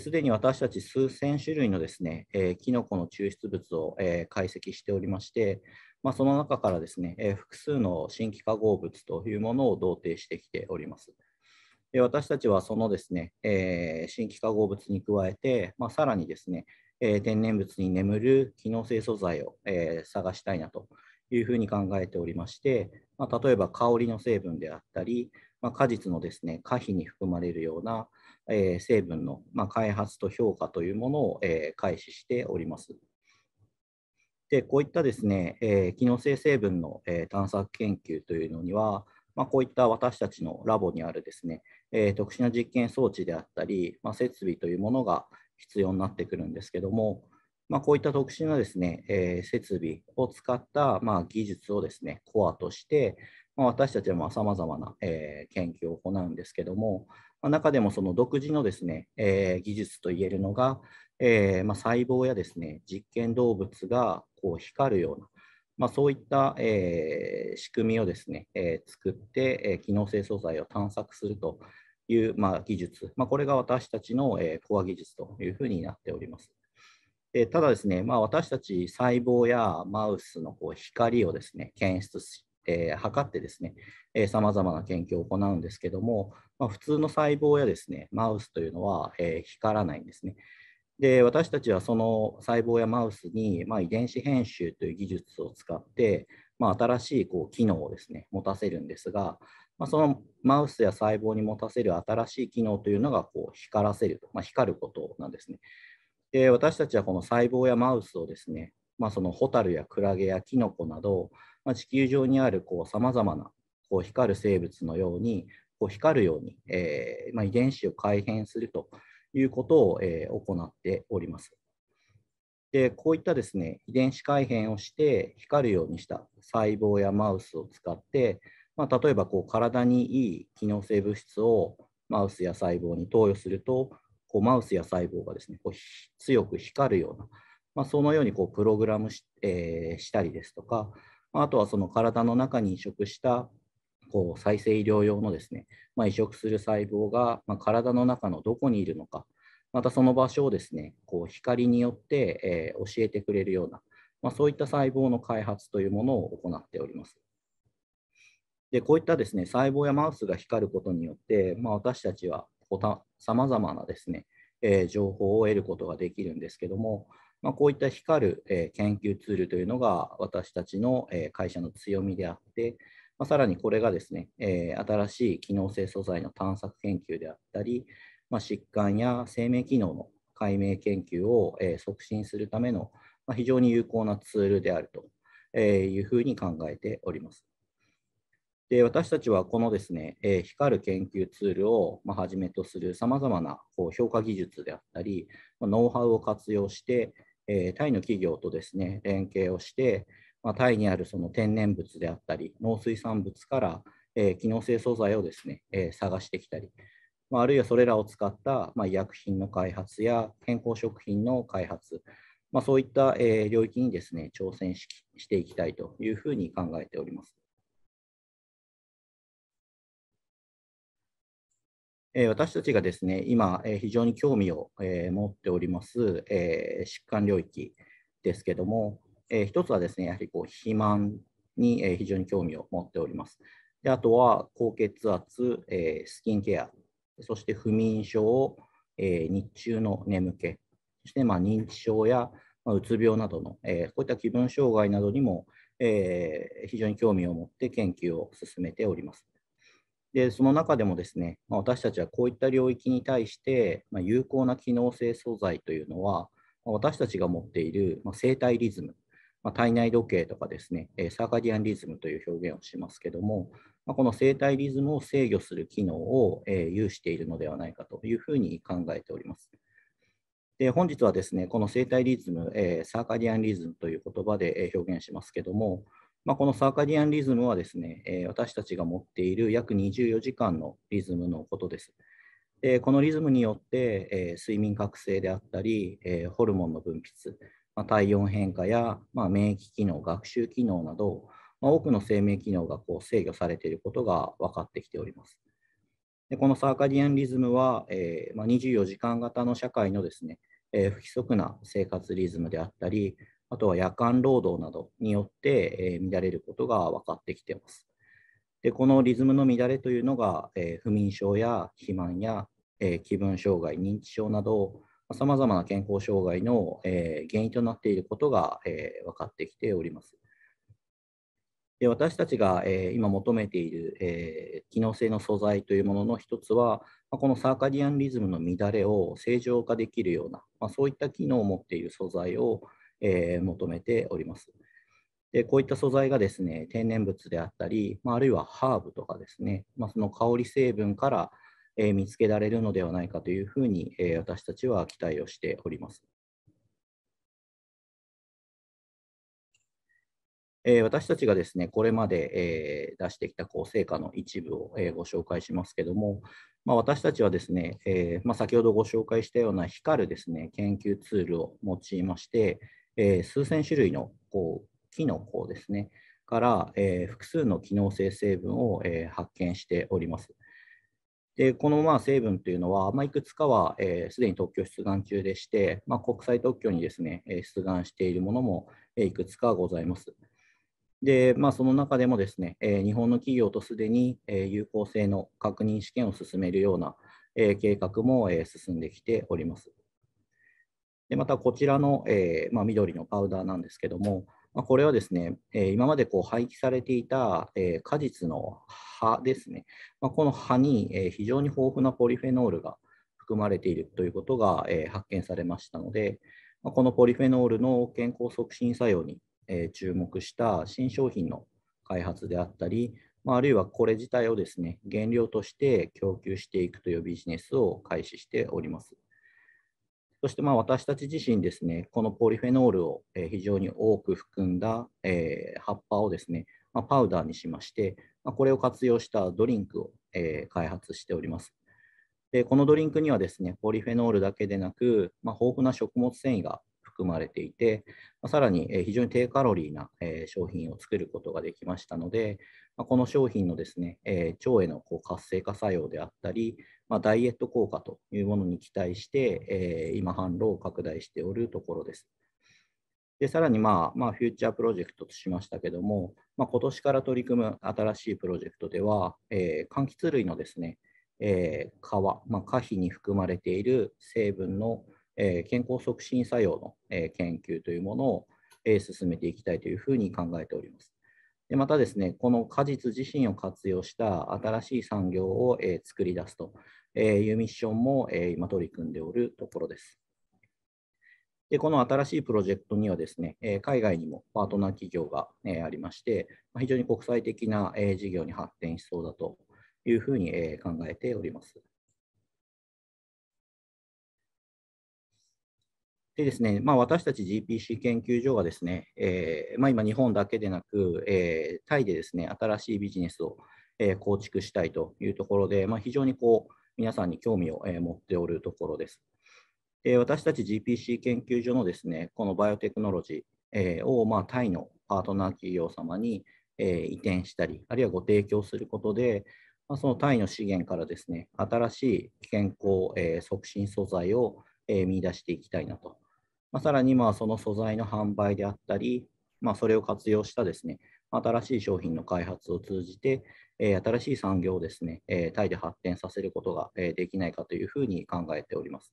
すでに私たち数千種類のですね、えー、キノコの抽出物を、えー、解析しておりまして、まあ、その中からですね、え複数の新規化合物というものを同定してきております。で私たちはそのですね、えー、新規化合物に加えて、まあ、さらにですね、えー、天然物に眠る機能性素材を、えー、探したいなというふうに考えておりまして、まあ、例えば香りの成分であったり、まあ、果実のですね可否に含まれるような、え成分の、まあ、開発と評価というものを、え開始しております。でこういったですね、えー、機能性成分の、えー、探索研究というのには、まあ、こういった私たちのラボにあるですね、えー、特殊な実験装置であったり、まあ、設備というものが必要になってくるんですけども、まあ、こういった特殊なですね、えー、設備を使った、まあ、技術をですねコアとして、まあ、私たちはさまざまな、えー、研究を行うんですけども、まあ、中でもその独自のですね、えー、技術といえるのが、えーまあ、細胞やですね実験動物がこう光るような、まあ、そういった、えー、仕組みをですね、えー、作って、えー、機能性素材を探索するという、まあ、技術、まあ、これが私たちの、えコア技術というふうになっております。でただですね、まあ、私たち細胞やマウスのこう光をですね検出しえー、測ってですね、さまざまな研究を行うんですけども、まあ、普通の細胞やですねマウスというのは、えー、光らないんですね。で私たちはその細胞やマウスに、まあ、遺伝子編集という技術を使って、まあ、新しいこう機能をですね持たせるんですが、まあ、そのマウスや細胞に持たせる新しい機能というのがこう光らせると、まあ、光ることなんですね。で私たちはこの細胞やマウスをですね、まあ、そのホタルやクラゲやキノコなど、まあ、地球上にあるさまざまなこう光る生物のようにこう光るように、えーまあ、遺伝子を改変するということを、え行っております。でこういったですね遺伝子改変をして光るようにした細胞やマウスを使って、まあ、例えばこう体にいい機能性物質をマウスや細胞に投与するとこうマウスや細胞がですねこう強く光るような、まあ、そのようにこうプログラムしえー、したりですとかあとはその体の中に移植したこう再生医療用のですね、まあ、移植する細胞が、まあ、体の中のどこにいるのか、またその場所をですね、こう光によって、えー、教えてくれるような、まあ、そういった細胞の開発というものを行っております。でこういったですね細胞やマウスが光ることによって、まあ、私たちはさまざまなですね、えー、情報を得ることができるんですけども、まあ、こういった光る、えー、研究ツールというのが私たちの、えー、会社の強みであって、まあ、さらにこれがですね、えー、新しい機能性素材の探索研究であったり、まあ、疾患や生命機能の解明研究を、えー、促進するための、まあ、非常に有効なツールであると、えいうふうに考えております。で私たちはこのですね、えー、光る研究ツールをはじめとするさまざまなこう評価技術であったり、ノウハウを活用して、えー、タイの企業とですね連携をして、まあ、タイにあるその天然物であったり農水産物から、え機能性素材をですね、え探してきたり、まあ、るいはそれらを使った、ま医薬品の開発や健康食品の開発、まあ、そういった、え領域にですね挑戦ししていきたいというふうに考えております。私たちがですね、今、非常に興味を持っております疾患領域ですけども、えー、1つはですね、やはりこう肥満に、え非常に興味を持っております。であとは高血圧、えスキンケア、そして不眠症、え日中の眠気、そしてまあ認知症や、まうつ病などの、えこういった気分障害などにも、え非常に興味を持って研究を進めております。でその中でもですね、ま私たちはこういった領域に対して、ま有効な機能性素材というのは、私たちが持っている、ま生体リズムまあ、体内時計とかですね、サーカディアンリズムという表現をしますけども、まあ、この生体リズムを制御する機能を、え有しているのではないかというふうに考えております。で本日はですね、この生体リズム、えサーカディアンリズムという言葉で表現しますけども、まあ、このサーカディアンリズムはですね、え私たちが持っている約24時間のリズムのことです。でこのリズムによって、え睡眠覚醒であったり、えホルモンの分泌、まあ、体温変化や、まあ、免疫機能、学習機能など、まあ、多くの生命機能がこう制御されていることが分かってきております。でこのサーカディアンリズムは、えー、まあ、24時間型の社会のですね、えー、不規則な生活リズムであったり、あとは夜間労働などによって、えー、乱れることが分かってきています。でこのリズムの乱れというのが、え不眠症や肥満や、え気分障害、認知症など、さまざまな健康障害の、えー、原因となっていることが、えー、分かってきております。で私たちが、えー、今求めている、え機能性の素材というものの一つは、まこのサーカディアンリズムの乱れを正常化できるような、まあ、そういった機能を持っている素材を、え求めております。でこういった素材がですね天然物であったり、まあ、るいはハーブとかですね、まあ、その香り成分からえ見つけられるのではないかというふうに、え私たちは期待をしております。え私たちがですねこれまで、え出してきたこう成果の一部を、えご紹介しますけども、まあ、私たちはですね、えまあ、先ほどご紹介したような光るですね研究ツールを用いまして、え数千種類のこうキこうですねから、え複数の機能性成分を、え発見しております。でこのまあ成分というのは、まあ、いくつかはすで、えー、に特許出願中でして、まあ、国際特許にですね出願しているものもいくつかございます。でまあ、その中でもですね、え日本の企業とすでに、え有効性の確認試験を進めるような、え計画も、え進んできております。でまたこちらの、えまあ、緑のパウダーなんですけども、まあ、これはですね、え今までこう廃棄されていた、え果実の葉ですね、まあ、この葉に、え非常に豊富なポリフェノールが含まれているということが、え発見されましたので、まこのポリフェノールの健康促進作用に、え注目した新商品の開発であったり、まあ、るいはこれ自体をですね原料として供給していくというビジネスを開始しております。そしてまあ私たち自身ですね、このポリフェノールを非常に多く含んだ葉っぱをですね、まパウダーにしまして、まこれを活用したドリンクを開発しております。でこのドリンクにはですね、ポリフェノールだけでなく、ま豊富な食物繊維が含まれていて、さらに非常に低カロリーな商品を作ることができましたので、この商品のですね、えー、腸へのこう活性化作用であったり、まあ、ダイエット効果というものに期待して、えー、今、販路を拡大しておるところです。でさらに、まあ、まあ、フューチャープロジェクトとしましたけども、まあ、今年から取り組む新しいプロジェクトでは、えー、柑橘類のですね、えー、皮、まあ、果皮に含まれている成分の、えー、健康促進作用の、えー、研究というものを、えー、進めていきたいというふうに考えております。でまたですね、この果実自身を活用した新しい産業を、え作り出すというミッションも、え今取り組んでおるところです。でこの新しいプロジェクトにはですね、海外にもパートナー企業がありまして、非常に国際的な事業に発展しそうだというふうに考えております。でですね、まあ、私たち GPC 研究所がですね、えー、まあ、今日本だけでなく、えー、タイでですね、新しいビジネスを、えー、構築したいというところで、まあ、非常にこう皆さんに興味を、え持っておるところです。で私たち GPC 研究所のですね、このバイオテクノロジー、えを、まタイのパートナー企業様に、え移転したり、あるいはご提供することで、まそのタイの資源からですね、新しい健康、え促進素材を、え見出していきたいなとまあ、さらにまあその素材の販売であったり、まあ、それを活用したですね、新しい商品の開発を通じて、えー、新しい産業をですね、えー、タイで発展させることが、えー、できないかというふうに考えております。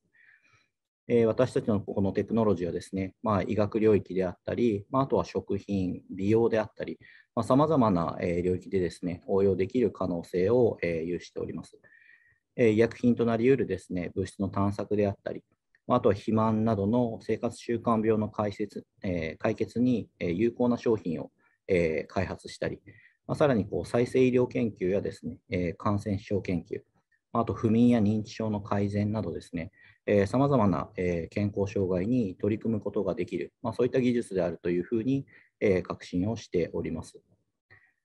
えー、私たちのこのテクノロジーはですね、まあ、医学領域であったり、まあ、あとは食品、美容であったり、さまざ、あ、まな、えー、領域でですね、応用できる可能性を、えー、有しております。えー、医薬品となりうるですね、物質の探索であったり、あとは肥満などの生活習慣病の解説、えー、解決に有効な商品を、えー、開発したり、まあ、さらにこう再生医療研究やですね、えー、感染症研究、あと不眠や認知症の改善などですね、さまざまな、えー、健康障害に取り組むことができる、まあ、そういった技術であるというふうに、えー、確信をしております。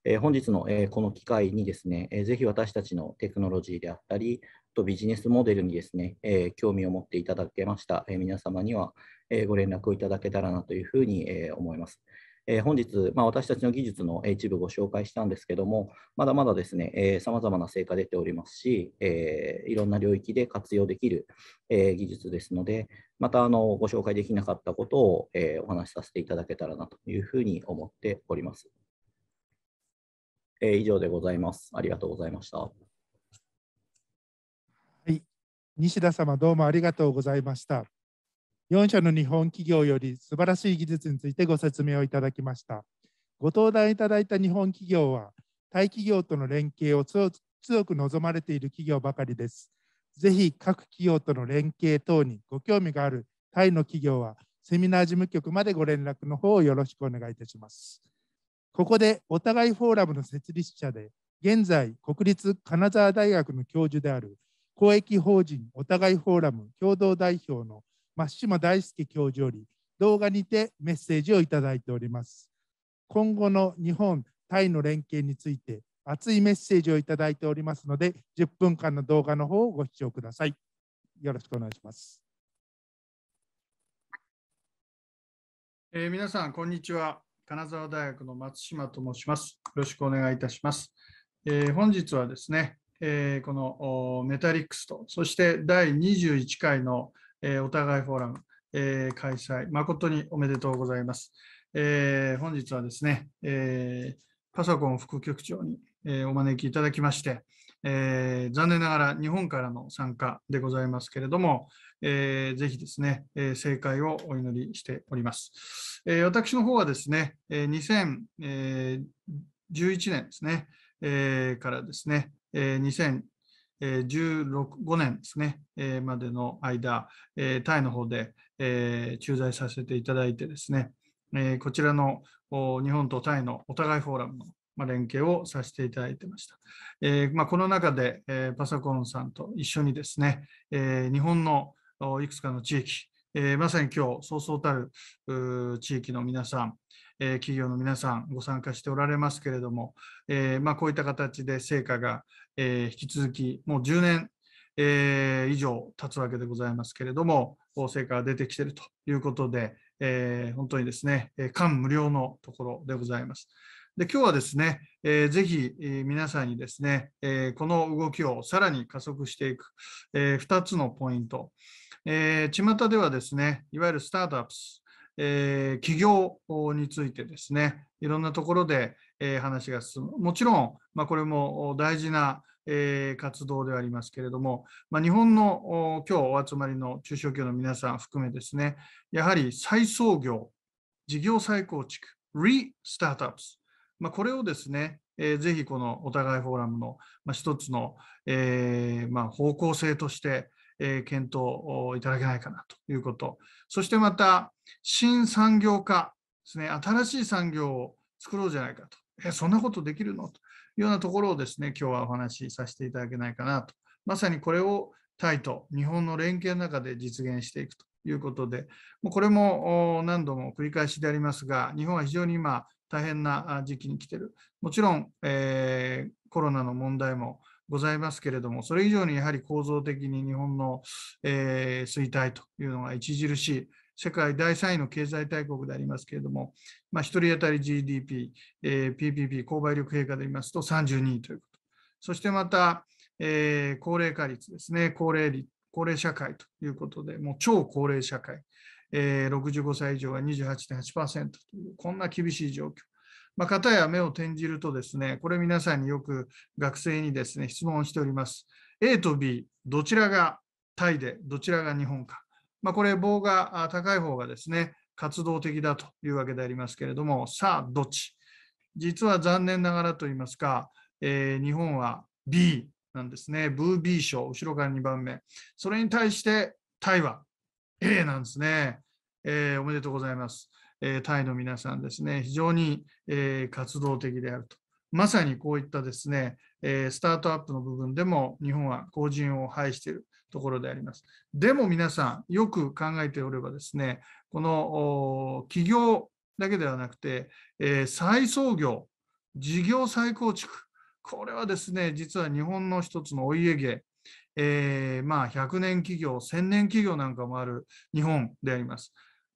えー、本日の、えこの機会にですね、えー、ぜひ私たちのテクノロジーであったり、とビジネスモデルにですね、え興味を持っていただけました、え皆様には、えご連絡をいただけたらなというふうに、え思います。え本日、まあ、私たちの技術の一部ご紹介したんですけども、まだまだですね、さまざまな成果出ておりますし、えー、いろんな領域で活用できる、えー、技術ですので、またあのご紹介できなかったことを、えー、お話しさせていただけたらなというふうに思っております。え以上でございます。ありがとうございました。西田様どうもありがとうございました。4社の日本企業より素晴らしい技術についてご説明をいただきました。ご登壇いただいた日本企業は、タイ企業との連携を強く望まれている企業ばかりです。ぜひ各企業との連携等にご興味があるタイの企業は、セミナー事務局までご連絡の方をよろしくお願いいたします。ここでお互いフォーラムの設立者で、現在国立金沢大学の教授である公益法人お互いフォーラム共同代表の松島大輔教授より動画にてメッセージをいただいております。今後の日本・タイの連携について熱いメッセージをいただいておりますので、10分間の動画の方をご視聴ください。よろしくお願いします。えー、皆さん、こんにちは。金沢大学の松島と申します。よろしくお願いいたします。えー、本日はですね、えこのメタリックスと、そして第21回の、えお互いフォーラム、え開催、誠におめでとうございます。え本日はですね、えパソコン副局長に、えお招きいただきまして、え残念ながら日本からの参加でございますけれども、えぜひですね、え正解をお祈りしております。え私の方はですね、え2011年ですね、えからですね、え2 0 1 6年ですね、えまでの間、えタイの方で、え駐在させていただいてですね、えこちらの日本とタイのお互いフォーラムのまあ、連携をさせていただいてました。えまあ、この中で、えパサコンさんと一緒にですね、え日本のいくつかの地域、えまさに今日、そうそうたる地域の皆さん、え企業の皆さんご参加しておられますけれども、えまこういった形で成果が、え引き続きもう10年、え以上経つわけでございますけれども成果が出てきているということで、え本当にですね感無量のところでございます。で今日はですね、えー、ぜひ、皆さんにですね、えこの動きをさらに加速していく、え2つのポイント、えー、巷ではですねいわゆるスタートアップスえー、起業についてですね、いろんなところで、えー、話が進む。もちろん、まあ、これも大事な、えー、活動ではありますけれども、まあ、日本の今日お集まりの中小企業の皆さん含めですね、やはり再創業、事業再構築、リスタートアップス、まあ、これをですね、えー、ぜひこのお互いフォーラムの、まあ、一つの、えーまあ、方向性として、え検討いただけないかなということ。そしてまた、新産業化ですね、新しい産業を作ろうじゃないかと。え、そんなことできるのというようなところをですね、今日はお話しさせていただけないかなと。まさにこれをタイと日本の連携の中で実現していくということで、もうこれも何度も繰り返しでありますが、日本は非常に今、大変な時期に来てる。もちろん、えー、コロナの問題もございますけれども、それ以上にやはり構造的に日本の、えー、衰退というのが著しい、世界第3位の経済大国でありますけれども、まあ、1人当たり GDP、えー、PPP、購買力平価でいますと32位ということ。そしてまた、えー、高齢化率ですね、高齢高齢社会ということで、もう超高齢社会、えー、65歳以上は28.8%という、こんな厳しい状況。まあ、片や目を転じるとですね、これ皆さんによく学生にですね、質問しております。A と B、どちらがタイで、どちらが日本か。まあ、これ、棒が高い方がですね、活動的だというわけでありますけれども、さあ、どっち実は残念ながらといいますか、えー、日本は B なんですね。ブービー賞、後ろから2番目。それに対してタイは A なんですね。えー、おめでとうございます。タイの皆さんですね、非常に、活動的であると。まさにこういったですね、スタートアップの部分でも日本は後人を排しているところであります。でも皆さん、よく考えておればですね、この企業だけではなくて、再創業、事業再構築、これはですね、実は日本の一つのお家芸、えー、まあ100年企業、1000年企業なんかもある日本であります。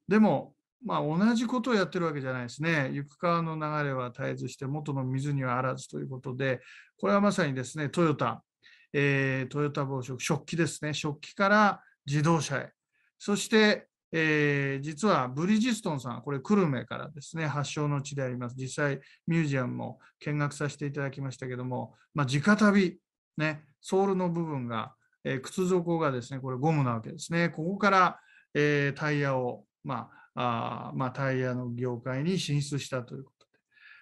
でも、まあ、同じことをやってるわけじゃないですね。行く川の流れは絶えずして元の水にはあらずということで、これはまさにですね、トヨタ、えー、トヨタ防食、食器ですね、食器から自動車へ。そして、えー、実はブリヂストンさん、これ、久留米からですね、発祥の地であります。実際、ミュージアムも見学させていただきましたけども、まあ、直旅、ね、ソールの部分が、えー、靴底がですね、これゴムなわけですね。ここから、えー、タイヤを、まあ、あまあ、タイヤの業界に進出したということで、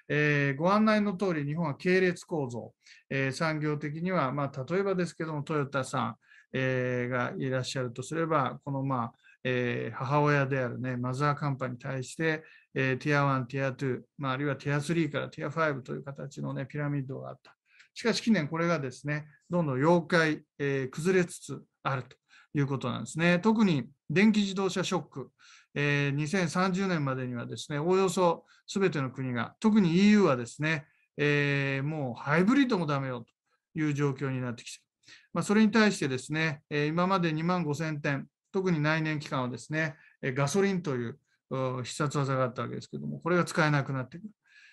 えー、ご案内の通り日本は系列構造、えー、産業的には、まあ、例えばですけどもトヨタさん、えー、がいらっしゃるとすればこの、まあえー、母親である、ね、マザーカンパに対して、えー、ティア1、ティア2、まあ、あるいはティア3からティア5という形の、ね、ピラミッドがあった。しかし近年これがですね、どんどん妖怪、えー、崩れつつあるということなんですね。特に電気自動車ショック、えー、2030年までにはですね、おおよそ全ての国が、特に EU はですね、えー、もうハイブリッドもダメよという状況になってきている。まあ、それに対してですね、えー、今まで2万5000点、特に内燃機関はですね、ガソリンという必殺技があったわけですけども、これが使えなくなってくる。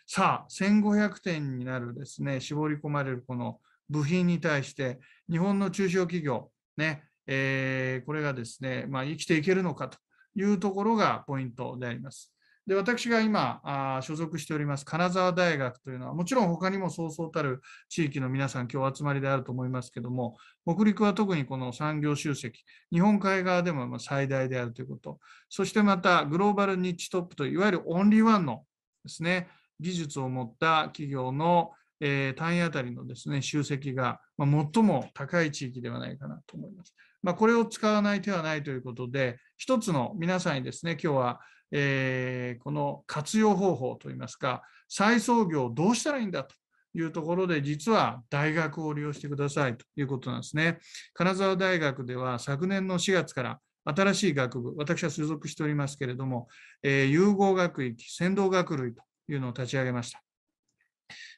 さあ、1500点になるですね、絞り込まれるこの部品に対して、日本の中小企業、ね、えー、これがですね、まあ、生きていけるのかというところがポイントであります。で私が今あ所属しております金沢大学というのはもちろん他にもそうそうたる地域の皆さん今日集まりであると思いますけども北陸は特にこの産業集積日本海側でも最大であるということそしてまたグローバルニッチトップといわゆるオンリーワンのですね技術を持った企業の、え単位あたりのですね集積が、ま最も高い地域ではないかなと思います。まあ、これを使わない手はないということで、一つの皆さんにですね、今日は、えー、この活用方法といいますか、再創業をどうしたらいいんだというところで、実は大学を利用してくださいということなんですね。金沢大学では昨年の4月から新しい学部、私は所属しておりますけれども、えー、融合学域、先導学類というのを立ち上げました。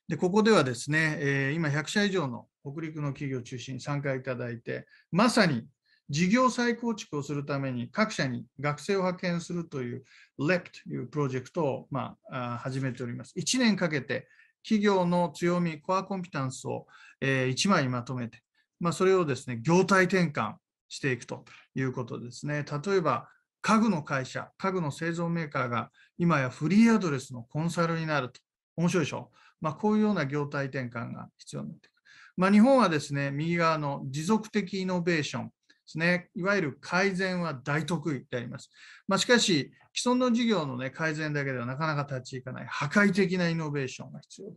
でここではですね、え今100社以上の北陸の企業を中心に参加いただいて、まさに事業再構築をするために各社に学生を派遣するという LEP というプロジェクトを、まあ、始めております。1年かけて企業の強み、コアコンピタンスを、え1枚にまとめて、まあ、それをですね、業態転換していくということですね。例えば、家具の会社、家具の製造メーカーが今やフリーアドレスのコンサルになると。面白いでしょまあ、こういうような業態転換が必要になってくる。まあ、日本はですね、右側の持続的イノベーションですね、いわゆる改善は大得意であります。まあ、しかし、既存の事業の、ね、改善だけではなかなか立ち行かない破壊的なイノベーションが必要。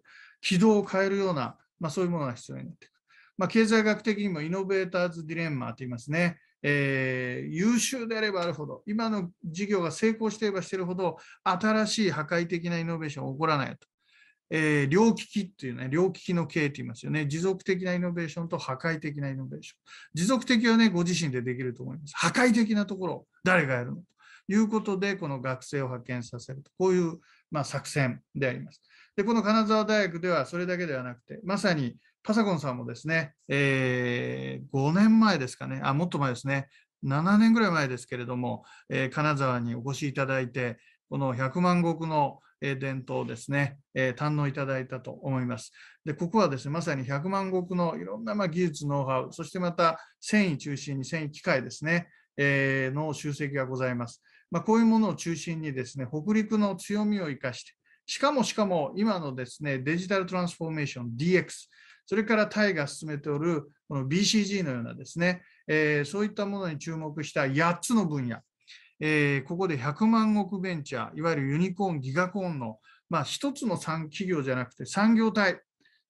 軌道を変えるような、まあ、そういうものが必要になってくる。まあ、経済学的にもイノベーターズ・ディレンマと言いますね。えー、優秀であればあるほど、今の事業が成功していればしているほど、新しい破壊的なイノベーションが起こらないと。えー、両利きっていうね、両利きの経営って言いますよね。持続的なイノベーションと破壊的なイノベーション。持続的はね、ご自身でできると思います。破壊的なところを誰がやるのということで、この学生を派遣させると。こういう、まあ、作戦であります。で、この金沢大学ではそれだけではなくて、まさにパサコンさんもですね、えー、5年前ですかね、あ、もっと前ですね、7年ぐらい前ですけれども、えー、金沢にお越しいただいて、この100万石の伝統をですね、堪能いただいたと思います。で、ここはですね、まさに100万石のいろんなま技術、ノウハウ、そしてまた繊維中心に繊維機械ですね、えの集積がございます。まあ、こういうものを中心にですね、北陸の強みを生かして、しかもしかも今のですね、デジタルトランスフォーメーション DX、それからタイが進めておるこの BCG のようなですね、えー、そういったものに注目した8つの分野、えー、ここで100万石ベンチャー、いわゆるユニコーン、ギガコーンの、まあ、一つの産企業じゃなくて産業体、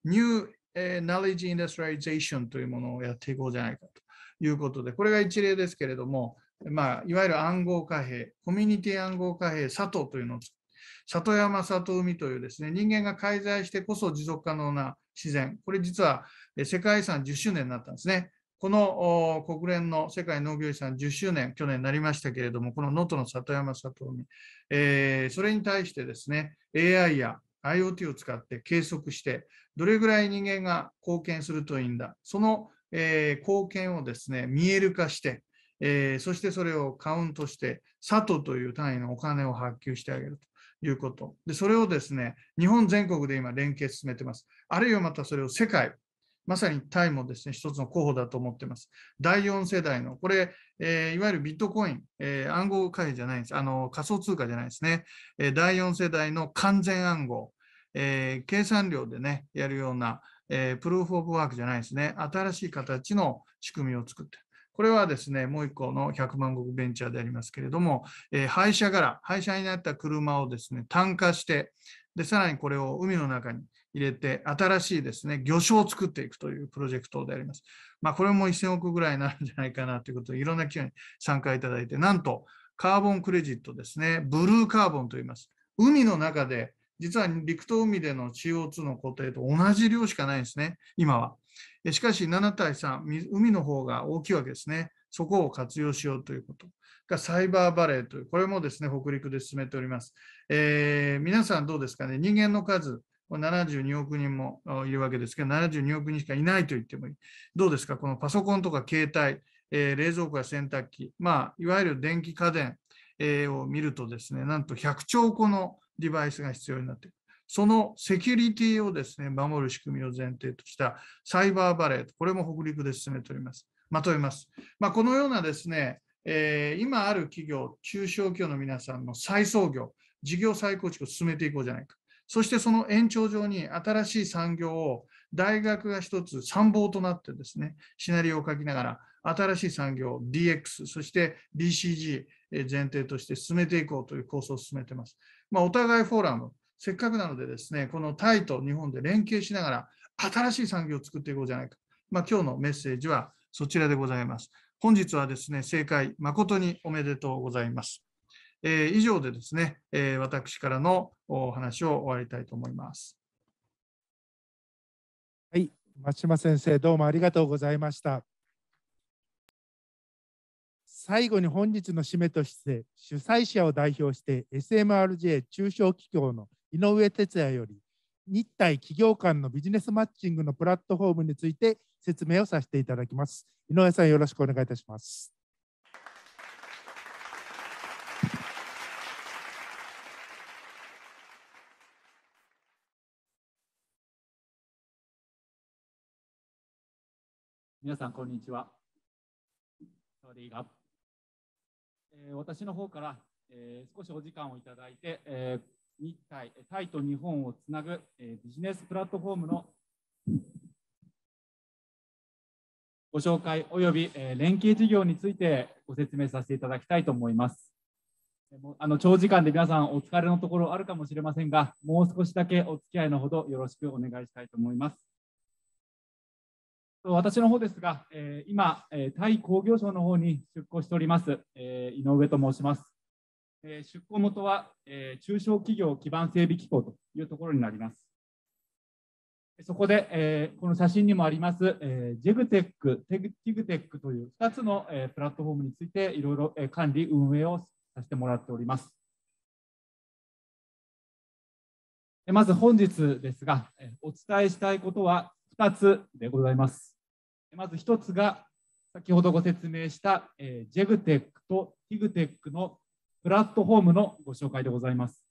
ニュー、ナレージインダストライゼーションというものをやっていこうじゃないかということで、これが一例ですけれども、まあ、いわゆる暗号貨幣、コミュニティ暗号貨幣、佐藤というのを里山里海というですね人間が介在してこそ持続可能な自然これ実は世界遺産10周年になったんですねこの国連の世界農業遺産10周年、去年になりましたけれども、この能登の里山里海、えー、それに対してですね、AI や IoT を使って計測して、どれぐらい人間が貢献するといいんだ、その、えー、貢献をですね、見える化して、えー、そしてそれをカウントして、里という単位のお金を発給してあげるということ。で、それをですね、日本全国で今連携進めてます。あるいはまたそれを世界、まさにタイもですね、一つの候補だと思ってます。第4世代の、これ、えー、いわゆるビットコイン、えー、暗号貨幣じゃないんです。あの、仮想通貨じゃないですね。えー、第4世代の完全暗号、え計算量でね、やるような、えプルーフ・オブ・ワークじゃないですね。新しい形の仕組みを作ってこれはですね、もう一個の100万石ベンチャーでありますけれども、えー、廃車柄、廃車になった車をですね、単価して、で、さらにこれを海の中に入れて、新しいですね、魚礁を作っていくというプロジェクトであります。まあ、これも1000億ぐらいになるんじゃないかなということで、いろんな企業に参加いただいて、なんと、カーボンクレジットですね、ブルーカーボンと言います。海の中で、実は陸と海での CO2 の固定と同じ量しかないんですね、今は。しかし、7対3、海の方が大きいわけですね。そこを活用しようということ。がサイバーバレーという、これもですね、北陸で進めております。えー、皆さんどうですかね、人間の数、72億人もいるわけですけど、72億人しかいないと言ってもいい。どうですか、このパソコンとか携帯、えー、冷蔵庫や洗濯機、まあ、いわゆる電気家電、えー、を見るとですね、なんと100兆個のデバイスが必要になっている。そのセキュリティをですね、守る仕組みを前提としたサイバーバレー、これも北陸で進めております。まとめます。まあ、このようなですね、えー、今ある企業、中小企業の皆さんの再創業、事業再構築を進めていこうじゃないか。そしてその延長上に新しい産業を大学が一つ参謀となってですね、シナリオを書きながら、新しい産業 DX、そして BCG 前提として進めていこうという構想を進めてます。まあ、お互いフォーラム、せっかくなのでですね、このタイと日本で連携しながら、新しい産業を作っていこうじゃないか。まあ、今日のメッセージはそちらでございます。本日はですね、正解、誠におめでとうございます。えー、以上でですね、えー、私からのお話を終わりたいと思います。はい、松島先生、どうもありがとうございました。最後に本日の締めとして主催者を代表して SMRJ 中小企業の井上哲也より日体企業間のビジネスマッチングのプラットフォームについて説明をさせていただきます。井上さんよろしくお願いいたします。皆さん、こんにちは。えー、私の方から、えー、少しお時間をいただいて、えー、日タイタイと日本をつなぐ、えビジネスプラットフォームのご紹介および、え連携事業についてご説明させていただきたいと思います。あの長時間で皆さんお疲れのところあるかもしれませんが、もう少しだけお付き合いのほどよろしくお願いしたいと思います。私の方ですが、えー、今、えタイ工業省の方に出向しております、えー、井上と申します。え出向元は、え中小企業基盤整備機構というところになります。そこで、えこの写真にもあります、えー、グテック、テグティグテックという2つの、えプラットフォームについていろいろ、え管理、運営をさせてもらっております。まず本日ですが、お伝えしたいことは2つでございます。まず1つが、先ほどご説明した、えー、JEGTEC と TIGTEC のプラットフォームのご紹介でございます。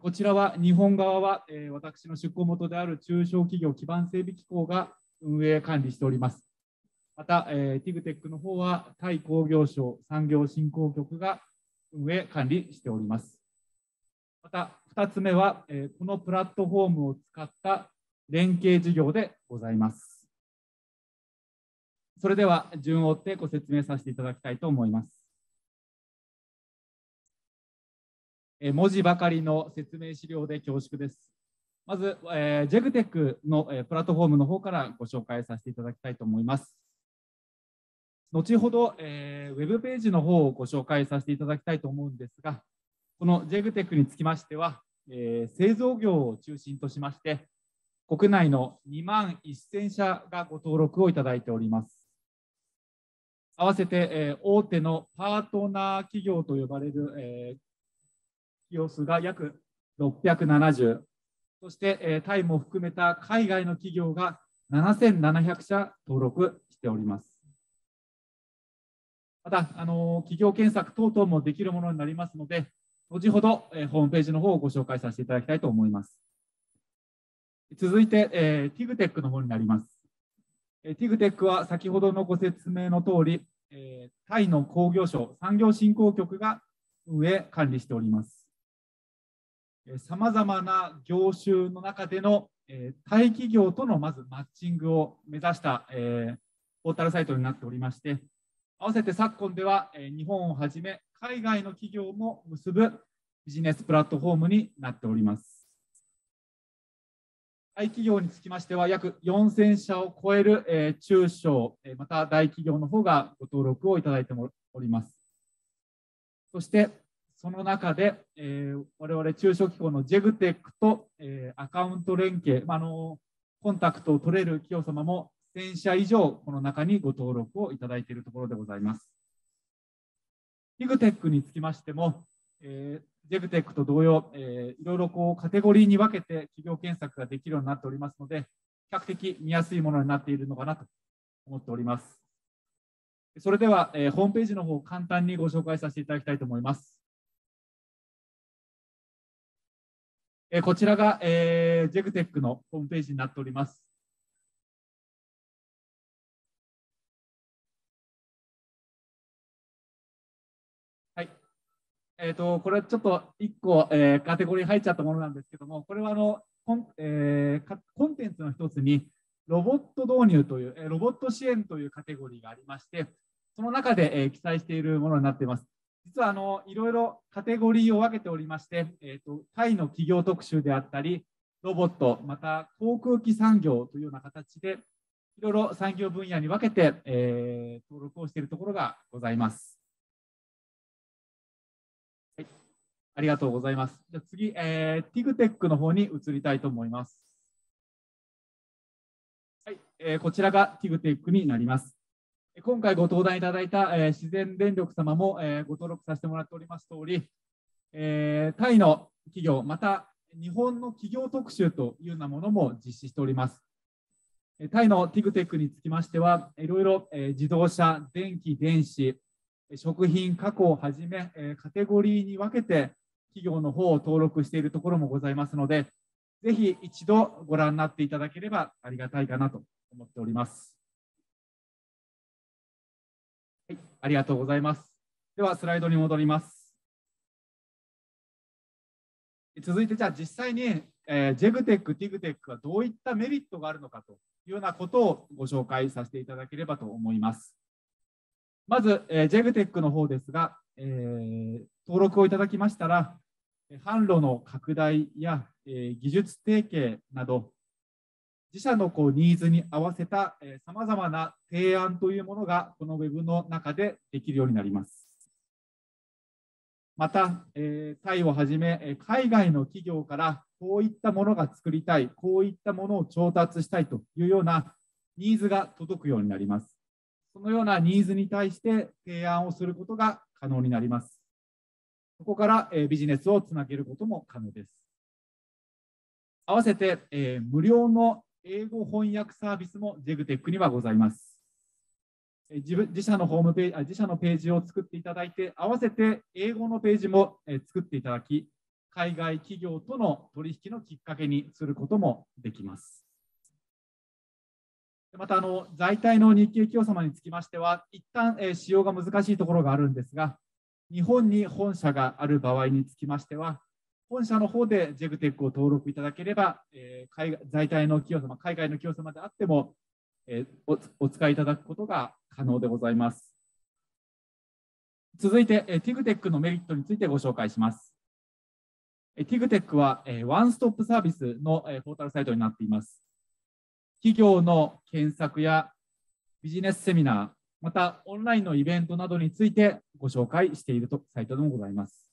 こちらは日本側は、えー、私の出向元である中小企業基盤整備機構が運営管理しております。また、えー、TIGTEC の方は、タイ工業省産業振興局が運営管理しております。また、2つ目は、えー、このプラットフォームを使った連携事業でございます。それでは順を追ってご説明させていただきたいと思います。文字ばかりの説明資料で恐縮です。まず、えー、JEGTEC の、えプラットフォームの方からご紹介させていただきたいと思います。後ほど、えー、ウェブページの方をご紹介させていただきたいと思うんですが、このジェグテックにつきましては、えー、製造業を中心としまして、国内の2万1000社がご登録をいただいております。合わせて、えー、大手のパートナー企業と呼ばれる、えー、企業数が約670、そして、えー、タイも含めた海外の企業が7700社登録しております。また、あの企業検索等々もできるものになりますので、後ほど、えホームページの方をご紹介させていただきたいと思います。続いて、えー、ティグテックの方になります。ティグテックは先ほどのご説明の通り、えタイの工業省産業振興局が運営管理しております。さまざまな業種の中での、えタイ企業とのまずマッチングを目指した、えポータルサイトになっておりまして、合わせて昨今では、え日本をはじめ海外の企業も結ぶビジネスプラットフォームになっております。大企業につきましては、約4000社を超える、え中小、えまた大企業の方がご登録をいただいております。そして、その中で、え我々中小機構のジェグテックと、えアカウント連携、まあの、コンタクトを取れる企業様も1000社以上、この中にご登録をいただいているところでございます。ジグテックにつきましても、えー、ジェグテックと同様、えー、いろいろこうカテゴリーに分けて企業検索ができるようになっておりますので、比較的見やすいものになっているのかなと思っております。それでは、えー、ホームページの方を簡単にご紹介させていただきたいと思います。えー、こちらが、えー、ジェグテックのホームページになっております。えーと、これちょっと1個、えー、カテゴリー入っちゃったものなんですけども、これはあのコン,、えー、コンテンツの1つに、ロボット導入という、えロボット支援というカテゴリーがありまして、その中で、えー、記載しているものになっています。実はあのいろいろカテゴリーを分けておりまして、えーとタイの企業特集であったり、ロボット、また航空機産業というような形で、いろいろ産業分野に分けて、えー、登録をしているところがございます。ありがとうございます。じゃ次、えー、TIGTEC の方に移りたいと思います。はい、えー、こちらが TIGTEC になります。今回ご登壇いただいた、えー、自然電力様も、えー、ご登録させてもらっております通り、えー、タイの企業、また日本の企業特集というようなものも実施しております。タイの TIGTEC につきましては、いろいろ自動車、電気、電子、食品、加工をはじめ、カテゴリーに分けて企業の方を登録しているところもございますので、ぜひ一度ご覧になっていただければありがたいかなと思っております。はい、ありがとうございます。ではスライドに戻ります。続いてじゃあ実際に、えー、ジェグテック、ティグテックはどういったメリットがあるのかというようなことをご紹介させていただければと思います。まず、えー、ジェグテックの方ですが、えー、登録をいただきましたら、販路の拡大や、え技術提携など、自社のこうニーズに合わせたさまざまな提案というものが、この Web の中でできるようになります。また、えタイをはじめ、海外の企業からこういったものが作りたい、こういったものを調達したいというようなニーズが届くようになります。そのようなニーズに対して提案をすることが可能になります。そこからビジネスをつなげることも可能です。合わせて無料の英語翻訳サービスもジェグテックにはございます。自分自社のホームページ、自社のページを作っていただいて、合わせて英語のページも作っていただき、海外企業との取引のきっかけにすることもできます。またあの、在体の日系企業様につきましては、一旦、えー、使用が難しいところがあるんですが、日本に本社がある場合につきましては、本社の方で JEGTEC を登録いただければ、えー、海在体の企業様、海外の企業様であっても、えー、お使いいただくことが可能でございます。続いて、えー、TIGTEC のメリットについてご紹介します。えー、TIGTEC は、えー、ワンストップサービスの、えー、ポータルサイトになっています。企業の検索やビジネスセミナー、また、オンラインのイベントなどについてご紹介しているとサイトでもございます。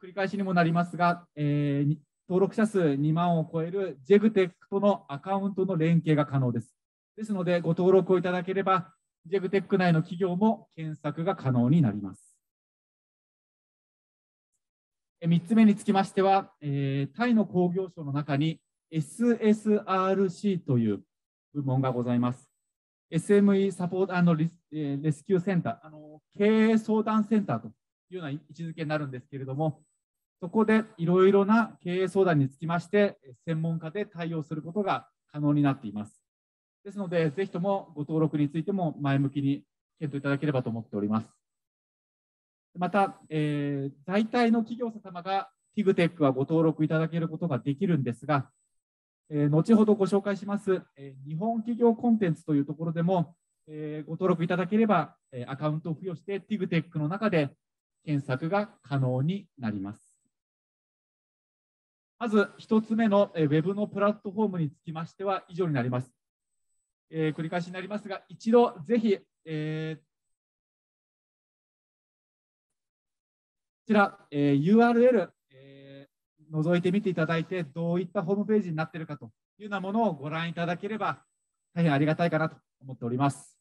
繰り返しにもなりますが、えー、登録者数2万を超える JEGTEC とのアカウントの連携が可能です。ですので、ご登録をいただければ、JEGTEC 内の企業も検索が可能になります。3つ目につきましては、えー、タイの工業省の中に SSRC という部門がございます。SME サポートアンレスキューセンターあの、経営相談センターというような位置づけになるんですけれども、そこでいろいろな経営相談につきまして、専門家で対応することが可能になっています。ですので、ぜひともご登録についても前向きに検討いただければと思っております。また、えー、大体の企業様が TIGTEC はご登録いただけることができるんですが、え後ほどご紹介します、え日本企業コンテンツというところでも、えご登録いただければ、えアカウントを付与して TIGTEC の中で検索が可能になります。まず1つ目の Web のプラットフォームにつきましては以上になります。え繰り返しになりますが、一度ぜひ、えこちら、え URL 覗いてみていただいて、どういったホームページになっているかというようなものをご覧いただければ、大変ありがたいかなと思っております。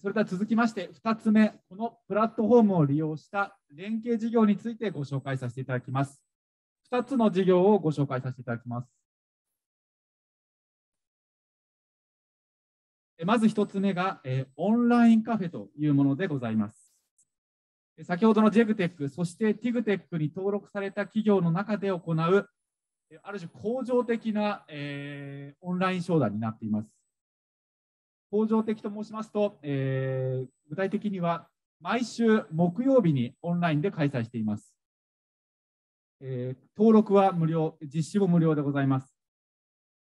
それでは続きまして、2つ目、このプラットフォームを利用した連携事業についてご紹介させていただきます。2つの事業をご紹介させていただきます。まず1つ目が、オンラインカフェというものでございます。先ほどのジェグテック、そしてティグテックに登録された企業の中で行う、ある種恒常的な、えー、オンライン商談になっています。恒常的と申しますと、えー、具体的には毎週木曜日にオンラインで開催しています。えー、登録は無料、実施も無料でございます。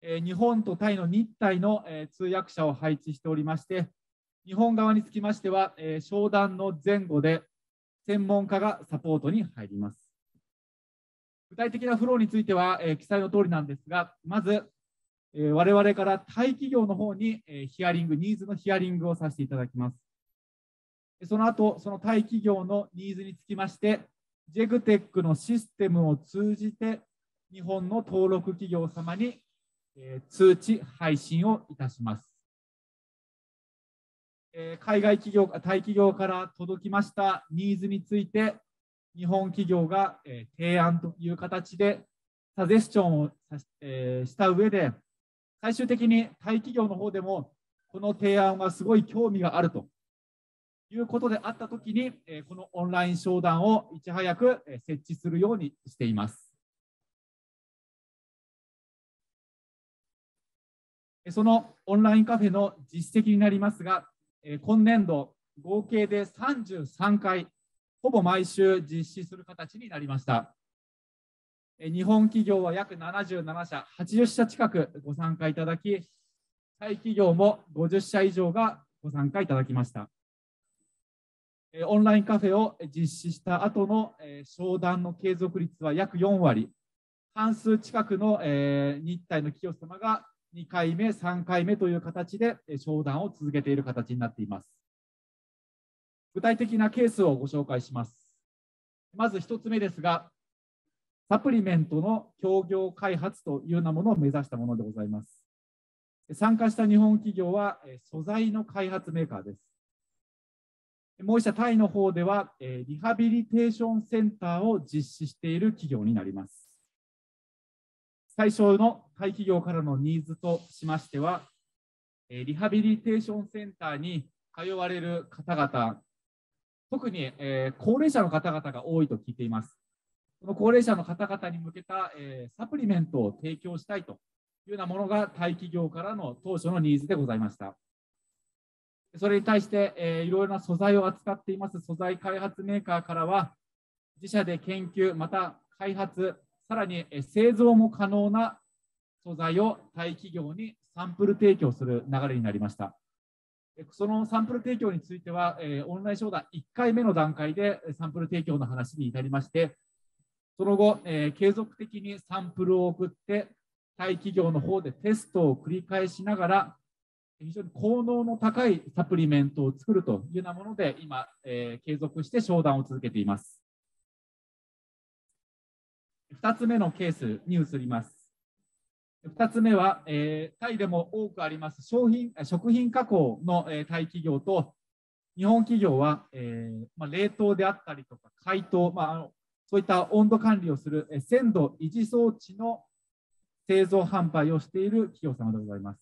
え日本とタイの日体の、え通訳者を配置しておりまして、日本側につきましては、え商談の前後で専門家がサポートに入ります。具体的なフローについては、え記載の通りなんですが、まず、え我々から大企業の方に、えヒアリング、ニーズのヒアリングをさせていただきます。その後、その大企業のニーズにつきまして、JEGTEC のシステムを通じて、日本の登録企業様に、え通知、配信をいたします。え海外企業、タイ企業から届きましたニーズについて、日本企業が、え提案という形で、サジェスチョンをさし,、えした上で、最終的にタイ企業の方でも、この提案はすごい興味があるということであったときに、えこのオンライン商談をいち早く設置するようにしています。そのオンラインカフェの実績になりますが、今年度合計で33回、ほぼ毎週実施する形になりました。日本企業は約77社、80社近くご参加いただき、大企業も50社以上がご参加いただきました。オンラインカフェを実施した後の商談の継続率は約4割、半数近くの日体の企業様が2回目、3回目という形で商談を続けている形になっています。具体的なケースをご紹介します。まず1つ目ですが、サプリメントの協業開発というようなものを目指したものでございます。参加した日本企業は素材の開発メーカーです。もう一社タイの方ではリハビリテーションセンターを実施している企業になります。対象の大企業からのニーズとしましては、リハビリテーションセンターに通われる方々、特に、え高齢者の方々が多いと聞いています。この高齢者の方々に向けた、えサプリメントを提供したいというようなものが大企業からの当初のニーズでございました。それに対して、えいろいろな素材を扱っています素材開発メーカーからは、自社で研究、また開発、さらに製造も可能な素材を対企業にサンプル提供する流れになりました。そのサンプル提供については、オンライン商談1回目の段階でサンプル提供の話に至りまして、その後、継続的にサンプルを送って、大企業の方でテストを繰り返しながら、非常に効能の高いサプリメントを作るというようなもので、今、継続して商談を続けています。2つ目のケースに移ります。2つ目は、えー、タイでも多くあります商品食品加工の、えー、タイ企業と日本企業は、えー、まあ、冷凍であったりとか解凍、まあ、あのそういった温度管理をする、え鮮度維持装置の製造販売をしている企業様でございます。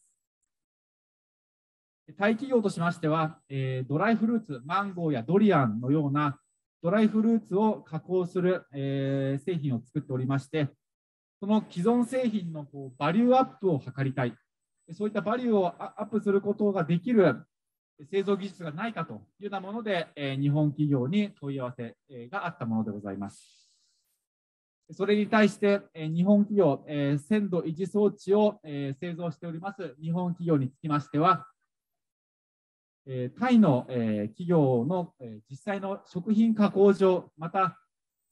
タイ企業としましては、えドライフルーツ、マンゴーやドリアンのようなドライフルーツを加工する、えー、製品を作っておりまして、その既存製品のこうバリューアップを図りたい、そういったバリューをアップすることができる製造技術がないかというようなもので、えー、日本企業に問い合わせがあったものでございます。それに対して、日本企業、鮮度維持装置を製造しております日本企業につきましては、えタイの、え企業の、え実際の食品加工場、また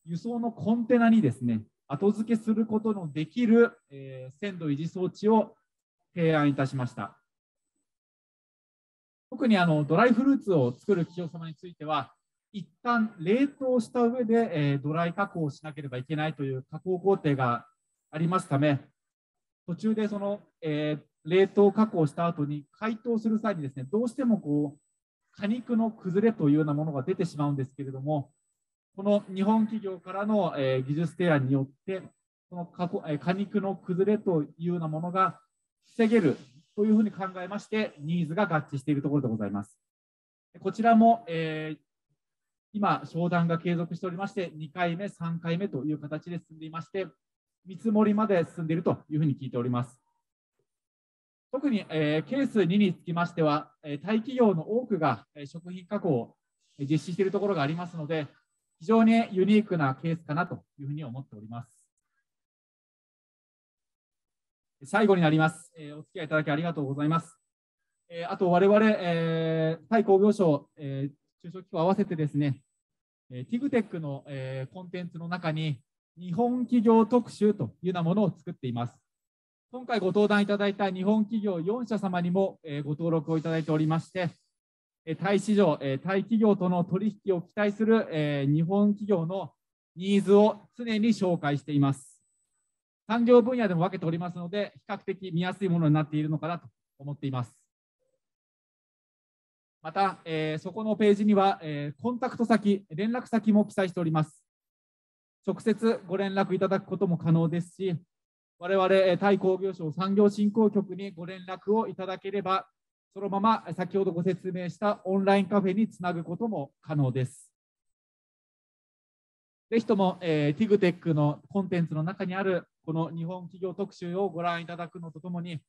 輸送のコンテナにですね、後付けすることのできる、え鮮度維持装置を提案いたしました。特にあのドライフルーツを作る企業様については、一旦冷凍した上で、えドライ加工をしなければいけないという加工工程がありますため、途中でその、え冷凍加工した後に解凍する際にですねどうしてもこう果肉の崩れというようなものが出てしまうんですけれどもこの日本企業からの、え技術提案によってこの加工、え果肉の崩れというようなものが防げるというふうに考えましてニーズが合致しているところでございます。こちらも、えー、今、商談が継続しておりまして、2回目、3回目という形で進んでいまして、見積もりまで進んでいるというふうに聞いております。特に、えー、ケース2につきましては、えー、大企業の多くが、えー、食品加工を実施しているところがありますので、非常にユニークなケースかなというふうに思っております。最後になります。えー、お付き合いいただきありがとうございます。えー、あと、我々、えー、タイ工業省、えー、中小企業合わせてですね、えー、ティグテックの、えー、コンテンツの中に、日本企業特集というようなものを作っています。今回ご登壇いただいた日本企業4社様にも、えご登録をいただいておりまして、えタイ市場、えタイ企業との取引を期待する、え日本企業のニーズを常に紹介しています。産業分野でも分けておりますので、比較的見やすいものになっているのかなと思っています。また、えそこのページには、えコンタクト先、連絡先も記載しております。直接ご連絡いただくことも可能ですし、我々、タイ工業省産業振興局にご連絡をいただければ、そのまま先ほどご説明したオンラインカフェにつなぐことも可能です。ぜひとも、えー、TIGTEC のコンテンツの中にあるこの日本企業特集をご覧いただくのとともに、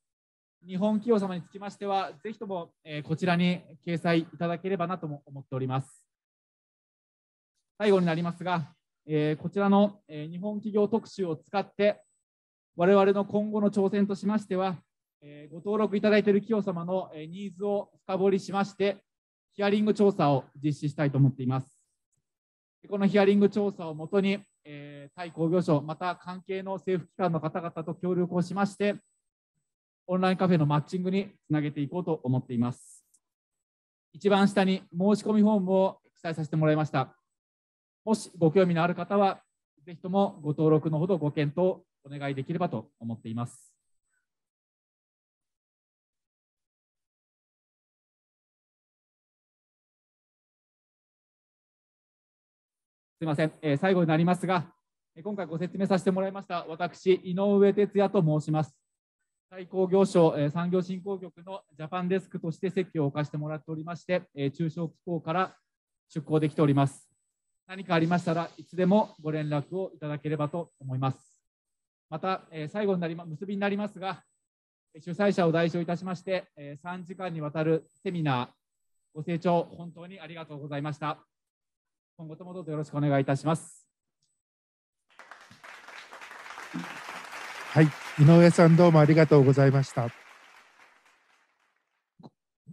日本企業様につきましては、ぜひとも、えこちらに掲載いただければなとも思っております。最後になりますが、えこちらの、え日本企業特集を使って、我々の今後の挑戦としましては、えご登録いただいている企業様のニーズを深掘りしまして、ヒアリング調査を実施したいと思っています。このヒアリング調査をもとに、え対工業省、また関係の政府機関の方々と協力をしまして、オンラインカフェのマッチングにつなげていこうと思っています。一番下に申し込みフォームを記載させてもらいました。もしご興味のある方は、ぜひともご登録のほどご検討お願いできればと思っています。すみません、えー、最後になりますが、今回ご説明させてもらいました、私、井上哲也と申します。最高業省、えー、産業振興局のジャパンデスクとして席を置かせてもらっておりまして、えー、中小機構から出向できております。何かありましたらいつでもご連絡をいただければと思います。また、え最後になり、ま、結びになりますが、主催者を代表いたしまして、え3時間にわたるセミナー、ご清聴本当にありがとうございました。今後ともどうぞよろしくお願いいたします。はい、井上さんどうもありがとうございました。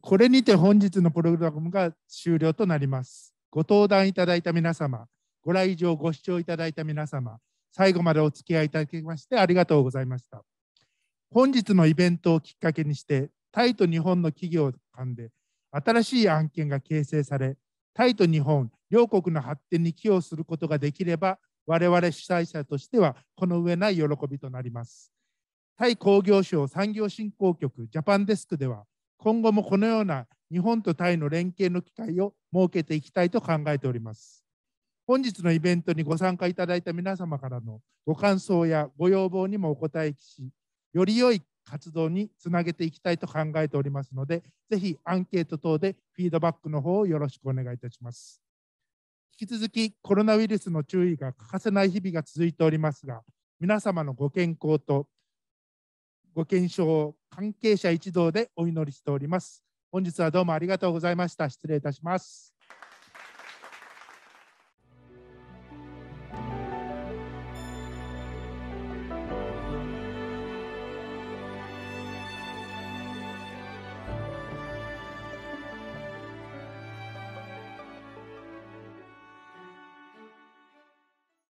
これにて本日のプログラムが終了となります。ご登壇いただいた皆様、ご来場、ご視聴いただいた皆様、最後までお付き合いいただきましてありがとうございました。本日のイベントをきっかけにして、タイと日本の企業間で新しい案件が形成され、タイと日本両国の発展に寄与することができれば、我々主催者としてはこの上ない喜びとなります。タイ工業省産業振興局ジャパンデスクでは、今後もこのような日本とタイの連携の機会を設けていきたいと考えております。本日のイベントにご参加いただいた皆様からのご感想やご要望にもお答えし、より良い活動につなげていきたいと考えておりますので、ぜひアンケート等でフィードバックの方をよろしくお願いいたします。引き続きコロナウイルスの注意が欠かせない日々が続いておりますが、皆様のご健康とご健勝を関係者一同でお祈りしております。本日はどうもありがとうございました。失礼いたします。